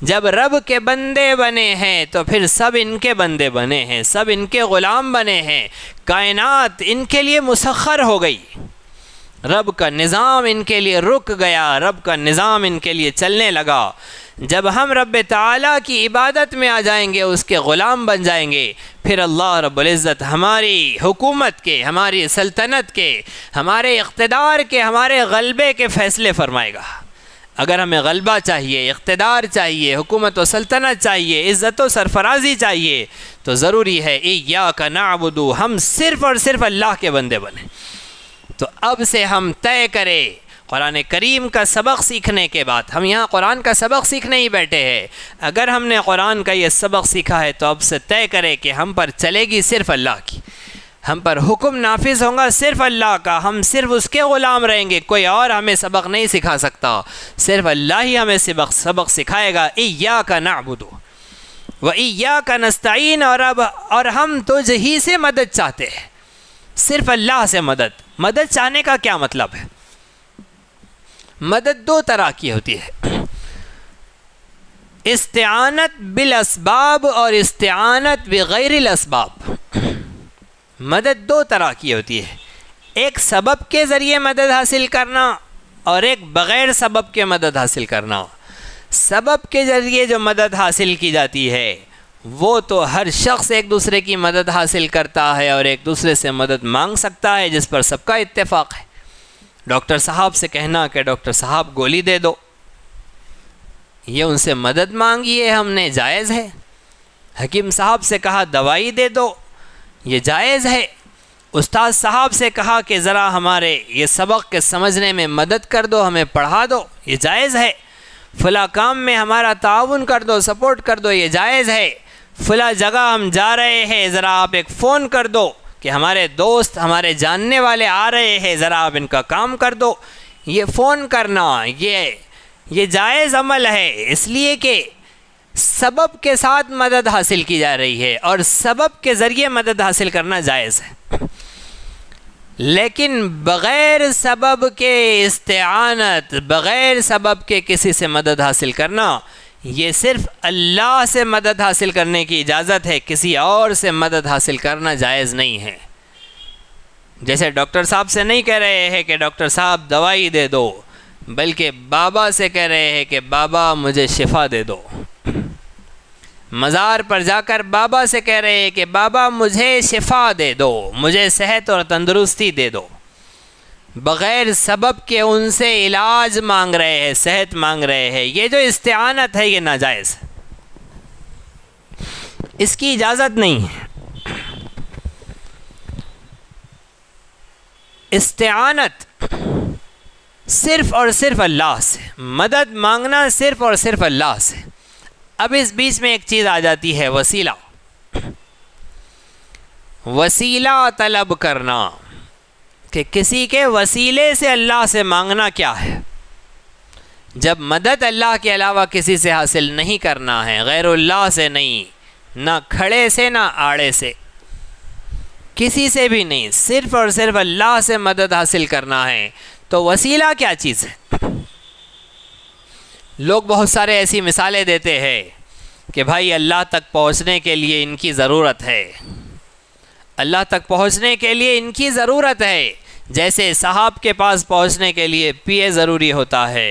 जब रब के बंदे बने हैं तो फिर सब इनके बंदे बने हैं सब इनके ग़ुलाम बने हैं कायनात इनके लिए मुसखर हो गई रब का निज़ाम इनके लिए रुक गया रब का निज़ाम इनके लिए चलने लगा जब हम रब ताला की इबादत में आ जाएंगे उसके ग़ुलाम बन जाएंगे फिर अल्लाह रब्ज़त हमारी हुकूमत के हमारी सल्तनत के हमारे इकतदार के हमारे गलबे के फ़ैसले फ़रमाएगा अगर हमें गलबा चाहिए इकतदार चाहिए हुकूमत व सल्तनत चाहिए इज़्ज़त व सरफराजी चाहिए तो ज़रूरी है ए या का नाबुदू हम सिर्फ़ और सिर्फ़ अल्लाह के बंदे बने तो अब से हम तय करें कुरान करीम का सबक सीखने के बाद हम यहाँ कुरान का सबक सीखने ही बैठे हैं अगर हमने कुरान का ये सबक सीखा है तो अब से तय करें कि हम पर चलेगी सिर्फ अल्लाह की हम पर हुक्म नाफिज होगा सिर्फ अल्लाह का हम सिर्फ उसके ग़ुलाम रहेंगे कोई और हमें सबक नहीं सिखा सकता सिर्फ अल्लाह ही हमें सबक सबक सिखाएगा या का नाबुदो व या का नस्तीन और अब और हम तुझ ही से मदद चाहते हैं सिर्फ अल्लाह से मदद मदद चाहने का क्या मतलब है मदद दो तरह की होती है इस्तानत बिलसबाब और इस्तानत बग़ैर इसबाब मदद दो तरह की होती है एक सबब के ज़रिए मदद हासिल करना और एक बग़ैर सबब के मदद हासिल करना सबब के ज़रिए जो मदद हासिल की जाती है वो तो हर शख्स एक दूसरे की मदद हासिल करता है और एक दूसरे से मदद मांग सकता है जिस पर सबका इत्तेफाक है डॉक्टर साहब से कहना कि डॉक्टर साहब गोली दे दो ये उनसे मदद मांगी है हमने जायज़ है हकीम साहब से कहा दवाई दे दो ये जायज़ है उस्ताद साहब से कहा कि ज़रा हमारे ये सबक के समझने में मदद कर दो हमें पढ़ा दो ये जायज़ है फ़ला काम में हमारा ताउन कर दो सपोर्ट कर दो ये जायज़ है फ़ला जगह हम जा रहे हैं ज़रा आप एक फ़ोन कर दो कि हमारे दोस्त हमारे जानने वाले आ रहे हैं ज़रा आप इनका काम कर दो ये फ़ोन करना ये ये जायज़ अमल है इसलिए कि सबब के साथ मदद हासिल की जा रही है और सबब के ज़रिए मदद हासिल करना जायज़ है लेकिन बग़ैर सबब के इस्तेआनत बग़ैर सबब के किसी से मदद हासिल करना ये सिर्फ अल्लाह से मदद हासिल करने की इजाज़त है किसी और से मदद हासिल करना जायज़ नहीं है जैसे डॉक्टर साहब से नहीं कह रहे हैं कि डॉक्टर साहब दवाई दे दो बल्कि बाबा से कह रहे हैं कि बाबा मुझे शिफा दे दो मज़ार पर जाकर बाबा से कह रहे हैं कि बाबा मुझे शिफा दे दो मुझे सेहत और तंदुरुस्ती दे दो बग़ैर सबब के उनसे इलाज मांग रहे हैं सेहत मांग रहे हैं ये जो इस्तेआनत है ये नाजायज़ इसकी इजाज़त नहीं है इस्तेआनत सिर्फ़ और सिर्फ अल्लाह से मदद मांगना सिर्फ़ और सिर्फ अल्लाह से अब इस बीच में एक चीज़ आ जाती है वसीला वसीला तलब करना कि किसी के वसीले से अल्लाह से मांगना क्या है जब मदद अल्लाह के अलावा किसी से हासिल नहीं करना है गैरुल्लाह से नहीं ना खड़े से ना आड़े से किसी से भी नहीं सिर्फ़ और सिर्फ अल्लाह से मदद हासिल करना है तो वसीला क्या चीज़ है लोग बहुत सारे ऐसी मिसालें देते हैं कि भाई अल्लाह तक पहुंचने के लिए इनकी ज़रूरत है अल्लाह तक पहुंचने के लिए इनकी ज़रूरत है जैसे साहब के पास पहुंचने के लिए पिए ज़रूरी होता है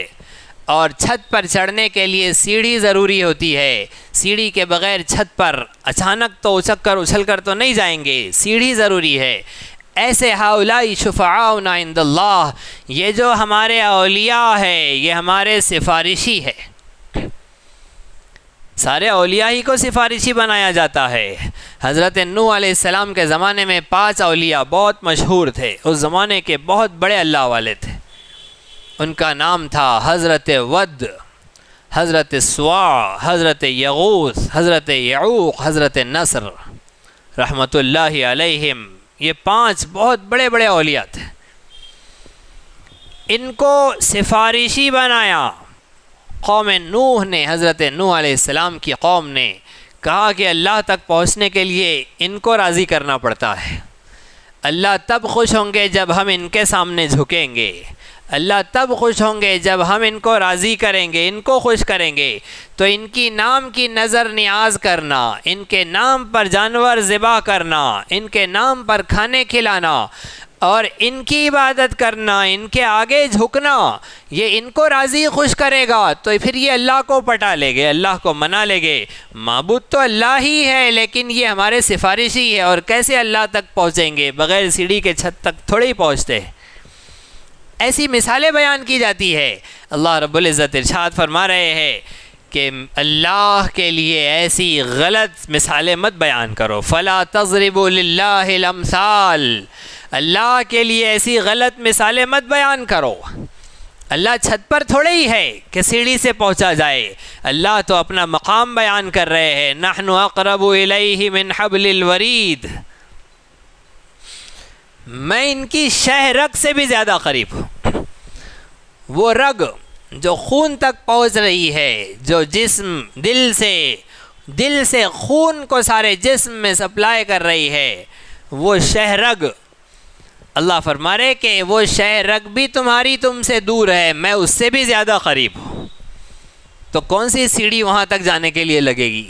और छत पर चढ़ने के लिए सीढ़ी ज़रूरी होती है सीढ़ी के बगैर छत पर अचानक तो उछक कर उछल कर तो नहीं जाएंगे सीढ़ी ज़रूरी है ऐसे हाउलाई शफ़ाउना इंदल्लाह ये जो हमारे अलिया है ये हमारे सिफारिशी है सारे अलिया ही को सिफारिशी बनाया जाता है हज़रत नू आसम के ज़माने में पाँच अलिया बहुत मशहूर थे उस ज़माने के बहुत बड़े अल्लाह वाले थे उनका नाम था हज़रत वद हज़रत स्वा हज़रत यगूस हज़रत यूक हज़रत नसर रहमत अलैहिम ये पांच बहुत बड़े बड़े अलिया थे इनको सिफारिशी बनाया कौम नूह ने हज़रत नू आम की कौम ने कहा कि अल्लाह तक पहुँचने के लिए इनको राज़ी करना पड़ता है अल्लाह तब खुश होंगे जब हम इनके सामने झुकेंगे अल्लाह तब खुश होंगे जब हम इनको राज़ी करेंगे इनको खुश करेंगे तो इनकी नाम की नज़र न्याज करना इनके नाम पर जानवर ज़िबा करना इनके नाम पर खाने खिलाना और इनकी इबादत करना इनके आगे झुकना ये इनको राज़ी खुश करेगा तो फिर ये अल्लाह को पटा लेंगे अल्लाह को मना लेंगे मबूद तो अल्लाह ही है लेकिन ये हमारे सिफारिश ही है और कैसे अल्लाह तक पहुँचेंगे बग़ैर सीढ़ी के छत तक थोड़े ही पहुँचते ऐसी मिसालें बयान की जाती है अल्लाह रब्ज़त इर्शाद फरमा रहे हैं कि अल्लाह के लिए ऐसी गलत मिसालें मत बयान करो फ़ला तजरबल अल्लाह के लिए ऐसी गलत मिसालें मत बयान करो अल्लाह छत पर थोड़े ही है कि सीढ़ी से पहुंचा जाए अल्लाह तो अपना मकाम बयान कर रहे हैं नहन अकरब मिन हबलवरीद मैं इनकी शह रग से भी ज़्यादा करीब हूँ वो रग जो खून तक पहुँच रही है जो जिस्म दिल से दिल से खून को सारे जिस्म में सप्लाई कर रही है वो शहरग अल्लाह फरमा रहे कि वो शह भी तुम्हारी तुमसे दूर है मैं उससे भी ज़्यादा करीब हूँ तो कौन सी सीढ़ी वहाँ तक जाने के लिए लगेगी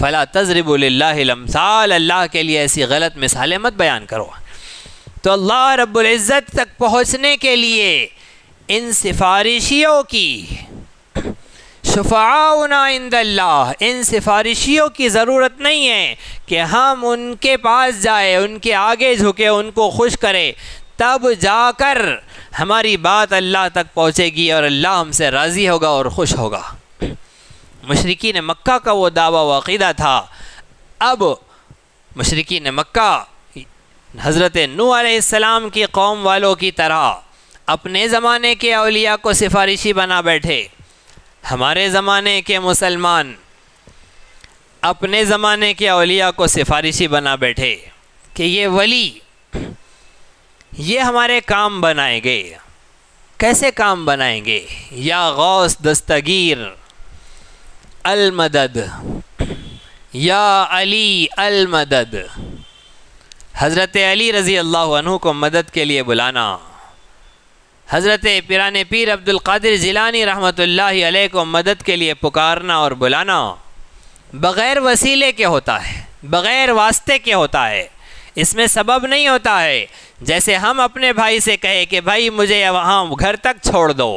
फ़ला तजरबुल्लामसाल अल्लाह के लिए ऐसी गलत मिसालें मत बयान करो तो अल्लाह रब्ज़त तक पहुँचने के लिए इन सिफारिशियों की शफ़ाउना इन सिफारिशियों की ज़रूरत नहीं है कि हम उनके पास जाए उनके आगे झुके उनको खुश करें तब जाकर हमारी बात अल्लाह तक पहुँचेगी और अल्लाह हमसे राज़ी होगा और ख़ुश होगा मशरकिन मक्का का वो दावा वाक़दा था अब मशरकिन मक्का हज़रत नू आसमाम की कौम वालों की तरह अपने ज़माने के अलिया को सिफारिशी बना बैठे हमारे ज़माने के मुसलमान अपने ज़माने के अलिया को सिफारिशी बना बैठे कि ये वली ये हमारे काम बनाएंगे कैसे काम बनाएंगे या गौस दस्तगीर अलमदद या अली अलमदद हज़रत अली रज़ी अल्लाह को मदद के लिए बुलाना हज़रत पिरान पीर अब्दुल कादिर जिलानी रहमत ला को मदद के लिए पुकारना और बुलाना बग़ैर वसीले के होता है बग़ैर वास्ते के होता है इसमें सबब नहीं होता है जैसे हम अपने भाई से कहे कि भाई मुझे वहाँ घर तक छोड़ दो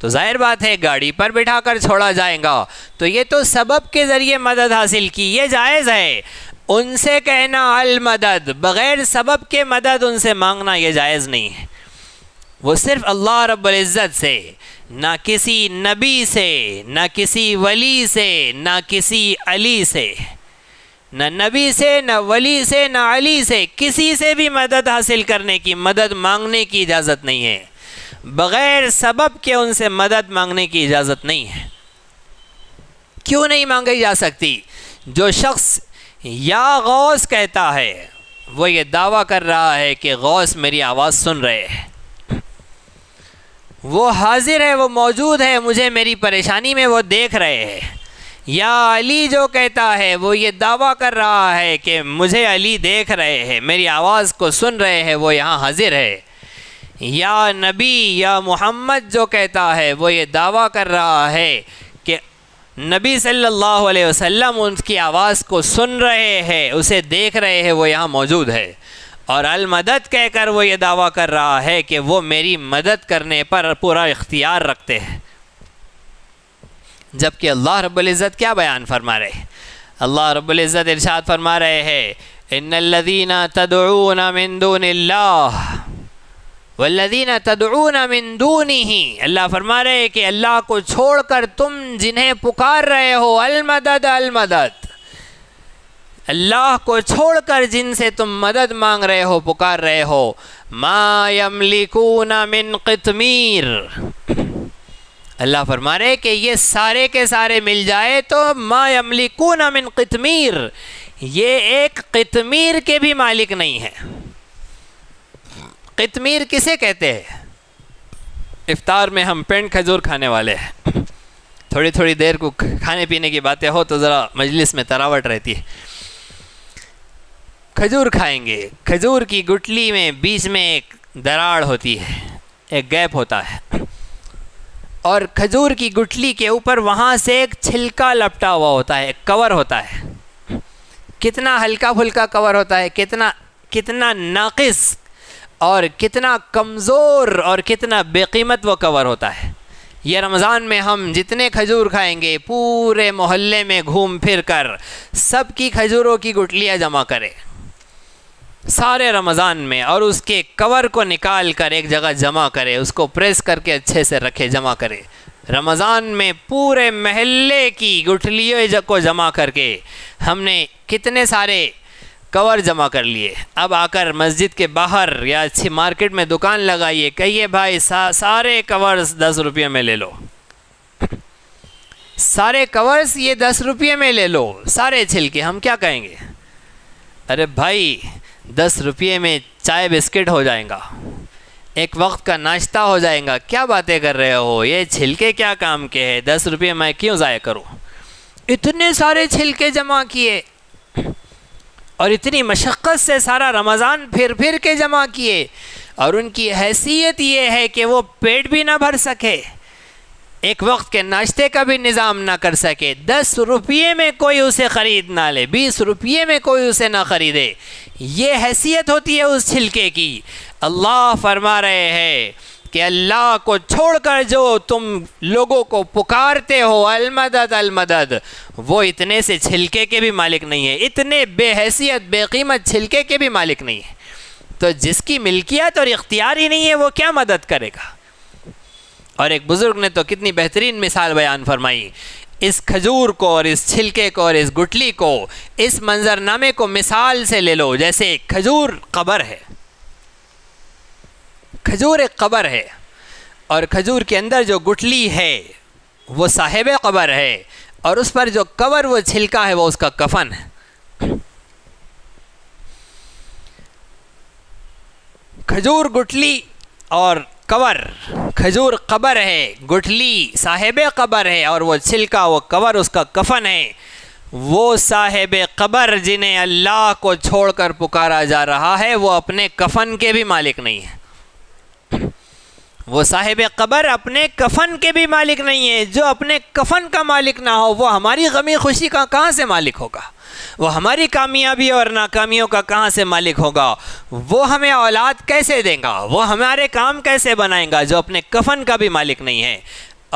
तो जाहिर बात है गाड़ी पर बिठा कर छोड़ा जाएगा तो ये तो सबब के ज़रिए मदद हासिल की ये जायज़ है उनसे कहना अल मदद बग़ैर सबब के मदद उनसे मांगना ये जायज़ नहीं है वो सिर्फ अल्लाह रब्ज़त से ना किसी नबी से ना किसी वली से ना किसी अली से न नबी से न वली से न अली से किसी से भी मदद हासिल करने की मदद मांगने की इजाज़त नहीं है बग़ैर सबब के उनसे मदद मांगने की इजाज़त नहीं है क्यों नहीं मांगी जा सकती जो शख्स या गौस कहता है वो ये दावा कर रहा है कि गौस मेरी आवाज़ सुन रहे हैं वो हाजिर है वो मौजूद है मुझे मेरी परेशानी में वो देख रहे हैं या अली जो कहता है वो ये दावा कर रहा है कि मुझे अली देख रहे हैं मेरी आवाज़ को सुन रहे हैं वो यहाँ हाजिर है या नबी या मोहम्मद जो कहता है वो ये दावा कर रहा है कि नबी सल्लल्लाहु अलैहि वसल्लम उनकी आवाज़ को सुन रहे हैं उसे देख रहे हैं वो यहाँ मौजूद है और अल मदद कहकर वो ये दावा कर रहा है कि वो मेरी मदद करने पर पूरा इख्तियार रखते हैं जबकि अल्लाह रब्ज़त क्या बयान फरमा रहे हैं अल्लाह रब्ज़त इरशाद फरमा रहे हैं इन लदीना तदून मिंदून वल्लदीना तदून मिंदूनी ही अल्लाह फरमा रहे हैं कि अल्लाह को छोड़कर तुम जिन्हें पुकार रहे हो अलमदद अलमदद अल्लाह को छोड़कर जिनसे तुम मदद मांग रहे हो पुकार रहे हो मायमलिकून मिन कितमीर अल्लाह फरमा रहे कि ये सारे के सारे मिल जाए तो मायमलिकून मिन कितमीर ये एक कितमीर के भी मालिक नहीं है कितमीर किसे कहते हैं इफ्तार में हम पेंट खजूर खाने वाले हैं थोड़ी थोड़ी देर को खाने पीने की बातें हो तो ज़रा मजलिस में तरावट रहती है खजूर खाएंगे खजूर की गुटली में बीच में एक दरार होती है एक गैप होता है और खजूर की गुटली के ऊपर वहाँ से एक छिलका लपटा हुआ होता है कवर होता है कितना हल्का फुल्का कवर होता है कितना कितना नाक़िस और कितना कमज़ोर और कितना बेकीमत वो कवर होता है ये रमज़ान में हम जितने खजूर खाएंगे पूरे मोहल्ले में घूम फिर कर सबकी खजूरों की गुटलियाँ जमा करें सारे रमज़ान में और उसके कवर को निकाल कर एक जगह जमा करे उसको प्रेस करके अच्छे से रखे जमा करे रमज़ान में पूरे महल्ले की गुठलियों को जमा करके हमने कितने सारे कवर जमा कर लिए अब आकर मस्जिद के बाहर या अच्छी मार्केट में दुकान लगाइए कहिए भाई सा, सारे कवर्स दस रुपये में ले लो सारे कवर्स ये दस रुपये में ले लो सारे छिलके हम क्या कहेंगे अरे भाई दस रुपये में चाय बिस्किट हो जाएगा एक वक्त का नाश्ता हो जाएगा क्या बातें कर रहे हो ये छिलके क्या काम के हैं दस रुपये मैं क्यों ज़ाय करूँ इतने सारे छिलके जमा किए और इतनी मशक्क़त से सारा रमज़ान फिर फिर के जमा किए और उनकी हैसियत ये है कि वो पेट भी ना भर सके एक वक्त के नाश्ते का भी निज़ाम ना कर सके दस रुपये में कोई उसे ख़रीद ना ले बीस रुपये में कोई उसे ना ख़रीदे ये हैसियत होती है उस छिलके की अल्लाह फरमा रहे हैं कि अल्लाह को छोड़कर जो तुम लोगों को पुकारते हो अलमदद अलमदद वो इतने से छिलके के भी मालिक नहीं है इतने बेहसीत बेकीमत छिलके के भी मालिक नहीं है तो जिसकी मिल्कियत और इख्तियार ही नहीं है वो क्या मदद करेगा और एक बुज़ुर्ग ने तो कितनी बेहतरीन मिसाल बयान फरमाई इस खजूर को और इस छिलके को और इस गुटली को इस मंजरनामे को मिसाल से ले लो जैसे खजूर कबर है खजूर एक कबर है और खजूर के अंदर जो गुटली है वो साहेब कबर है और उस पर जो कबर वो छिलका है वो उसका कफन है खजूर गुटली और कवर खजूर कबर है गुठली साहेब कबर है और वो छिलका वो कवर उसका कफन है वो साहेब कबर जिन्हें अल्लाह को छोड़कर पुकारा जा रहा है वो अपने कफन के भी मालिक नहीं है वो साहेब कबर अपने कफन के भी मालिक नहीं है जो अपने कफन का मालिक ना हो वो हमारी गमी खुशी का कहाँ से मालिक होगा वो हमारी कामयाबी और नाकामियों का कहाँ से मालिक होगा वो हमें औलाद कैसे देगा वो हमारे काम कैसे बनाएगा जो अपने कफन का भी मालिक नहीं है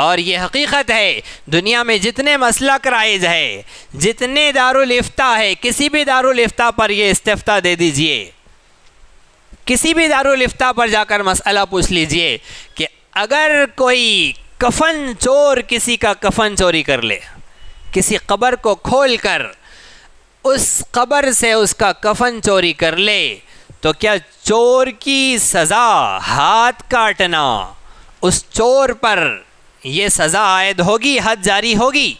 और ये हकीकत है दुनिया में जितने मसला कराइज है जितने दारुलफ्ता है किसी भी दारुलफ्ता पर यह इस्तफ़ा दे दीजिए किसी भी दारुलफ्ता पर जाकर मसला पूछ लीजिए कि अगर कोई कफन चोर किसी का कफन चोरी कर ले किसी कब्र को खोलकर उस कब्र से उसका कफन चोरी कर ले तो क्या चोर की सज़ा हाथ काटना उस चोर पर यह सज़ा आयद होगी हद जारी होगी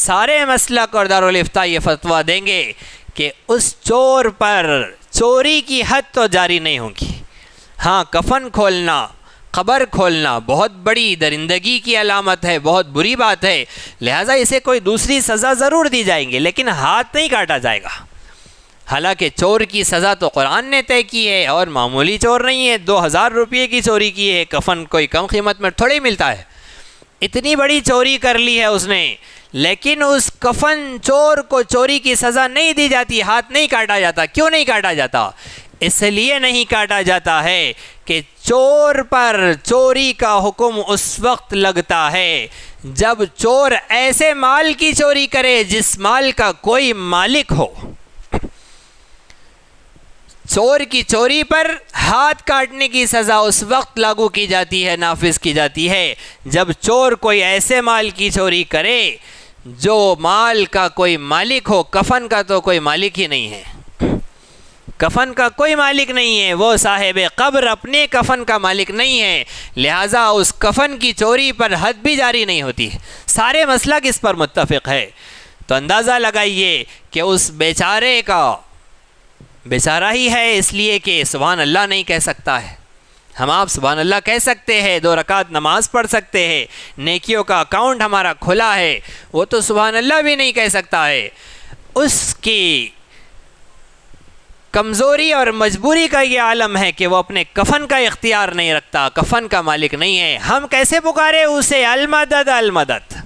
सारे मसलक और दारफ्ता ये फतवा देंगे कि उस चोर पर चोरी की हद तो जारी नहीं होगी हाँ कफन खोलना कबर खोलना बहुत बड़ी दरिंदगी की अलामत है बहुत बुरी बात है लिहाजा इसे कोई दूसरी सज़ा ज़रूर दी जाएंगी लेकिन हाथ नहीं काटा जाएगा हालांकि चोर की सज़ा तो कुरान ने तय की है और मामूली चोर नहीं है दो हज़ार रुपये की चोरी की है कफन कोई कम कीमत में थोड़ी मिलता है इतनी बड़ी चोरी कर ली है उसने लेकिन उस कफन चोर को चोरी की सज़ा नहीं दी जाती हाथ नहीं काटा जाता क्यों नहीं काटा जाता इसलिए नहीं काटा जाता है कि चोर पर चोरी का हुक्म उस वक्त लगता है जब चोर ऐसे माल की चोरी करे जिस माल का कोई मालिक हो चोर की चोरी पर हाथ काटने की सज़ा उस वक्त लागू की जाती है नाफिज की जाती है जब चोर कोई ऐसे माल की चोरी करे जो माल का कोई मालिक हो कफन का तो कोई मालिक ही नहीं है कफन का कोई मालिक नहीं है वो साहेब कब्र अपने कफन का मालिक नहीं है लिहाजा उस कफन की चोरी पर हद भी जारी नहीं होती सारे मसला किस पर मुतफ़ है तो अंदाज़ा लगाइए कि उस बेचारे का बेचारा ही है इसलिए कि सुबहान अल्लाह नहीं कह सकता है हम आप सुबहान अल्लाह कह सकते हैं दो रकात नमाज पढ़ सकते हैं नेकियों का अकाउंट हमारा खुला है वो तो सुबहान अल्लाह भी नहीं कह सकता है उसकी कमज़ोरी और मजबूरी का ये आलम है कि वो अपने कफन का इख्तियार नहीं रखता कफन का मालिक नहीं है हम कैसे पुकारे उसे अलमदद अलमदत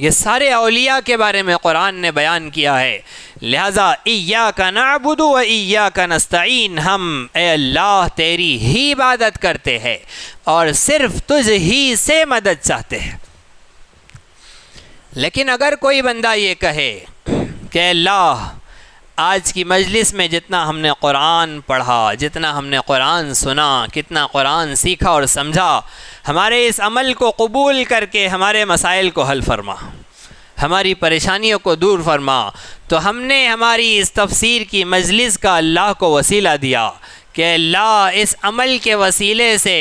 ये सारे अलिया के बारे में कुरान ने बयान किया है लिहाजा इया का नाबुद व इया का नस्तीन हम अल्लाह तेरी ही इबादत करते हैं और सिर्फ तुझ ही से मदद चाहते हैं लेकिन अगर कोई बंदा ये कहे कि अल्लाह आज की मजलिस में जितना हमने कुरान पढ़ा जितना हमने कुरान सुना कितना कुरान सीखा और समझा हमारे इस अमल को कबूल करके हमारे मसाइल को हल फरमा हमारी परेशानियों को दूर फरमा तो हमने हमारी इस तफसीर की मजलिस का अल्लाह को वसीला दिया कि अल्लाह इस अमल के वसीले से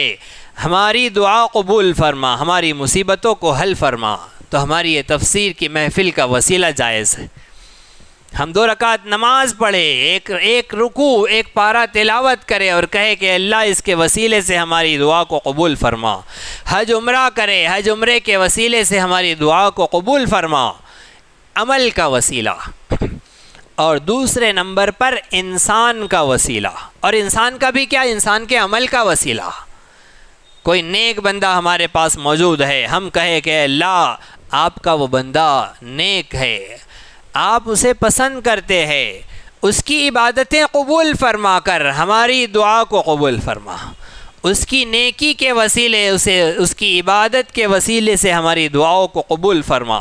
हमारी दुआ कबूल फरमा हमारी मुसीबतों को हल फरमा तो हमारी ये तफसीर की महफिल का वसीला जायज़ है हम दो रकात नमाज पढ़े एक एक रुकू एक पारा तिलावत करें और कहे कि अल्लाह इसके वसीले से हमारी दुआ को कबूल फरमा हज उम्र करे हज उम्र के वसीले से हमारी दुआ को कबूल फरमा अमल का वसीला और दूसरे नंबर पर इंसान का वसीला और इंसान का भी क्या इंसान के अमल का वसीला कोई नेक बंदा हमारे पास मौजूद है हम कहे कि अल्लाह आपका वो बंदा नेक है आप उसे पसंद करते हैं उसकी इबादतें कबूल फरमा कर हमारी दुआ को कबूल फरमा उसकी नेकी के वसीले उसे उसकी इबादत के वसीले से हमारी दुआओं को कबूल फरमा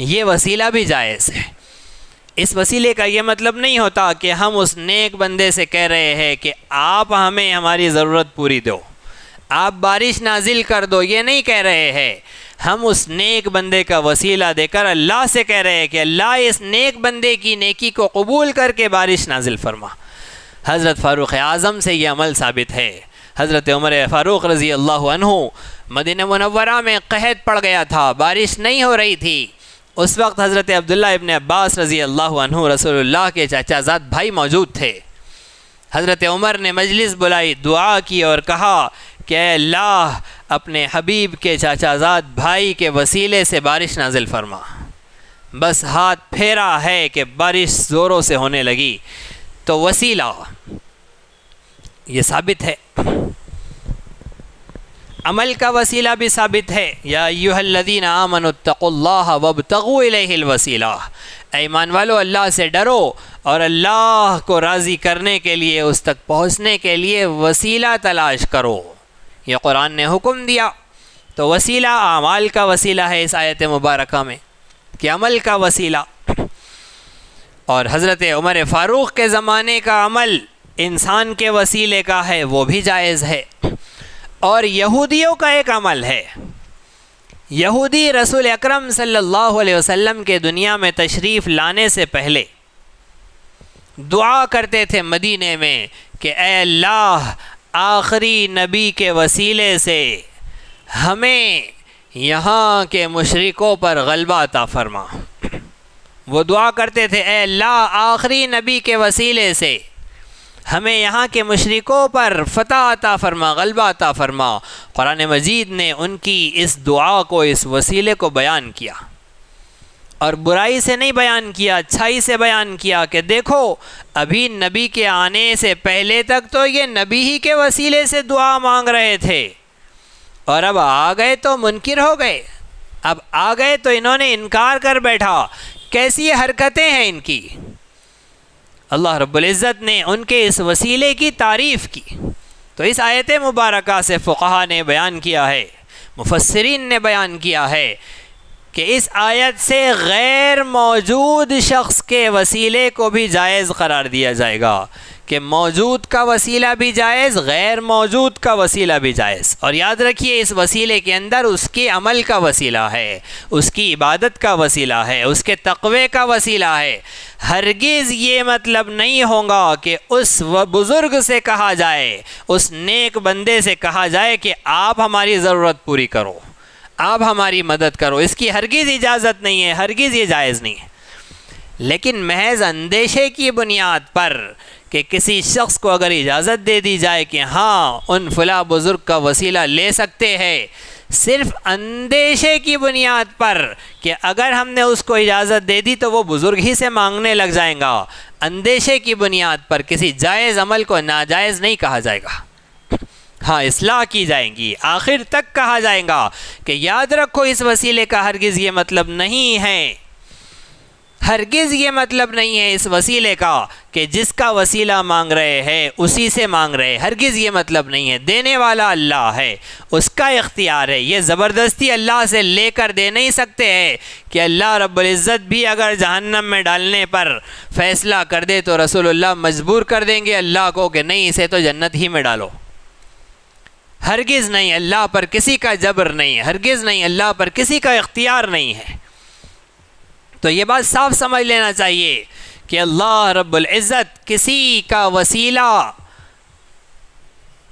ये वसीला भी जायज़ है इस वसीले का ये मतलब नहीं होता कि हम उस नेक बंदे से कह रहे हैं कि आप हमें हमारी ज़रूरत पूरी दो आप बारिश नाजिल कर दो ये नहीं कह रहे हैं हम उस नेक बंदे का वसीला देकर अल्लाह से कह रहे हैं कि अल्लाह इस नेक बंदे की नेकी को कबूल करके बारिश नाजिल फरमा हज़रत फ़ारूक़ आज़म से ये अमल साबित है हज़रत उमर फ़ारूक़ रज़ी अल्लाह मदीन मनवरा में कहत पड़ गया था बारिश नहीं हो रही थी उस वक्त हज़रत अब्दुल्ला इबन अब्बास रज़ी अल्लाह रसोल्ला के चाचाज़ाद भाई मौजूद थे हज़रत उमर ने मजलिस बुलाई दुआ की और कहा कि अल्लाह अपने हबीब के चाचाजाद भाई के वसीले से बारिश नाजिल फरमा बस हाथ फेरा है कि बारिश ज़ोरों से होने लगी तो वसीला ये साबित है अमल का वसीला भी साबित है या यूहदीन आमनतल्ला वबतगुल वसीला ईमान वालो अल्लाह से डरो और अल्लाह को राज़ी करने के लिए उस तक पहुँचने के लिए वसीला तलाश करो ये कुरान ने हुक्म दिया तो वसीला आमाल का वसीला है इस आयत मुबारक में कि अमल का वसीला और हज़रत उमर फ़ारूक़ के ज़माने का अमल इंसान के वसीले का है वो भी जायज़ है और यहूदियों का एक अमल है यहूदी रसूल अकरम सल्लल्लाहु अलैहि वसल्लम के दुनिया में तशरीफ़ लाने से पहले दुआ करते थे मदीने में कि अल्लाह आखिरी नबी के वसीले से हमें यहाँ के मशरक़ों पर गलबा ता फरमा वो दुआ करते थे अल्लाह आखिरी नबी के वसीले से हमें यहाँ के मशरक़ों पर फ़तह अता फ़रमा गलबा अता फ़रमा क़ुरान मजीद ने उनकी इस दुआ को इस वसीले को बयान किया और बुराई से नहीं बयान किया अच्छाई से बयान किया कि देखो अभी नबी के आने से पहले तक तो ये नबी ही के वसीले से दुआ मांग रहे थे और अब आ गए तो मुनकर हो गए अब आ गए तो इन्होंने इनकार कर बैठा कैसी हरकतें हैं इनकी अल्लाह रब्ज़त ने उनके इस वसीले की तारीफ़ की तो इस आयत मुबारक से फ़ुहा ने बयान किया है मुफसरीन ने बयान किया है कि इस आयत से गैर मौजूद शख्स के वसीले को भी जायज़ करार दिया जाएगा कि मौजूद का वसीला भी जायज़ गैर मौजूद का वसीला भी जायज़ और याद रखिए इस वसीले के अंदर उसके अमल का वसीला है उसकी इबादत का वसीला है उसके तकवे का वसीला है हरगिज़ ये मतलब नहीं होगा कि उस बुज़ुर्ग से कहा जाए उस नेक बंदे से कहा जाए कि आप हमारी ज़रूरत पूरी करो आप हमारी मदद करो इसकी हरगिज़ इजाज़त नहीं है हरगिज़ ये जायज़ नहीं है लेकिन महज अंदेशे की बुनियाद पर कि किसी शख्स को अगर इजाज़त दे दी जाए कि हाँ उन फला बुज़ुर्ग का वसीला ले सकते हैं सिर्फ अंदेशे की बुनियाद पर कि अगर हमने उसको इजाज़त दे दी तो वो बुज़ुर्ग ही से मांगने लग जाएगा अंदेशे की बुनियाद पर किसी जायज़ अमल को नाजायज़ नहीं कहा जाएगा हाँ इसलाह की जाएंगी आखिर तक कहा जाएगा कि याद रखो इस वसीले का हरगिज़ ये मतलब नहीं है हरगिज़ ये मतलब नहीं है इस वसीले का कि जिसका वसीला मांग रहे हैं उसी से मांग रहे हरगिज़ ये मतलब नहीं है देने वाला अल्लाह है उसका इख्तियार है ये ज़बरदस्ती अल्लाह से लेकर दे नहीं सकते हैं कि अल्लाह रब्ज़त भी अगर जहन्नम में डालने पर फ़ैसला कर दे तो रसोल्ला मजबूर कर देंगे अल्लाह को कि नहीं इसे तो जन्नत ही में डालो हरगिज़ नहीं अल्लाह पर किसी का जबर नहीं है हरगिज़ नहीं अल्लाह पर किसी का इख्तियार नहीं है तो ये बात साफ समझ लेना चाहिए कि अल्लाह रबुल्जत किसी का वसीला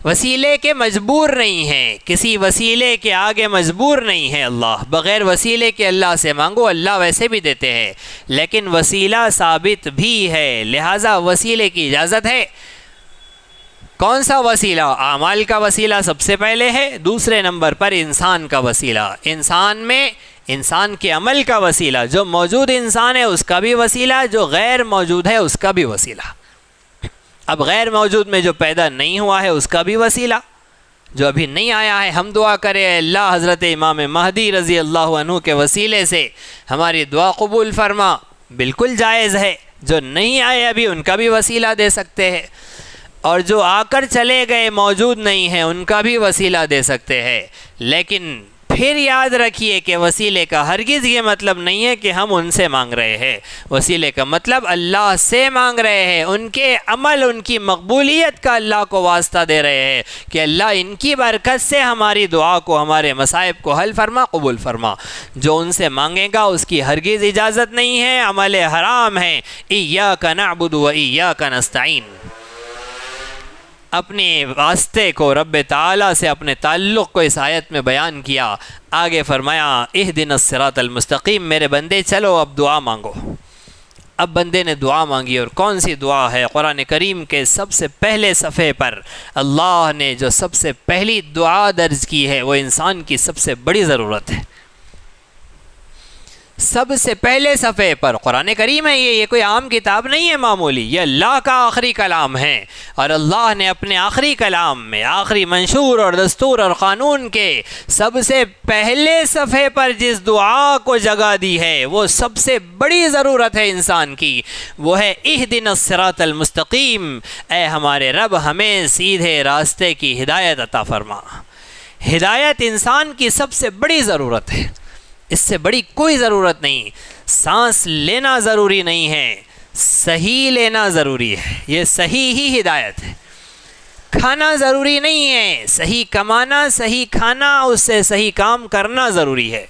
वसीले के मजबूर नहीं हैं किसी वसीले के आगे मजबूर नहीं है अल्लाह बग़ैर वसीले के अल्लाह से मांगो अल्लाह वैसे भी देते हैं लेकिन वसीला साबित भी है लिहाजा वसीले की इजाज़त है कौन सा वसीला आमाल का वसीला सबसे पहले है दूसरे नंबर पर इंसान का वसीला इंसान में इंसान के अमल का वसीला जो मौजूद इंसान है उसका भी वसीला जो गैर मौजूद है उसका भी वसीला अब गैर मौजूद में जो पैदा नहीं हुआ है उसका भी वसीला जो अभी नहीं आया है हम दुआ करें अल्लाह हज़रत इमाम महदी रज़ी अल्लाह के वसीले से हमारी दुआ कबूल फरमा बिल्कुल जायज़ है जो नहीं आए अभी उनका भी वसीला दे सकते हैं और जो आकर चले गए मौजूद नहीं हैं उनका भी वसीला दे सकते हैं लेकिन फिर याद रखिए कि वसीले का हरगिज़ ये मतलब नहीं है कि हम उनसे मांग रहे हैं वसीले का मतलब अल्लाह से मांग रहे हैं उनके अमल उनकी मकबूलियत का अल्लाह को वास्ता दे रहे हैं कि अल्लाह इनकी बरकत से हमारी दुआ को हमारे मसाइब को हल फरमा कबूल फरमा जो उनसे मांगेगा उसकी हरगिज़ इजाज़त नहीं है अमल हराम है ईया का नाबुद व ईया का नस्ताइन अपने वास्ते को रब ताला से अपने ताल्लुक़ को इस आयत में बयान किया आगे फरमाया इह दिन सरातलमस्तकीम मेरे बंदे चलो अब दुआ मांगो अब बंदे ने दुआ मांगी और कौन सी दुआ है क़ुरान करीम के सबसे पहले सफ़े पर अल्लाह ने जो सबसे पहली दुआ दर्ज की है वह इंसान की सबसे बड़ी ज़रूरत है सबसे पहले सफ़े पर कुरान करीम है ये ये कोई आम किताब नहीं है मामूली ये अल्लाह का आखिरी कलाम है और अल्लाह ने अपने आखिरी कलाम में आखिरी मंशूर और दस्तूर और क़ानून के सबसे पहले सफ़े पर जिस दुआ को जगह दी है वो सबसे बड़ी ज़रूरत है इंसान की वो है इह दिन सरातलमस्तकीम ए हमारे रब हमें सीधे रास्ते की हिदायत अता फरमा हिदायत इंसान की सबसे बड़ी ज़रूरत है इससे बड़ी कोई ज़रूरत नहीं सांस लेना ज़रूरी नहीं है सही लेना ज़रूरी है ये सही ही हिदायत है खाना ज़रूरी नहीं है सही कमाना सही खाना उससे सही काम करना ज़रूरी है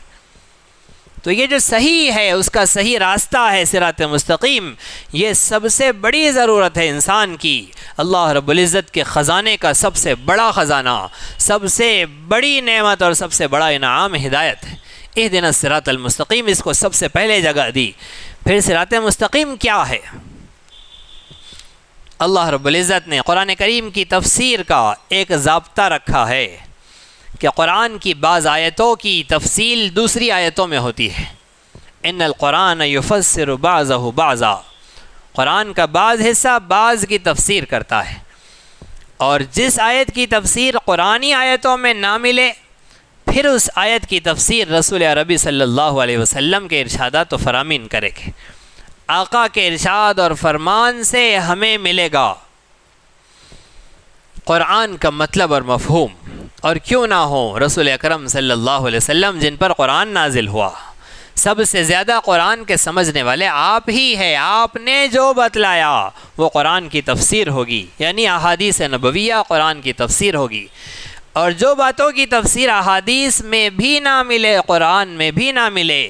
तो ये जो सही है उसका सही रास्ता है सिरात मुस्तकीम ये सबसे बड़ी ज़रूरत है इंसान की अल्लाह रब्ज़त के ख़ज़ाने का सबसे बड़ा ख़ज़ाना सबसे बड़ी नेमत और सबसे बड़ा इनाम हिदायत है एह दिन सरातलमस्तकीम इसको सबसे पहले जगह दी फिर सरात मस्तकीम क्या है अल्लाह रबुल्ज़त ने कुरान करीम की तफसीर का एक जबता रखा है कि कुरान की बाज़ आयतों की तफसील दूसरी आयतों में होती है इन युफसर बाज़ा बाज़ा कुरान का बाज़ हिस्सा बाज़ की तफसीर करता है और जिस आयत की तफसीर कुरानी आयतों में ना मिले फिर उस आयत की तफसीर रसूल रबी सल्लल्लाहु अलैहि वसल्लम के तो फ़रामीन करेंगे आका के इरशाद और फरमान से हमें मिलेगा क़ुरान का मतलब और मफहूम और क्यों ना हो रसूल अकरम सल्लल्लाहु अलैहि वसल्लम जिन पर कुरान नाजिल हुआ सबसे ज़्यादा कुरान के समझने वाले आप ही है आपने जो बतलाया वो कुरान की तफसीर होगी यानी अहादीस नबविया कुरान की तफसीर होगी और जो बातों की तफसीर अहादीस में भी ना मिले कुरान में भी ना मिले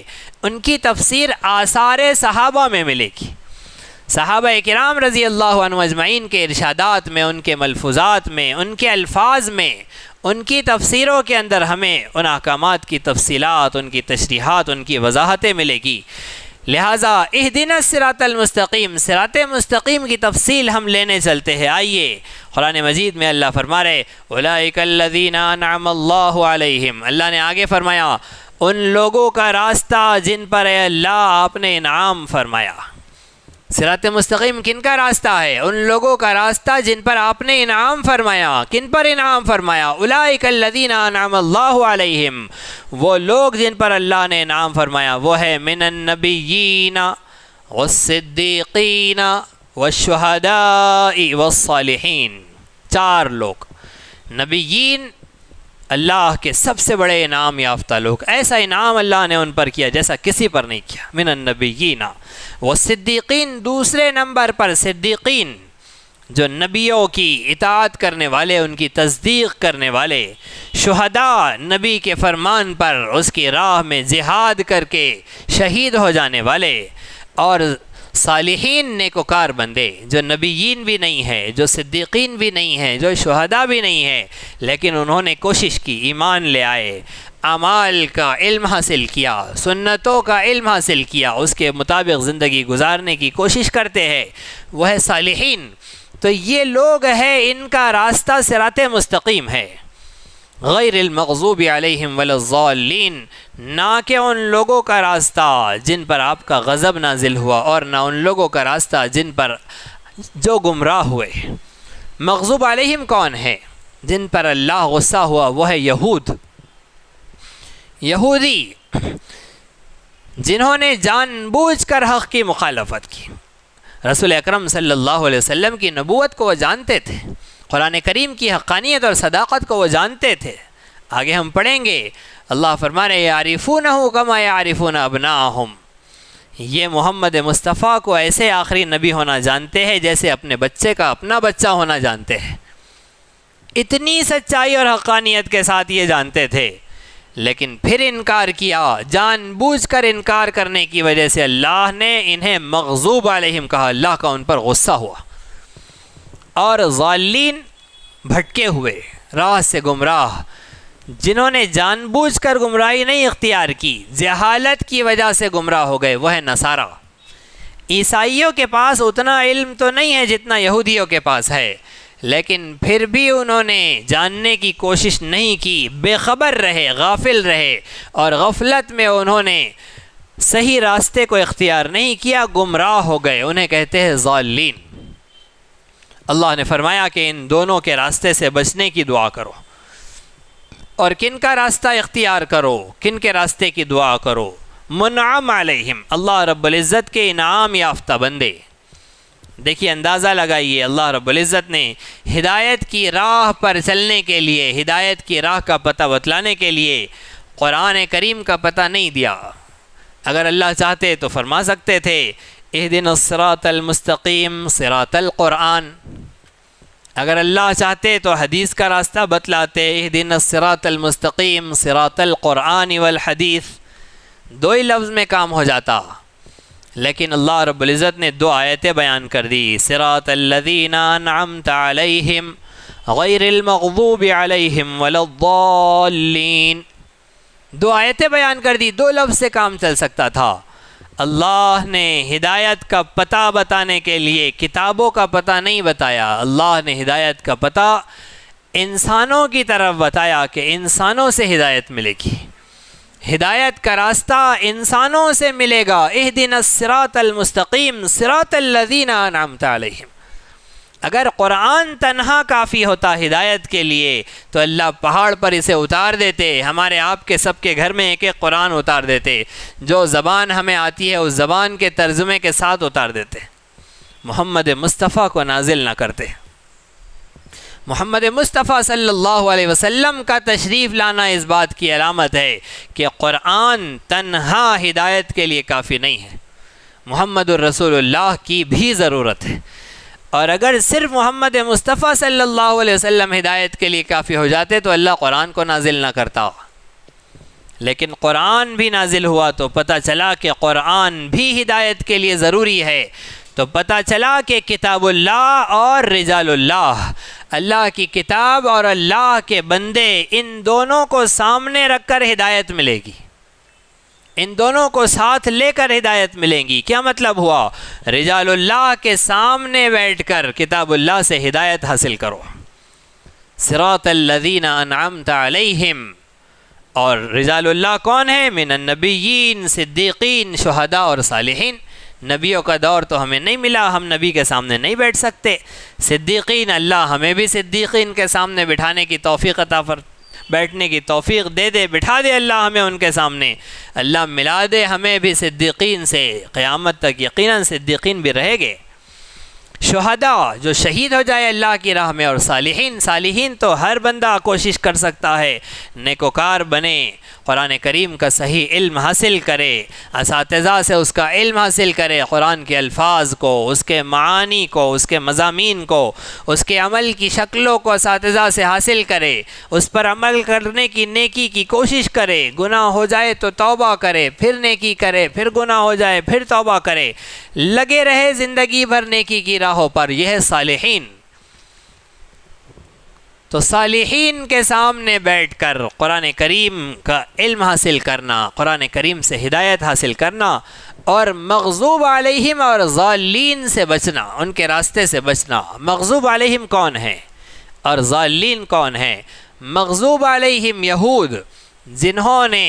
उनकी तफसीर आसार सहाबा में मिलेगी सहाब कराम रज़ी अल्लाह के इरशादात में उनके मलफूजात में उनके अल्फाज में उनकी तफसीरों के अंदर हमें उन अहकाम की तफसीत उनकी तशरीहत उनकी वजाहतें मिलेगी लिहाजा इस दिन सिरातलमस्तकीम सिरात मस्तकीम की तफसील हम लेने चलते हैं आइए कुरान मजीद में अल्लाह फरमा रहे अल्लाह ने आगे फरमाया उन लोगों का रास्ता जिन पर अल्लाह आपने इनाम फरमाया सिरात मुस्तकीम किन का रास्ता है उन लोगों का रास्ता जिन पर आपने इनाम फरमाया किन पर इनाम फरमाया उलाकल्लिन नाम अल्लाम वो लोग जिन पर अल्लाह ने इनाम फरमाया वो है मिनबीना व शहदा वसालहन चार लोग नबीन अल्लाह के सबसे बड़े इनाम याफ्ता लोग ऐसा इनाम अल्लाह ने उन पर किया जैसा किसी पर नहीं किया मिनबीना वह सिद्दीकीन दूसरे नंबर पर सिद्दीकीन जो नबियों की इतात करने वाले उनकी तस्दीक करने वाले शहदा नबी के फरमान पर उसकी राह में जिहाद करके शहीद हो जाने वाले और सालिहीन नेकोकार बंदे जो नबीन भी नहीं है जो सिद्दीकीन भी नहीं हैं जो शहदा भी नहीं है लेकिन उन्होंने कोशिश की ईमान ले आए अमाल का इल्म हासिल किया सुन्नतों का इल्म हासिल किया उसके मुताबिक ज़िंदगी गुजारने की कोशिश करते हैं वह है सालिहीन तो ये लोग है इनका रास्ता सिरात मस्तकीम है गैरमगजूब अलैहिम वलज़ालिन ना के उन लोगों का रास्ता जिन पर आपका गज़ब नाजिल हुआ और ना उन लोगों का रास्ता जिन पर जो गुमराह हुए मकजूब अलैहिम कौन है जिन पर अल्लाह गुस्सा हुआ वह है यहूद यहूदी जिन्होंने जानबूझकर हक़ की मुखालफत की रसूल अकरम सल्लल्लाहु अलैहि की नबूत को वह जानते थे कुरान करीम की हक़ानियत और सदाकत को वो जानते थे आगे हम पढ़ेंगे अल्लाह फरमा रहे आरिफून हो कमा न अबना हम ये मोहम्मद मुस्तफ़ा को ऐसे आखिरी नबी होना जानते हैं जैसे अपने बच्चे का अपना बच्चा होना जानते हैं इतनी सच्चाई और हक़ानियत के साथ ये जानते थे लेकिन फिर इनकार किया जानबूझकर इनकार करने की वजह से अल्लाह ने इन्हें मकजूब आलिम कहा अल्लाह का उन पर गुस्सा हुआ और ज़ालीन भटके हुए राह से गुमराह जिन्होंने जानबूझकर गुमराही नहीं इख्तियार की जहालत की वजह से गुमराह हो गए वह नसारा ईसाइयों के पास उतना इल्म तो नहीं है जितना यहूदियों के पास है लेकिन फिर भी उन्होंने जानने की कोशिश नहीं की बेखबर रहे गाफिल रहे और गफलत में उन्होंने सही रास्ते को इख्तियार नहीं किया गुमराह हो गए उन्हें कहते हैं ज़ालीन अल्लाह ने फरमाया कि इन दोनों के रास्ते से बचने की दुआ करो और किन का रास्ता इख्तियार करो किन के रास्ते की दुआ करो मुनाम आलहिम अल्लाह रब्ज़त के इनाम याफ्ता बंदे देखिए अंदाज़ा लगाइए अल्लाह रब्ज़त ने हिदायत की राह पर चलने के लिए हिदायत की राह का पता बतलाने के लिए क़ुरान करीम का पता नहीं दिया अगर अल्लाह चाहते तो फरमा सकते थे ए दिन सरातलमस्तकीम सरातल क़ुरान अगर अल्लाह चाहते तो हदीस का रास्ता बतलाते दिन सरातलमस्तकीम सरातलक़ुरान हदीस दो ही लफ्ज़ में काम हो जाता लेकिन अल्लाह रबुल्ज़त ने दो आयतें बयान कर दी सरातलदीनाम गैरमूब अलहम दो आयतें बयान कर दी दो लफ्ज़ से काम चल सकता था अल्लाह ने हिदायत का पता बताने के लिए किताबों का पता नहीं बताया अल्लाह ने हिदायत का पता इंसानों की तरफ बताया कि इंसानों से हिदायत मिलेगी हिदायत का रास्ता इंसानों से मिलेगा एह दिन सरातलमस्तकीम सरातल्लिन नाम तम अगर कुरान तनहा काफ़ी होता हिदायत के लिए तो अल्लाह पहाड़ पर इसे उतार देते हमारे आपके सब के घर में एक एक कुरान उतार देते जो ज़बान हमें आती है उस ज़बान के तर्जुमे के साथ उतार देते मोहम्मद मुस्तफ़ा को नाजिल ना करते मोहम्मद मुस्तफ़ा सल्लल्लाहु अलैहि वसल्लम का तशरीफ़ लाना इस बात की अलामत है कि कुरान तनहा हिदायत के लिए काफ़ी नहीं है मोहम्मद रसूलुल्लाह की भी ज़रूरत है और अगर सिर्फ मोहम्मद मुस्तफ़ा सल्लल्लाहु अलैहि वसल्लम हिदायत के लिए काफ़ी हो जाते तो अल्लाह कुरान को नाजिल ना करता लेकिन कुरान भी नाजिल हुआ तो पता चला कि कुरान भी हिदायत के लिए ज़रूरी है तो पता चला कि किताबुल्लाह और रिजालुल्लाह अल्लाह की किताब और अल्लाह के बंदे इन दोनों को सामने रख कर हिदायत मिलेगी इन दोनों को साथ लेकर हिदायत मिलेंगी क्या मतलब हुआ रिजाल्लाह के सामने बैठकर किताबुल्लाह से हिदायत हासिल करो सिरातल्लिम और रिजाल्लाह कौन है मिनबीन सिद्दीकीन शहदा और सालहीन नबियों का दौर तो हमें नहीं मिला हम नबी के सामने नहीं बैठ सकते सिद्दीकीन अल्लाह हमें भी सिद्दीकीन के सामने बिठाने की तोफ़ी अता फर बैठने की तोफ़ी दे दे बिठा दे अल्लाह हमें उनके सामने अल्लाह मिला दे हमें भी सिद्दीकीन से क़्यामत तक यकीन सिद्दीकीन भी रहेंगे शहदा जो शहीद हो जाए अल्लाह की राह में और सालिहीन सालिहीन तो हर बंदा कोशिश कर सकता है नेकोकार बने कुरान करीम का सही इल्म हासिल करे इसतजा से उसका इल्म हासिल करे कुरान के अल्फाज को उसके मानी को उसके मजामी को उसके अमल की शक्लों को इस से हासिल करे उस पर अमल करने की नेकी की कोशिश करे गुनाह हो जाए तो तौबा करे फिर नेकी करे फिर गुनाह हो जाए फिर तौबा करे लगे रहे ज़िंदगी भर नेकी की राह गुनाहों पर यह है सालिहीन तो सालिहीन के सामने बैठकर कुरान करीम का इल्म हासिल करना कुरान करीम से हिदायत हासिल करना और मखजूब आलिम और ज़ालीन से बचना उनके रास्ते से बचना मखजूब आलिम कौन है और ज़ालीन कौन है मखजूब आलिम यहूद जिन्होंने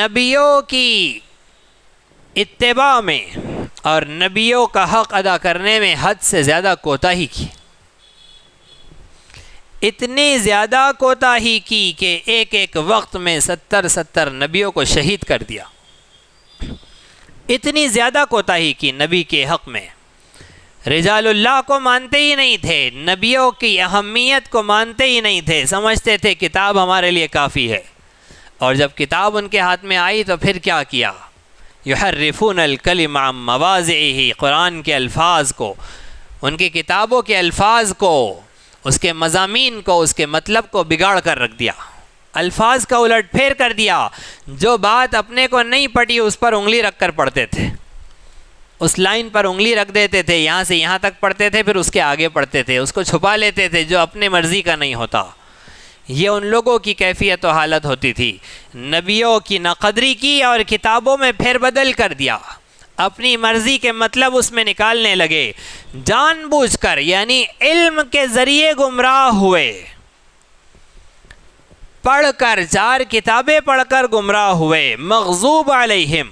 नबियों की इतबा में और नबियों का हक अदा करने में हद से ज़्यादा कोताही की इतनी ज़्यादा कोताही की कि एक एक वक्त में सत्तर सत्तर नबियों को शहीद कर दिया इतनी ज़्यादा कोताही की नबी के हक़ में रिजाल्ला को मानते ही नहीं थे नबियों की अहमियत को मानते ही नहीं थे समझते थे किताब हमारे लिए काफ़ी है और जब किताब उनके हाथ में आई तो फिर क्या किया यहरफून अलकलम मवाज़ ही कुरान के अल्फाज को उनकी किताबों के अल्फाज को उसके मजामी को उसके मतलब को बिगाड़ कर रख दिया अल्फाज का उलट फेर कर दिया जो बात अपने को नहीं पटी उस पर उंगली रख कर पढ़ते थे उस लाइन पर उंगली रख देते थे यहाँ से यहाँ तक पढ़ते थे फिर उसके आगे पढ़ते थे उसको छुपा लेते थे जो अपने मर्ज़ी का नहीं होता ये उन लोगों की कैफियत और हालत होती थी नबियों की नकदरी की और किताबों में फिर बदल कर दिया अपनी मर्ज़ी के मतलब उसमें निकालने लगे जानबूझकर यानी इल्म के ज़रिए गुमराह हुए पढ़कर चार किताबें पढ़कर गुमराह हुए मकजूब आलिम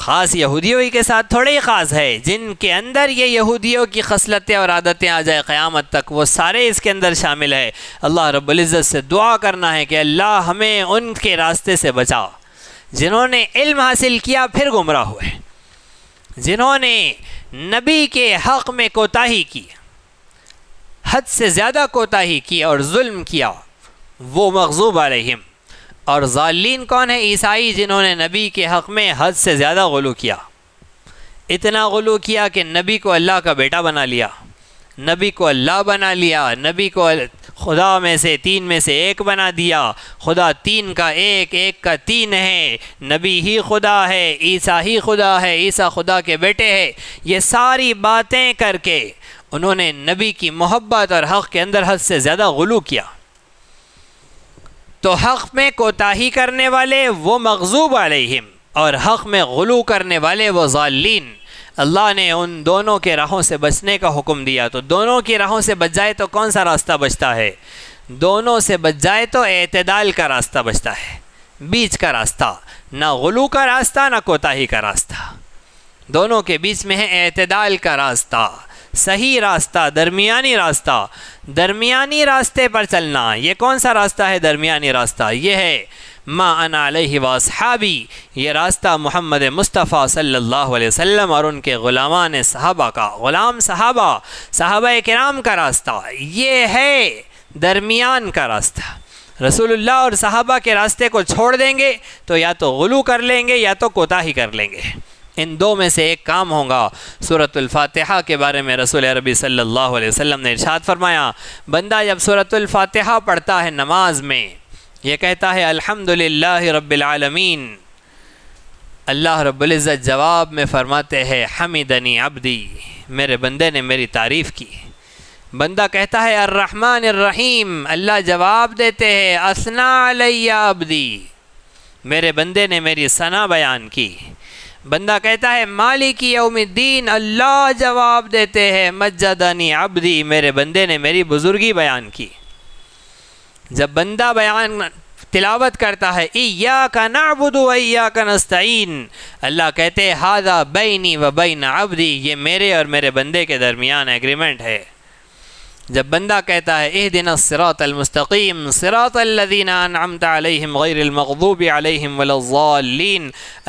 ख़ास यहूदियों के साथ थोड़े ही ख़ास है जिनके अंदर ये यहूदियों की खसलतें और आदतें आ जाए क़्यामत तक वो सारे इसके अंदर शामिल है अल्लाह रब्ज़त से दुआ करना है कि अल्लाह हमें उनके रास्ते से बचाओ जिन्होंने इल्म हासिल किया फिर गुमराह हुए जिन्होंने नबी के हक़ में कोताही की हद से ज़्यादा कोताही की और जुल्म किया वो मखजूब आलिम और ज़ालीन कौन है ईसाई जिन्होंने नबी के हक़ में हद से ज़्यादा गलू किया इतना गलू किया कि नबी को अल्लाह का बेटा बना लिया नबी को अल्लाह बना लिया नबी को खुदा में से तीन में से एक बना दिया खुदा तीन का एक एक का तीन है नबी ही खुदा है ईसा ही खुदा है ईसा खुदा के बेटे है ये सारी बातें करके उन्होंने नबी की मोहब्बत और हक़ के अंदर हद से ज़्यादा गलू किया तो हक़ में कोताही करने वाले वो मकजूब आलिम और हक़ में गलू करने वाले वो ज़ालीन अल्लाह ने उन दोनों के राहों से बचने का हुक्म दिया तो दोनों की राहों से बच जाए तो कौन सा रास्ता बचता है दोनों से बच जाए तो अतदाल का रास्ता बचता है बीच का रास्ता ना गलू का रास्ता ना कोताही का रास्ता दोनों के बीच में है अतदाल का रास्ता सही रास्ता दरमियानी रास्ता दरमियानी रास्ते पर चलना ये कौन सा रास्ता है दरमियानी रास्ता ये है माँ अनालहाबी ये रास्ता मोहम्मद मुस्तफ़ा सल्लल्लाहु अलैहि वसल्लम और उनके ग़ुलामान साहबा का ग़ुलाम साहबा साहबा कराम का रास्ता ये है दरमियान का रास्ता रसूलुल्लाह और साहबा के रास्ते को छोड़ देंगे तो या तो गलू कर लेंगे या तो कोताही कर लेंगे इन दो में से एक काम होगा सूरतुल्फातहा के बारे में रसूल अरबी सल्लल्लाहु अलैहि वसल्लम ने इरशाद फरमाया बंदा जब सूरतुल्फातहा पढ़ता है नमाज में यह कहता है अल्हम्दुलिल्लाह रब्बिलआलमीन अल्लाह रब्ज़त जवाब में फरमाते हैं हमिदनी अब्दी मेरे बंदे ने मेरी तारीफ़ की बंदा कहता है अर्रहमान रहीम अल्लाह जवाब देते हैं असना अलैया अब्दी मेरे बंदे ने मेरी सना बयान की बंदा कहता है मालिक यौमद्दीन अल्लाह जवाब देते हैं मज्जदानी अबदी मेरे बंदे ने मेरी बुज़ुर्गी बयान की जब बंदा बयान तिलावत करता है इया का नाबुदया का नस्तीन अल्लाह कहते हादा बैनी व बैन अबदी ये मेरे और मेरे बंदे के दरमियान एग्रीमेंट है जब बंदा कहता है एह दिन सरातमस्तकीम सरातम गैरमूब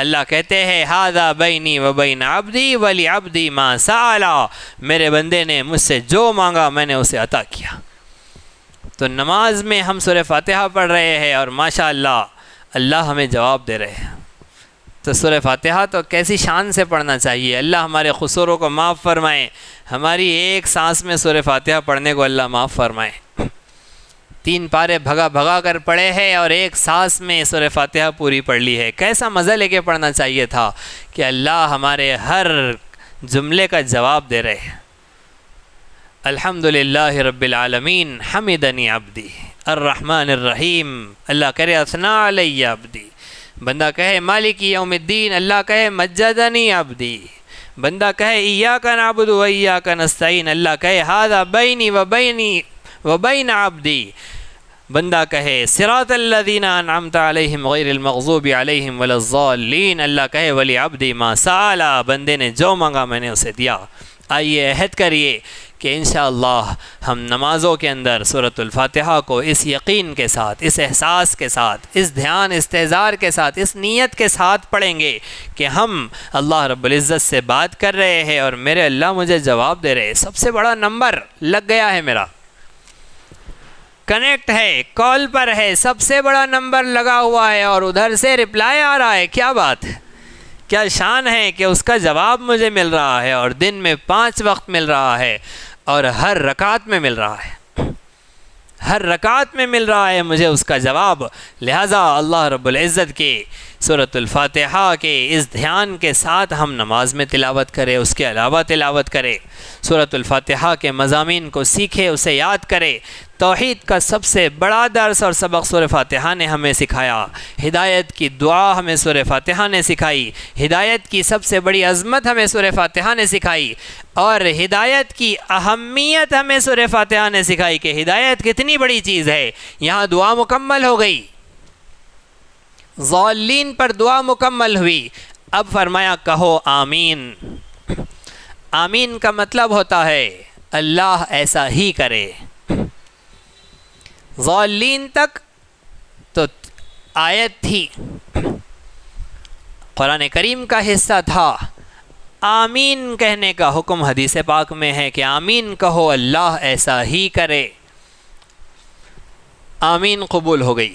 अल्लाह कहते हैं हादा बैनी व बैन अबदी वली अबदी माँ साला मेरे बंदे ने मुझसे जो मांगा मैंने उसे अता किया तो नमाज में हम सुर फातहा पढ़ रहे हैं और माशा अल्लाह हमें जवाब दे रहे हैं तो सुर फातिहा तो कैसी शान से पढ़ना चाहिए अल्लाह हमारे खसूरों को माफ़ फरमाए हमारी एक सांस में सुर फातिहा पढ़ने को अल्लाह माफ़ फरमाए तीन पारे भगा भगा कर पढ़े हैं और एक सांस में सुर फातिहा पूरी पढ़ ली है कैसा मज़ा लेके पढ़ना चाहिए था कि अल्लाह हमारे हर जुमले का जवाब दे रहे हैं अल्हम्दुलिल्लाह रब्बिल आलमीन हमिदनी अब्दी अर्रहमान अर्रहीम अल्लाह करे असना अलैया अब्दी बंदा कहे मालिक यौमद्दीन अल्लाह कहे मज्जदनी अबदी बंदा कहे इया का नाबुद वैया का नस्तीन अल्लाह कहे हादा बैनी व बैनी व बैन आबदी बंदा कहे सिरात अलमगज़ूब अलहम अल्लाह कहे वली अब्दी माँ साला बंदे ने जो मंगा मैंने उसे दिया आइए अहद करिए कि इन हम नमाज़ों के अंदर सूरतफ़ातहा को इस यकीन के साथ इस एहसास के साथ इस ध्यान इस तेज़ार के साथ इस नीयत के साथ पढ़ेंगे कि हम अल्लाह रब्ज़त से बात कर रहे हैं और मेरे अल्लाह मुझे जवाब दे रहे हैं सबसे बड़ा नंबर लग गया है मेरा कनेक्ट है कॉल पर है सबसे बड़ा नंबर लगा हुआ है और उधर से रिप्लाई आ रहा है क्या बात है क्या शान है कि उसका जवाब मुझे मिल रहा है और दिन में पाँच वक्त मिल रहा है और हर रकात में मिल रहा है हर रकात में मिल रहा है मुझे उसका जवाब लिहाजा अल्लाह रब्ज़त के सूरतुल्फातहा के इस ध्यान के साथ हम नमाज में तिलावत करें उसके अलावा तिलावत करें सूरतुल्फातहा के मजामी को सीखे उसे याद करें तोहद का सबसे बड़ा दर्स और सबक सुर फातहा ने हमें सिखाया हिदायत की दुआ हमें सुर फातह ने सिखाई हिदायत की सबसे बड़ी अजमत हमें सुर फातहा ने सिखाई और हिदायत की अहमियत हमें सुर फातहा ने सिखाई कि हिदायत कितनी बड़ी चीज़ है यहाँ दुआ मुकम्मल हो गई जौलिन पर दुआ मुकम्मल हुई अब फरमाया कहो आमीन आमीन का मतलब होता है अल्लाह ऐसा ही करे गौलिन तक तो आयत थी क़ुरान करीम का हिस्सा था आमीन कहने का हुक्म हदीस पाक में है कि आमीन कहो अल्लाह ऐसा ही करे आमीन कबूल हो गई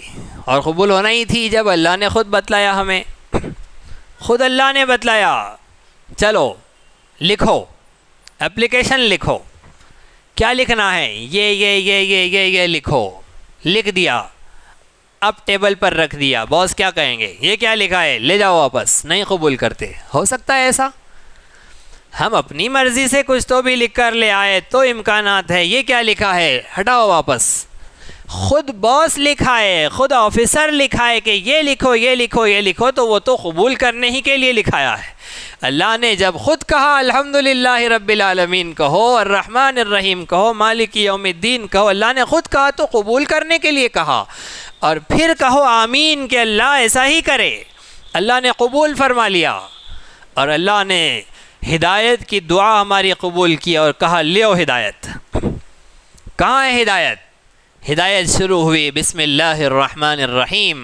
और कबूल होना ही थी जब अल्लाह ने ख़ुद बतलाया हमें ख़ुद अल्लाह ने बतलाया चलो लिखो एप्लीकेशन लिखो क्या लिखना है ये ये ये ये ये ये लिखो लिख दिया अब टेबल पर रख दिया बॉस क्या कहेंगे ये क्या लिखा है ले जाओ वापस नहीं कबूल करते हो सकता है ऐसा हम अपनी मर्ज़ी से कुछ तो भी लिख कर ले आए तो इम्कान है ये क्या लिखा है हटाओ वापस खुद बॉस लिखा है खुद ऑफिसर लिखा है कि ये लिखो ये लिखो ये लिखो तो वो तो कबूल करने ही के लिए लिखाया है अल्लाह ने जब ख़ुद कहा अल्हम्दुलिल्लाह रब्बिल आलमीन कहो और रहमान रहीम कहो मालिक यौमद्दीन कहो अल्लाह ने ख़ुद कहा तो कबूल करने के लिए कहा और फिर कहो आमीन के अल्लाह ऐसा ही करे अल्लाह ने कबूल फरमा लिया और अल्लाह ने हिदायत की दुआ हमारी कबूल की और कहा ले हिदायत कहाँ है हिदायत हिदायत शुरू हुई बिसमीम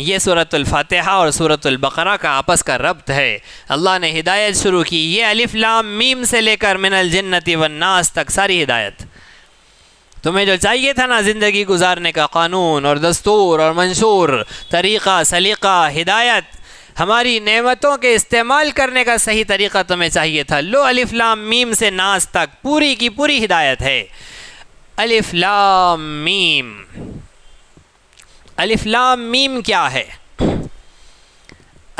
ये सूरतफ़ातहा और सूरतबकरा का आपस का रब्त है अल्लाह ने हिदायत शुरू की ये अलिफ लाम मीम से लेकर मिनल जन्नति वन्नास तक सारी हिदायत तुम्हें जो चाहिए था ना ज़िंदगी गुजारने का कानून और दस्तूर और मंशूर तरीक़ा सलीक़ा हिदायत हमारी नेमतों के इस्तेमाल करने का सही तरीक़ा तुम्हें चाहिए था लो अलिफ़ लाम मीम से नाज तक पूरी की पूरी हिदायत है अलिफ लाम मीम अलिफ लाम मीम क्या है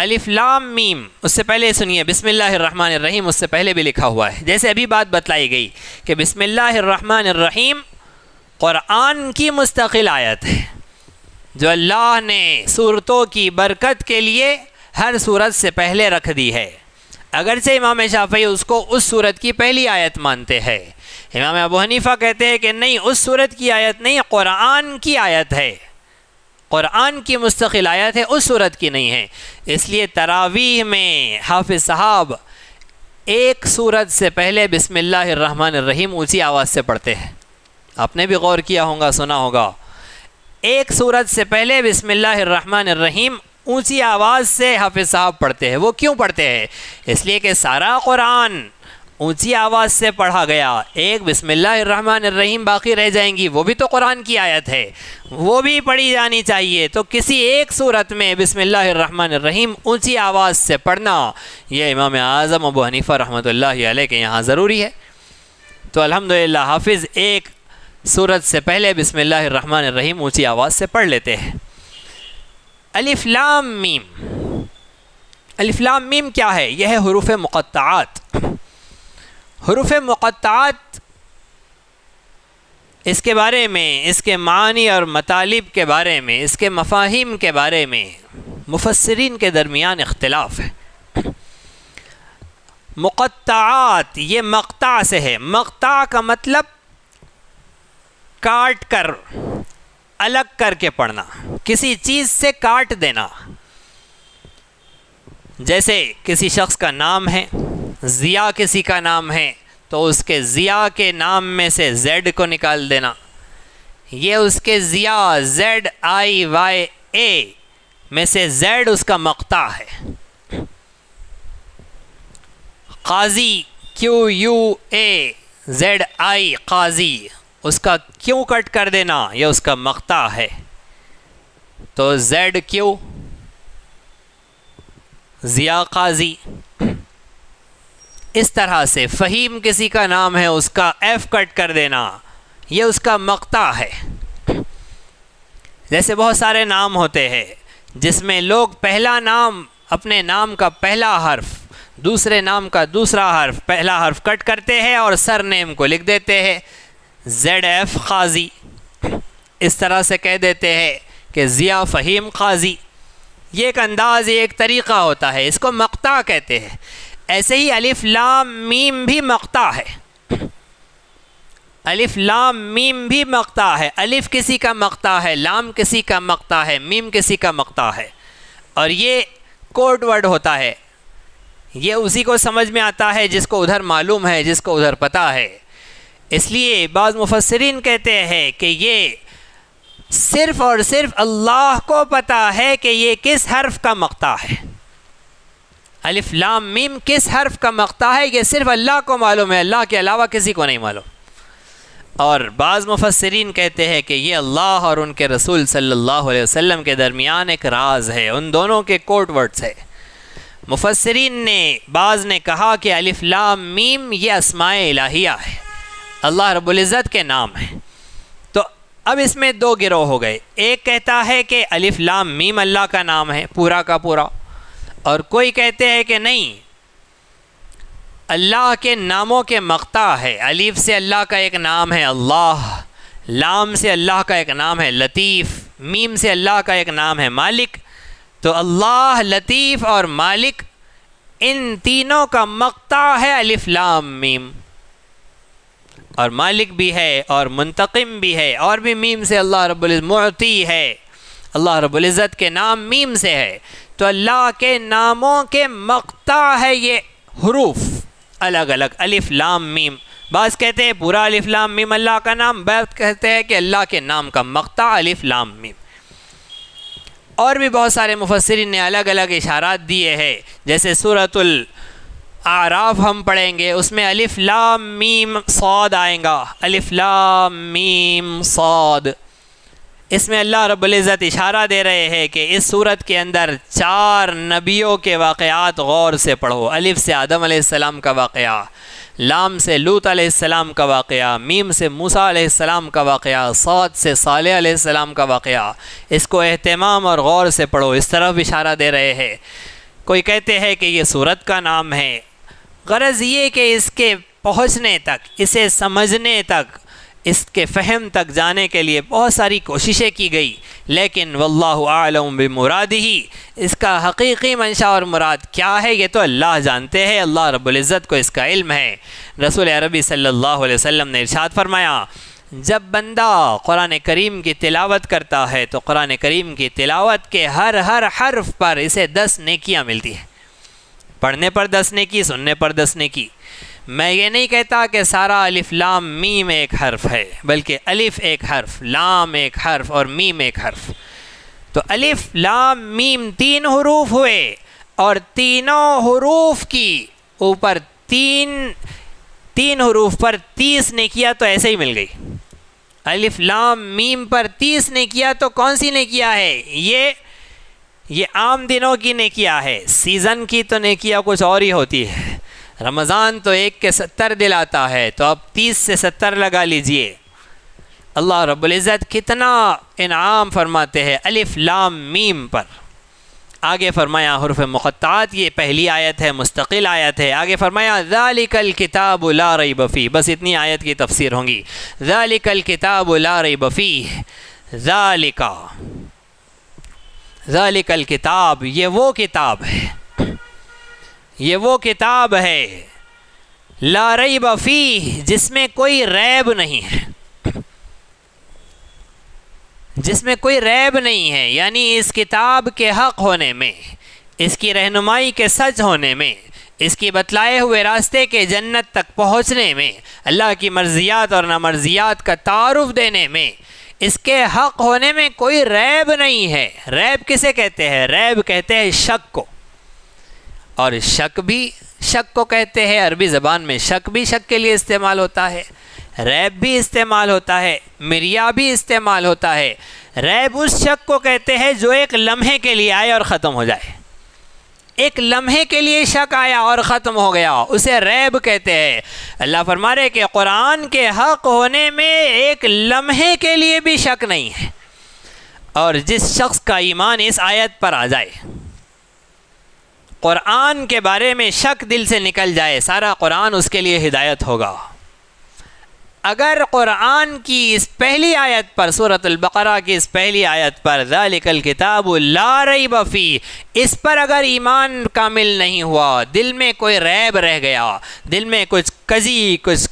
अलिफ लाम मीम उससे पहले सुनिए बिसमीम उससे पहले भी लिखा हुआ है जैसे अभी बात बतलाई गई कि बिसमीम क़ुरान की मुस्तकिल आयत है जो अल्लाह ने सूरतों की बरकत के लिए हर सूरत से पहले रख दी है अगरचे इमाम शाफी उसको उस सूरत की पहली आयत मानते हैं इमाम अबू हनीफ़ा कहते हैं कि नहीं उस सूरत की आयत नहीं क़ुरान की आयत है क़ुरान की मुस्तकिल आयत है उस सूरत की नहीं है इसलिए तरावीह में हाफि साहब एक सूरत से पहले बिसमीम उसी आवाज़ से पढ़ते हैं आपने भी गौर किया होगा सुना होगा एक सूरत से पहले बिसमीम ऊंची आवाज़ से हाफिज साहब पढ़ते हैं वो क्यों पढ़ते हैं इसलिए कि सारा कुरान ऊंची आवाज़ से पढ़ा गया एक बिसमीम बाकी रह जाएंगी वो भी तो कुरान की आयत है वो भी पढ़ी जानी चाहिए तो किसी एक सूरत में बिसमीम ऊंची आवाज़ से पढ़ना यह इमाम आज़म अबू हनीफ़ा रहमत के यहाँ ज़रूरी है तो अल्हम्दुलिल्लाह हाफिज़ एक सूरत से पहले बिसमीम ऊँची आवाज़ से पढ़ लेते हैं अलिफ्लाम मीम अलिफ्लाम मीम क्या है यह है हरूफ मुक़ात हरूफ मुक़ात इसके बारे में इसके मानी और मतालिब के बारे में इसके मफाहिम के बारे में मुफसरीन के दरमियान इख्तलाफ है मुक़ात ये मकता से है मकता का मतलब काट कर अलग करके पढ़ना किसी चीज से काट देना जैसे किसी शख्स का नाम है ज़िया किसी का नाम है तो उसके ज़िया के नाम में से जेड को निकाल देना ये उसके Zia Z I Y A में से जेड उसका मकता है Qazi Q U A Z I Qazi उसका क्यों कट कर देना यह उसका मकता है तो जेड क्यू ज़िया काजी इस तरह से फ़हीम किसी का नाम है उसका एफ़ कट कर देना यह उसका मकता है जैसे बहुत सारे नाम होते हैं जिसमें लोग पहला नाम अपने नाम का पहला हर्फ दूसरे नाम का दूसरा हर्फ पहला हर्फ कट करते हैं और सर नेम को लिख देते हैं जेड एफ खाजी इस तरह से कह देते हैं कि ज़िया फ़हीम खाजी ये एक अंदाज़ एक तरीक़ा होता है इसको मक्ता कहते हैं ऐसे ही अलिफ लाम मीम भी मक्ता है अलिफ लाम मीम भी मक्ता है अलिफ किसी का मकता है लाम किसी का मक्ता है मीम किसी का मकता है और ये कोड वर्ड होता है ये उसी को समझ में आता है जिसको उधर मालूम है जिसको उधर पता है इसलिए बाज़ मुफसरिन कहते हैं कि ये सिर्फ़ और सिर्फ अल्लाह को पता है कि ये किस हर्फ का मकता है अलिफ लाम मीम किस हर्फ का मकता है ये सिर्फ अल्लाह को मालूम है अल्लाह के अलावा किसी को नहीं मालूम और बाज़ मुफसरीन कहते हैं कि ये अल्लाह और उनके रसूल सल्लल्लाहु अलैहि वसल्लम के दरमियान एक राज है उन दोनों के कोट वर्ड्स है मुफसरीन ने बाज़ ने कहा कि अलिफ लाम मीम ये असमाय इलाहिया है अल्लाह रबुल्ज़त के नाम है तो अब इसमें दो गिरोह हो गए एक कहता है कि अलिफ लाम मीम अल्लाह का नाम है पूरा का पूरा और कोई कहते हैं कि नहीं अल्लाह के नामों के मकता है अलीफ से अल्लाह का एक नाम है अल्लाह लाम से अल्लाह का एक नाम है लतीफ़ मीम से अल्लाह का एक नाम है मालिक तो अल्लाह लतीफ़ और मालिक इन तीनों का मक्ता है अलिफ लाम मीम और मालिक भी है और मुंतकम भी है और भी मीम से अल्लाह रबुलमती है अल्लाह रबुल्ज़त के नाम मीम से है तो अल्लाह के नामों के मकता है ये हरूफ अलग अलग अलिफ लाम मीम बस कहते हैं पूरा अलिफ लाम मीम अल्लाह का नाम बैत कहते हैं कि अल्लाह के नाम का मकता अलिफ लाम मीम और भी बहुत सारे मुफसरिन ने अलग अलग इशारात दिए हैं जैसे सूरतुल आराफ हम पढ़ेंगे उसमें अलिफ लाम मीम सौद आएगा अलिफ लाम मीम सौद इसमें अल्लाह रब्ज़त इशारा दे रहे हैं कि इस सूरत के अंदर चार नबियों के वाक़ात गौर से पढ़ो अलिफ से आदम आसमाम का वाक़ लाम से लूत आसमाम का वाक़ मीम से मूसा आसमाम का वाक़ सौद से साल आसमाम का वाक़ इसको अहतमाम और गौर से पढ़ो इस तरफ इशारा दे रहे हैं कोई कहते हैं कि ये सूरत का नाम है गरज़ ये कि इसके पहुँचने तक इसे समझने तक इसके फहम तक जाने के लिए बहुत सारी कोशिशें की गई लेकिन वल्लम आलम मुराद ही इसका हकीकी मंशा और मुराद क्या है ये तो अल्लाह जानते हैं अल्लाह रब्ज़त को इसका इल्म है रसूल अरबी सल्लल्लाहु अलैहि वसल्लम ने इरशाद फरमाया जब बंदा कुरान करीम की तिलावत करता है तो कुरान करीम की तिलावत के हर हर हर्फ पर इसे दस नेकियाँ मिलती है पढ़ने पर दस ने की सुनने पर दस ने की मैं ये नहीं कहता कि सारा अलिफ लाम मीम एक हर्फ है बल्कि अलिफ एक हर्फ लाम एक हर्फ और मीम एक हर्फ तो अलिफ लाम मीम तीन हरूफ हुए और तीनों हरूफ की ऊपर तीन तीन हरूफ पर तीस ने किया तो ऐसे ही मिल गई अलिफ लाम मीम पर तीस ने किया तो कौन सी ने किया है ये ये आम दिनों की नेकिया है सीज़न की तो नेकिया कुछ और ही होती है रमज़ान तो एक के सत्तर दिलाता है तो आप तीस से सत्तर लगा लीजिए अल्लाह रब्ज़त कितना इनाम फरमाते हैं अलिफ लाम मीम पर आगे फरमाया हरफ मुख़ात ये पहली आयत है मुस्तकिल आयत है आगे फरमाया ज़ालिकल किताब ला रई बफ़ी बस इतनी आयत की तफसीर होंगी ज़ालिकल किताब ला रई बफ़ी ज़ालिका जालिकल किताब ये वो किताब है ये वो किताब है ला रई बफ़ी जिसमें कोई रैब नहीं है जिसमें कोई रैब नहीं है यानी इस किताब के हक़ होने में इसकी रहनुमाई के सच होने में इसकी बतलाए हुए रास्ते के जन्नत तक पहुंचने में अल्लाह की मर्जियात और नामर्जियात का तारफ़ देने में इसके हक होने में कोई रैब नहीं है रैब किसे कहते हैं रैब कहते हैं शक को और शक भी शक को कहते हैं अरबी ज़बान में शक भी शक के लिए इस्तेमाल होता है रैब भी इस्तेमाल होता है मिरिया भी इस्तेमाल होता है रैब उस शक को कहते हैं जो एक लम्हे के लिए आए और ख़त्म हो जाए एक लम्हे के लिए शक आया और ख़त्म हो गया उसे रैब कहते हैं अल्लाह फरमा रहे कि कुरान के हक़ होने में एक लम्हे के लिए भी शक नहीं है और जिस शख्स का ईमान इस आयत पर आ जाए कुरान के बारे में शक दिल से निकल जाए सारा कुरान उसके लिए हिदायत होगा अगर क़ुरान की इस पहली आयत पर अलबकरा की इस पहली आयत पर जालिकल किताब ला रही बफ़ी इस पर अगर ईमान कामिल नहीं हुआ दिल में कोई रैब रह गया दिल में कुछ कजी कुछ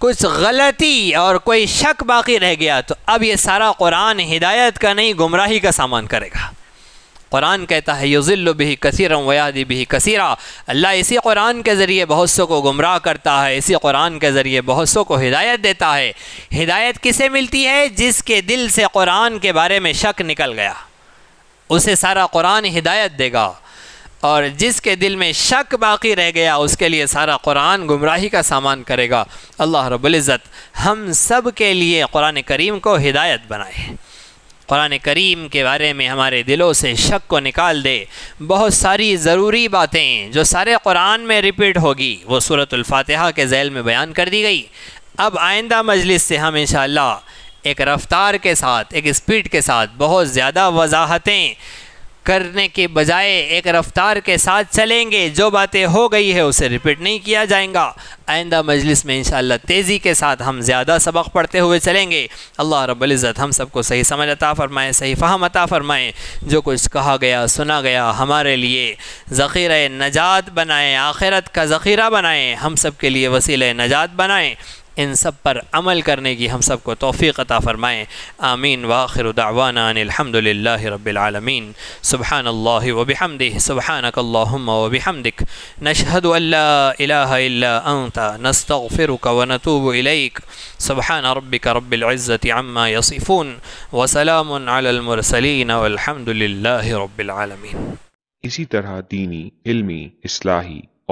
कुछ गलती और कोई शक बाकी रह गया तो अब ये सारा कुरान हिदायत का नहीं गुमराही का सामान करेगा कुरान कहता है युजिल्लु बिही कसर वयादी बिही कसीरा अल्लाह इसी कुरान के ज़रिए बहुत सो को गुमराह करता है इसी कुरान के ज़रिए बहुत सो को हिदायत देता है हिदायत किसे मिलती है जिसके दिल से कुरान के बारे में शक निकल गया उसे सारा कुरान हिदायत देगा और जिसके दिल में शक बाकी रह गया उसके लिए सारा कुरान गुमराही का सामान करेगा अल्लाह रब्ज़त हम सब के लिए कुरान करीम को हिदायत बनाए कुरान करीम के बारे में हमारे दिलों से शक को निकाल दे बहुत सारी ज़रूरी बातें जो सारे कुरान में रिपीट होगी वो सूरतफ़ातहा के जैल में बयान कर दी गई अब आइंदा मजलिस से हम इन एक रफ़्तार के साथ एक स्पीड के साथ बहुत ज़्यादा वजाहतें करने के बजाय एक रफ्तार के साथ चलेंगे जो बातें हो गई है उसे रिपीट नहीं किया जाएगा आइंदा मजलिस में इंशाल्लाह तेज़ी के साथ हम ज़्यादा सबक पढ़ते हुए चलेंगे अल्लाह रब्ज़त हम सबको सही समझ अता फ़रमाएँ सही फ़हम अता फ़रमाएँ जो कुछ कहा गया सुना गया हमारे लिए ज़ख़ीर नजात बनाएँ आखिरत का ज़ख़ीरा बनाएँ हम सब के लिए वसीले नजात बनाएँ इन सब पर अमल करने की हम सबको तोफ़ी अता फ़रमाएँ आमीन वाखिर दावाना अलहमदिल्ला रबालमीन सुबहान अल्लाह वबहमद सुबहानक वबहमदिक नशहद नस्तफ़िरुक सुबहान रबिक रबिल्ज़त इसी तरह दीनी इल्मी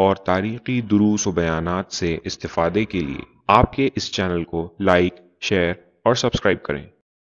और तारीख़ी दुरूस व से इस्तादे के लिए आपके इस चैनल को लाइक शेयर और सब्सक्राइब करें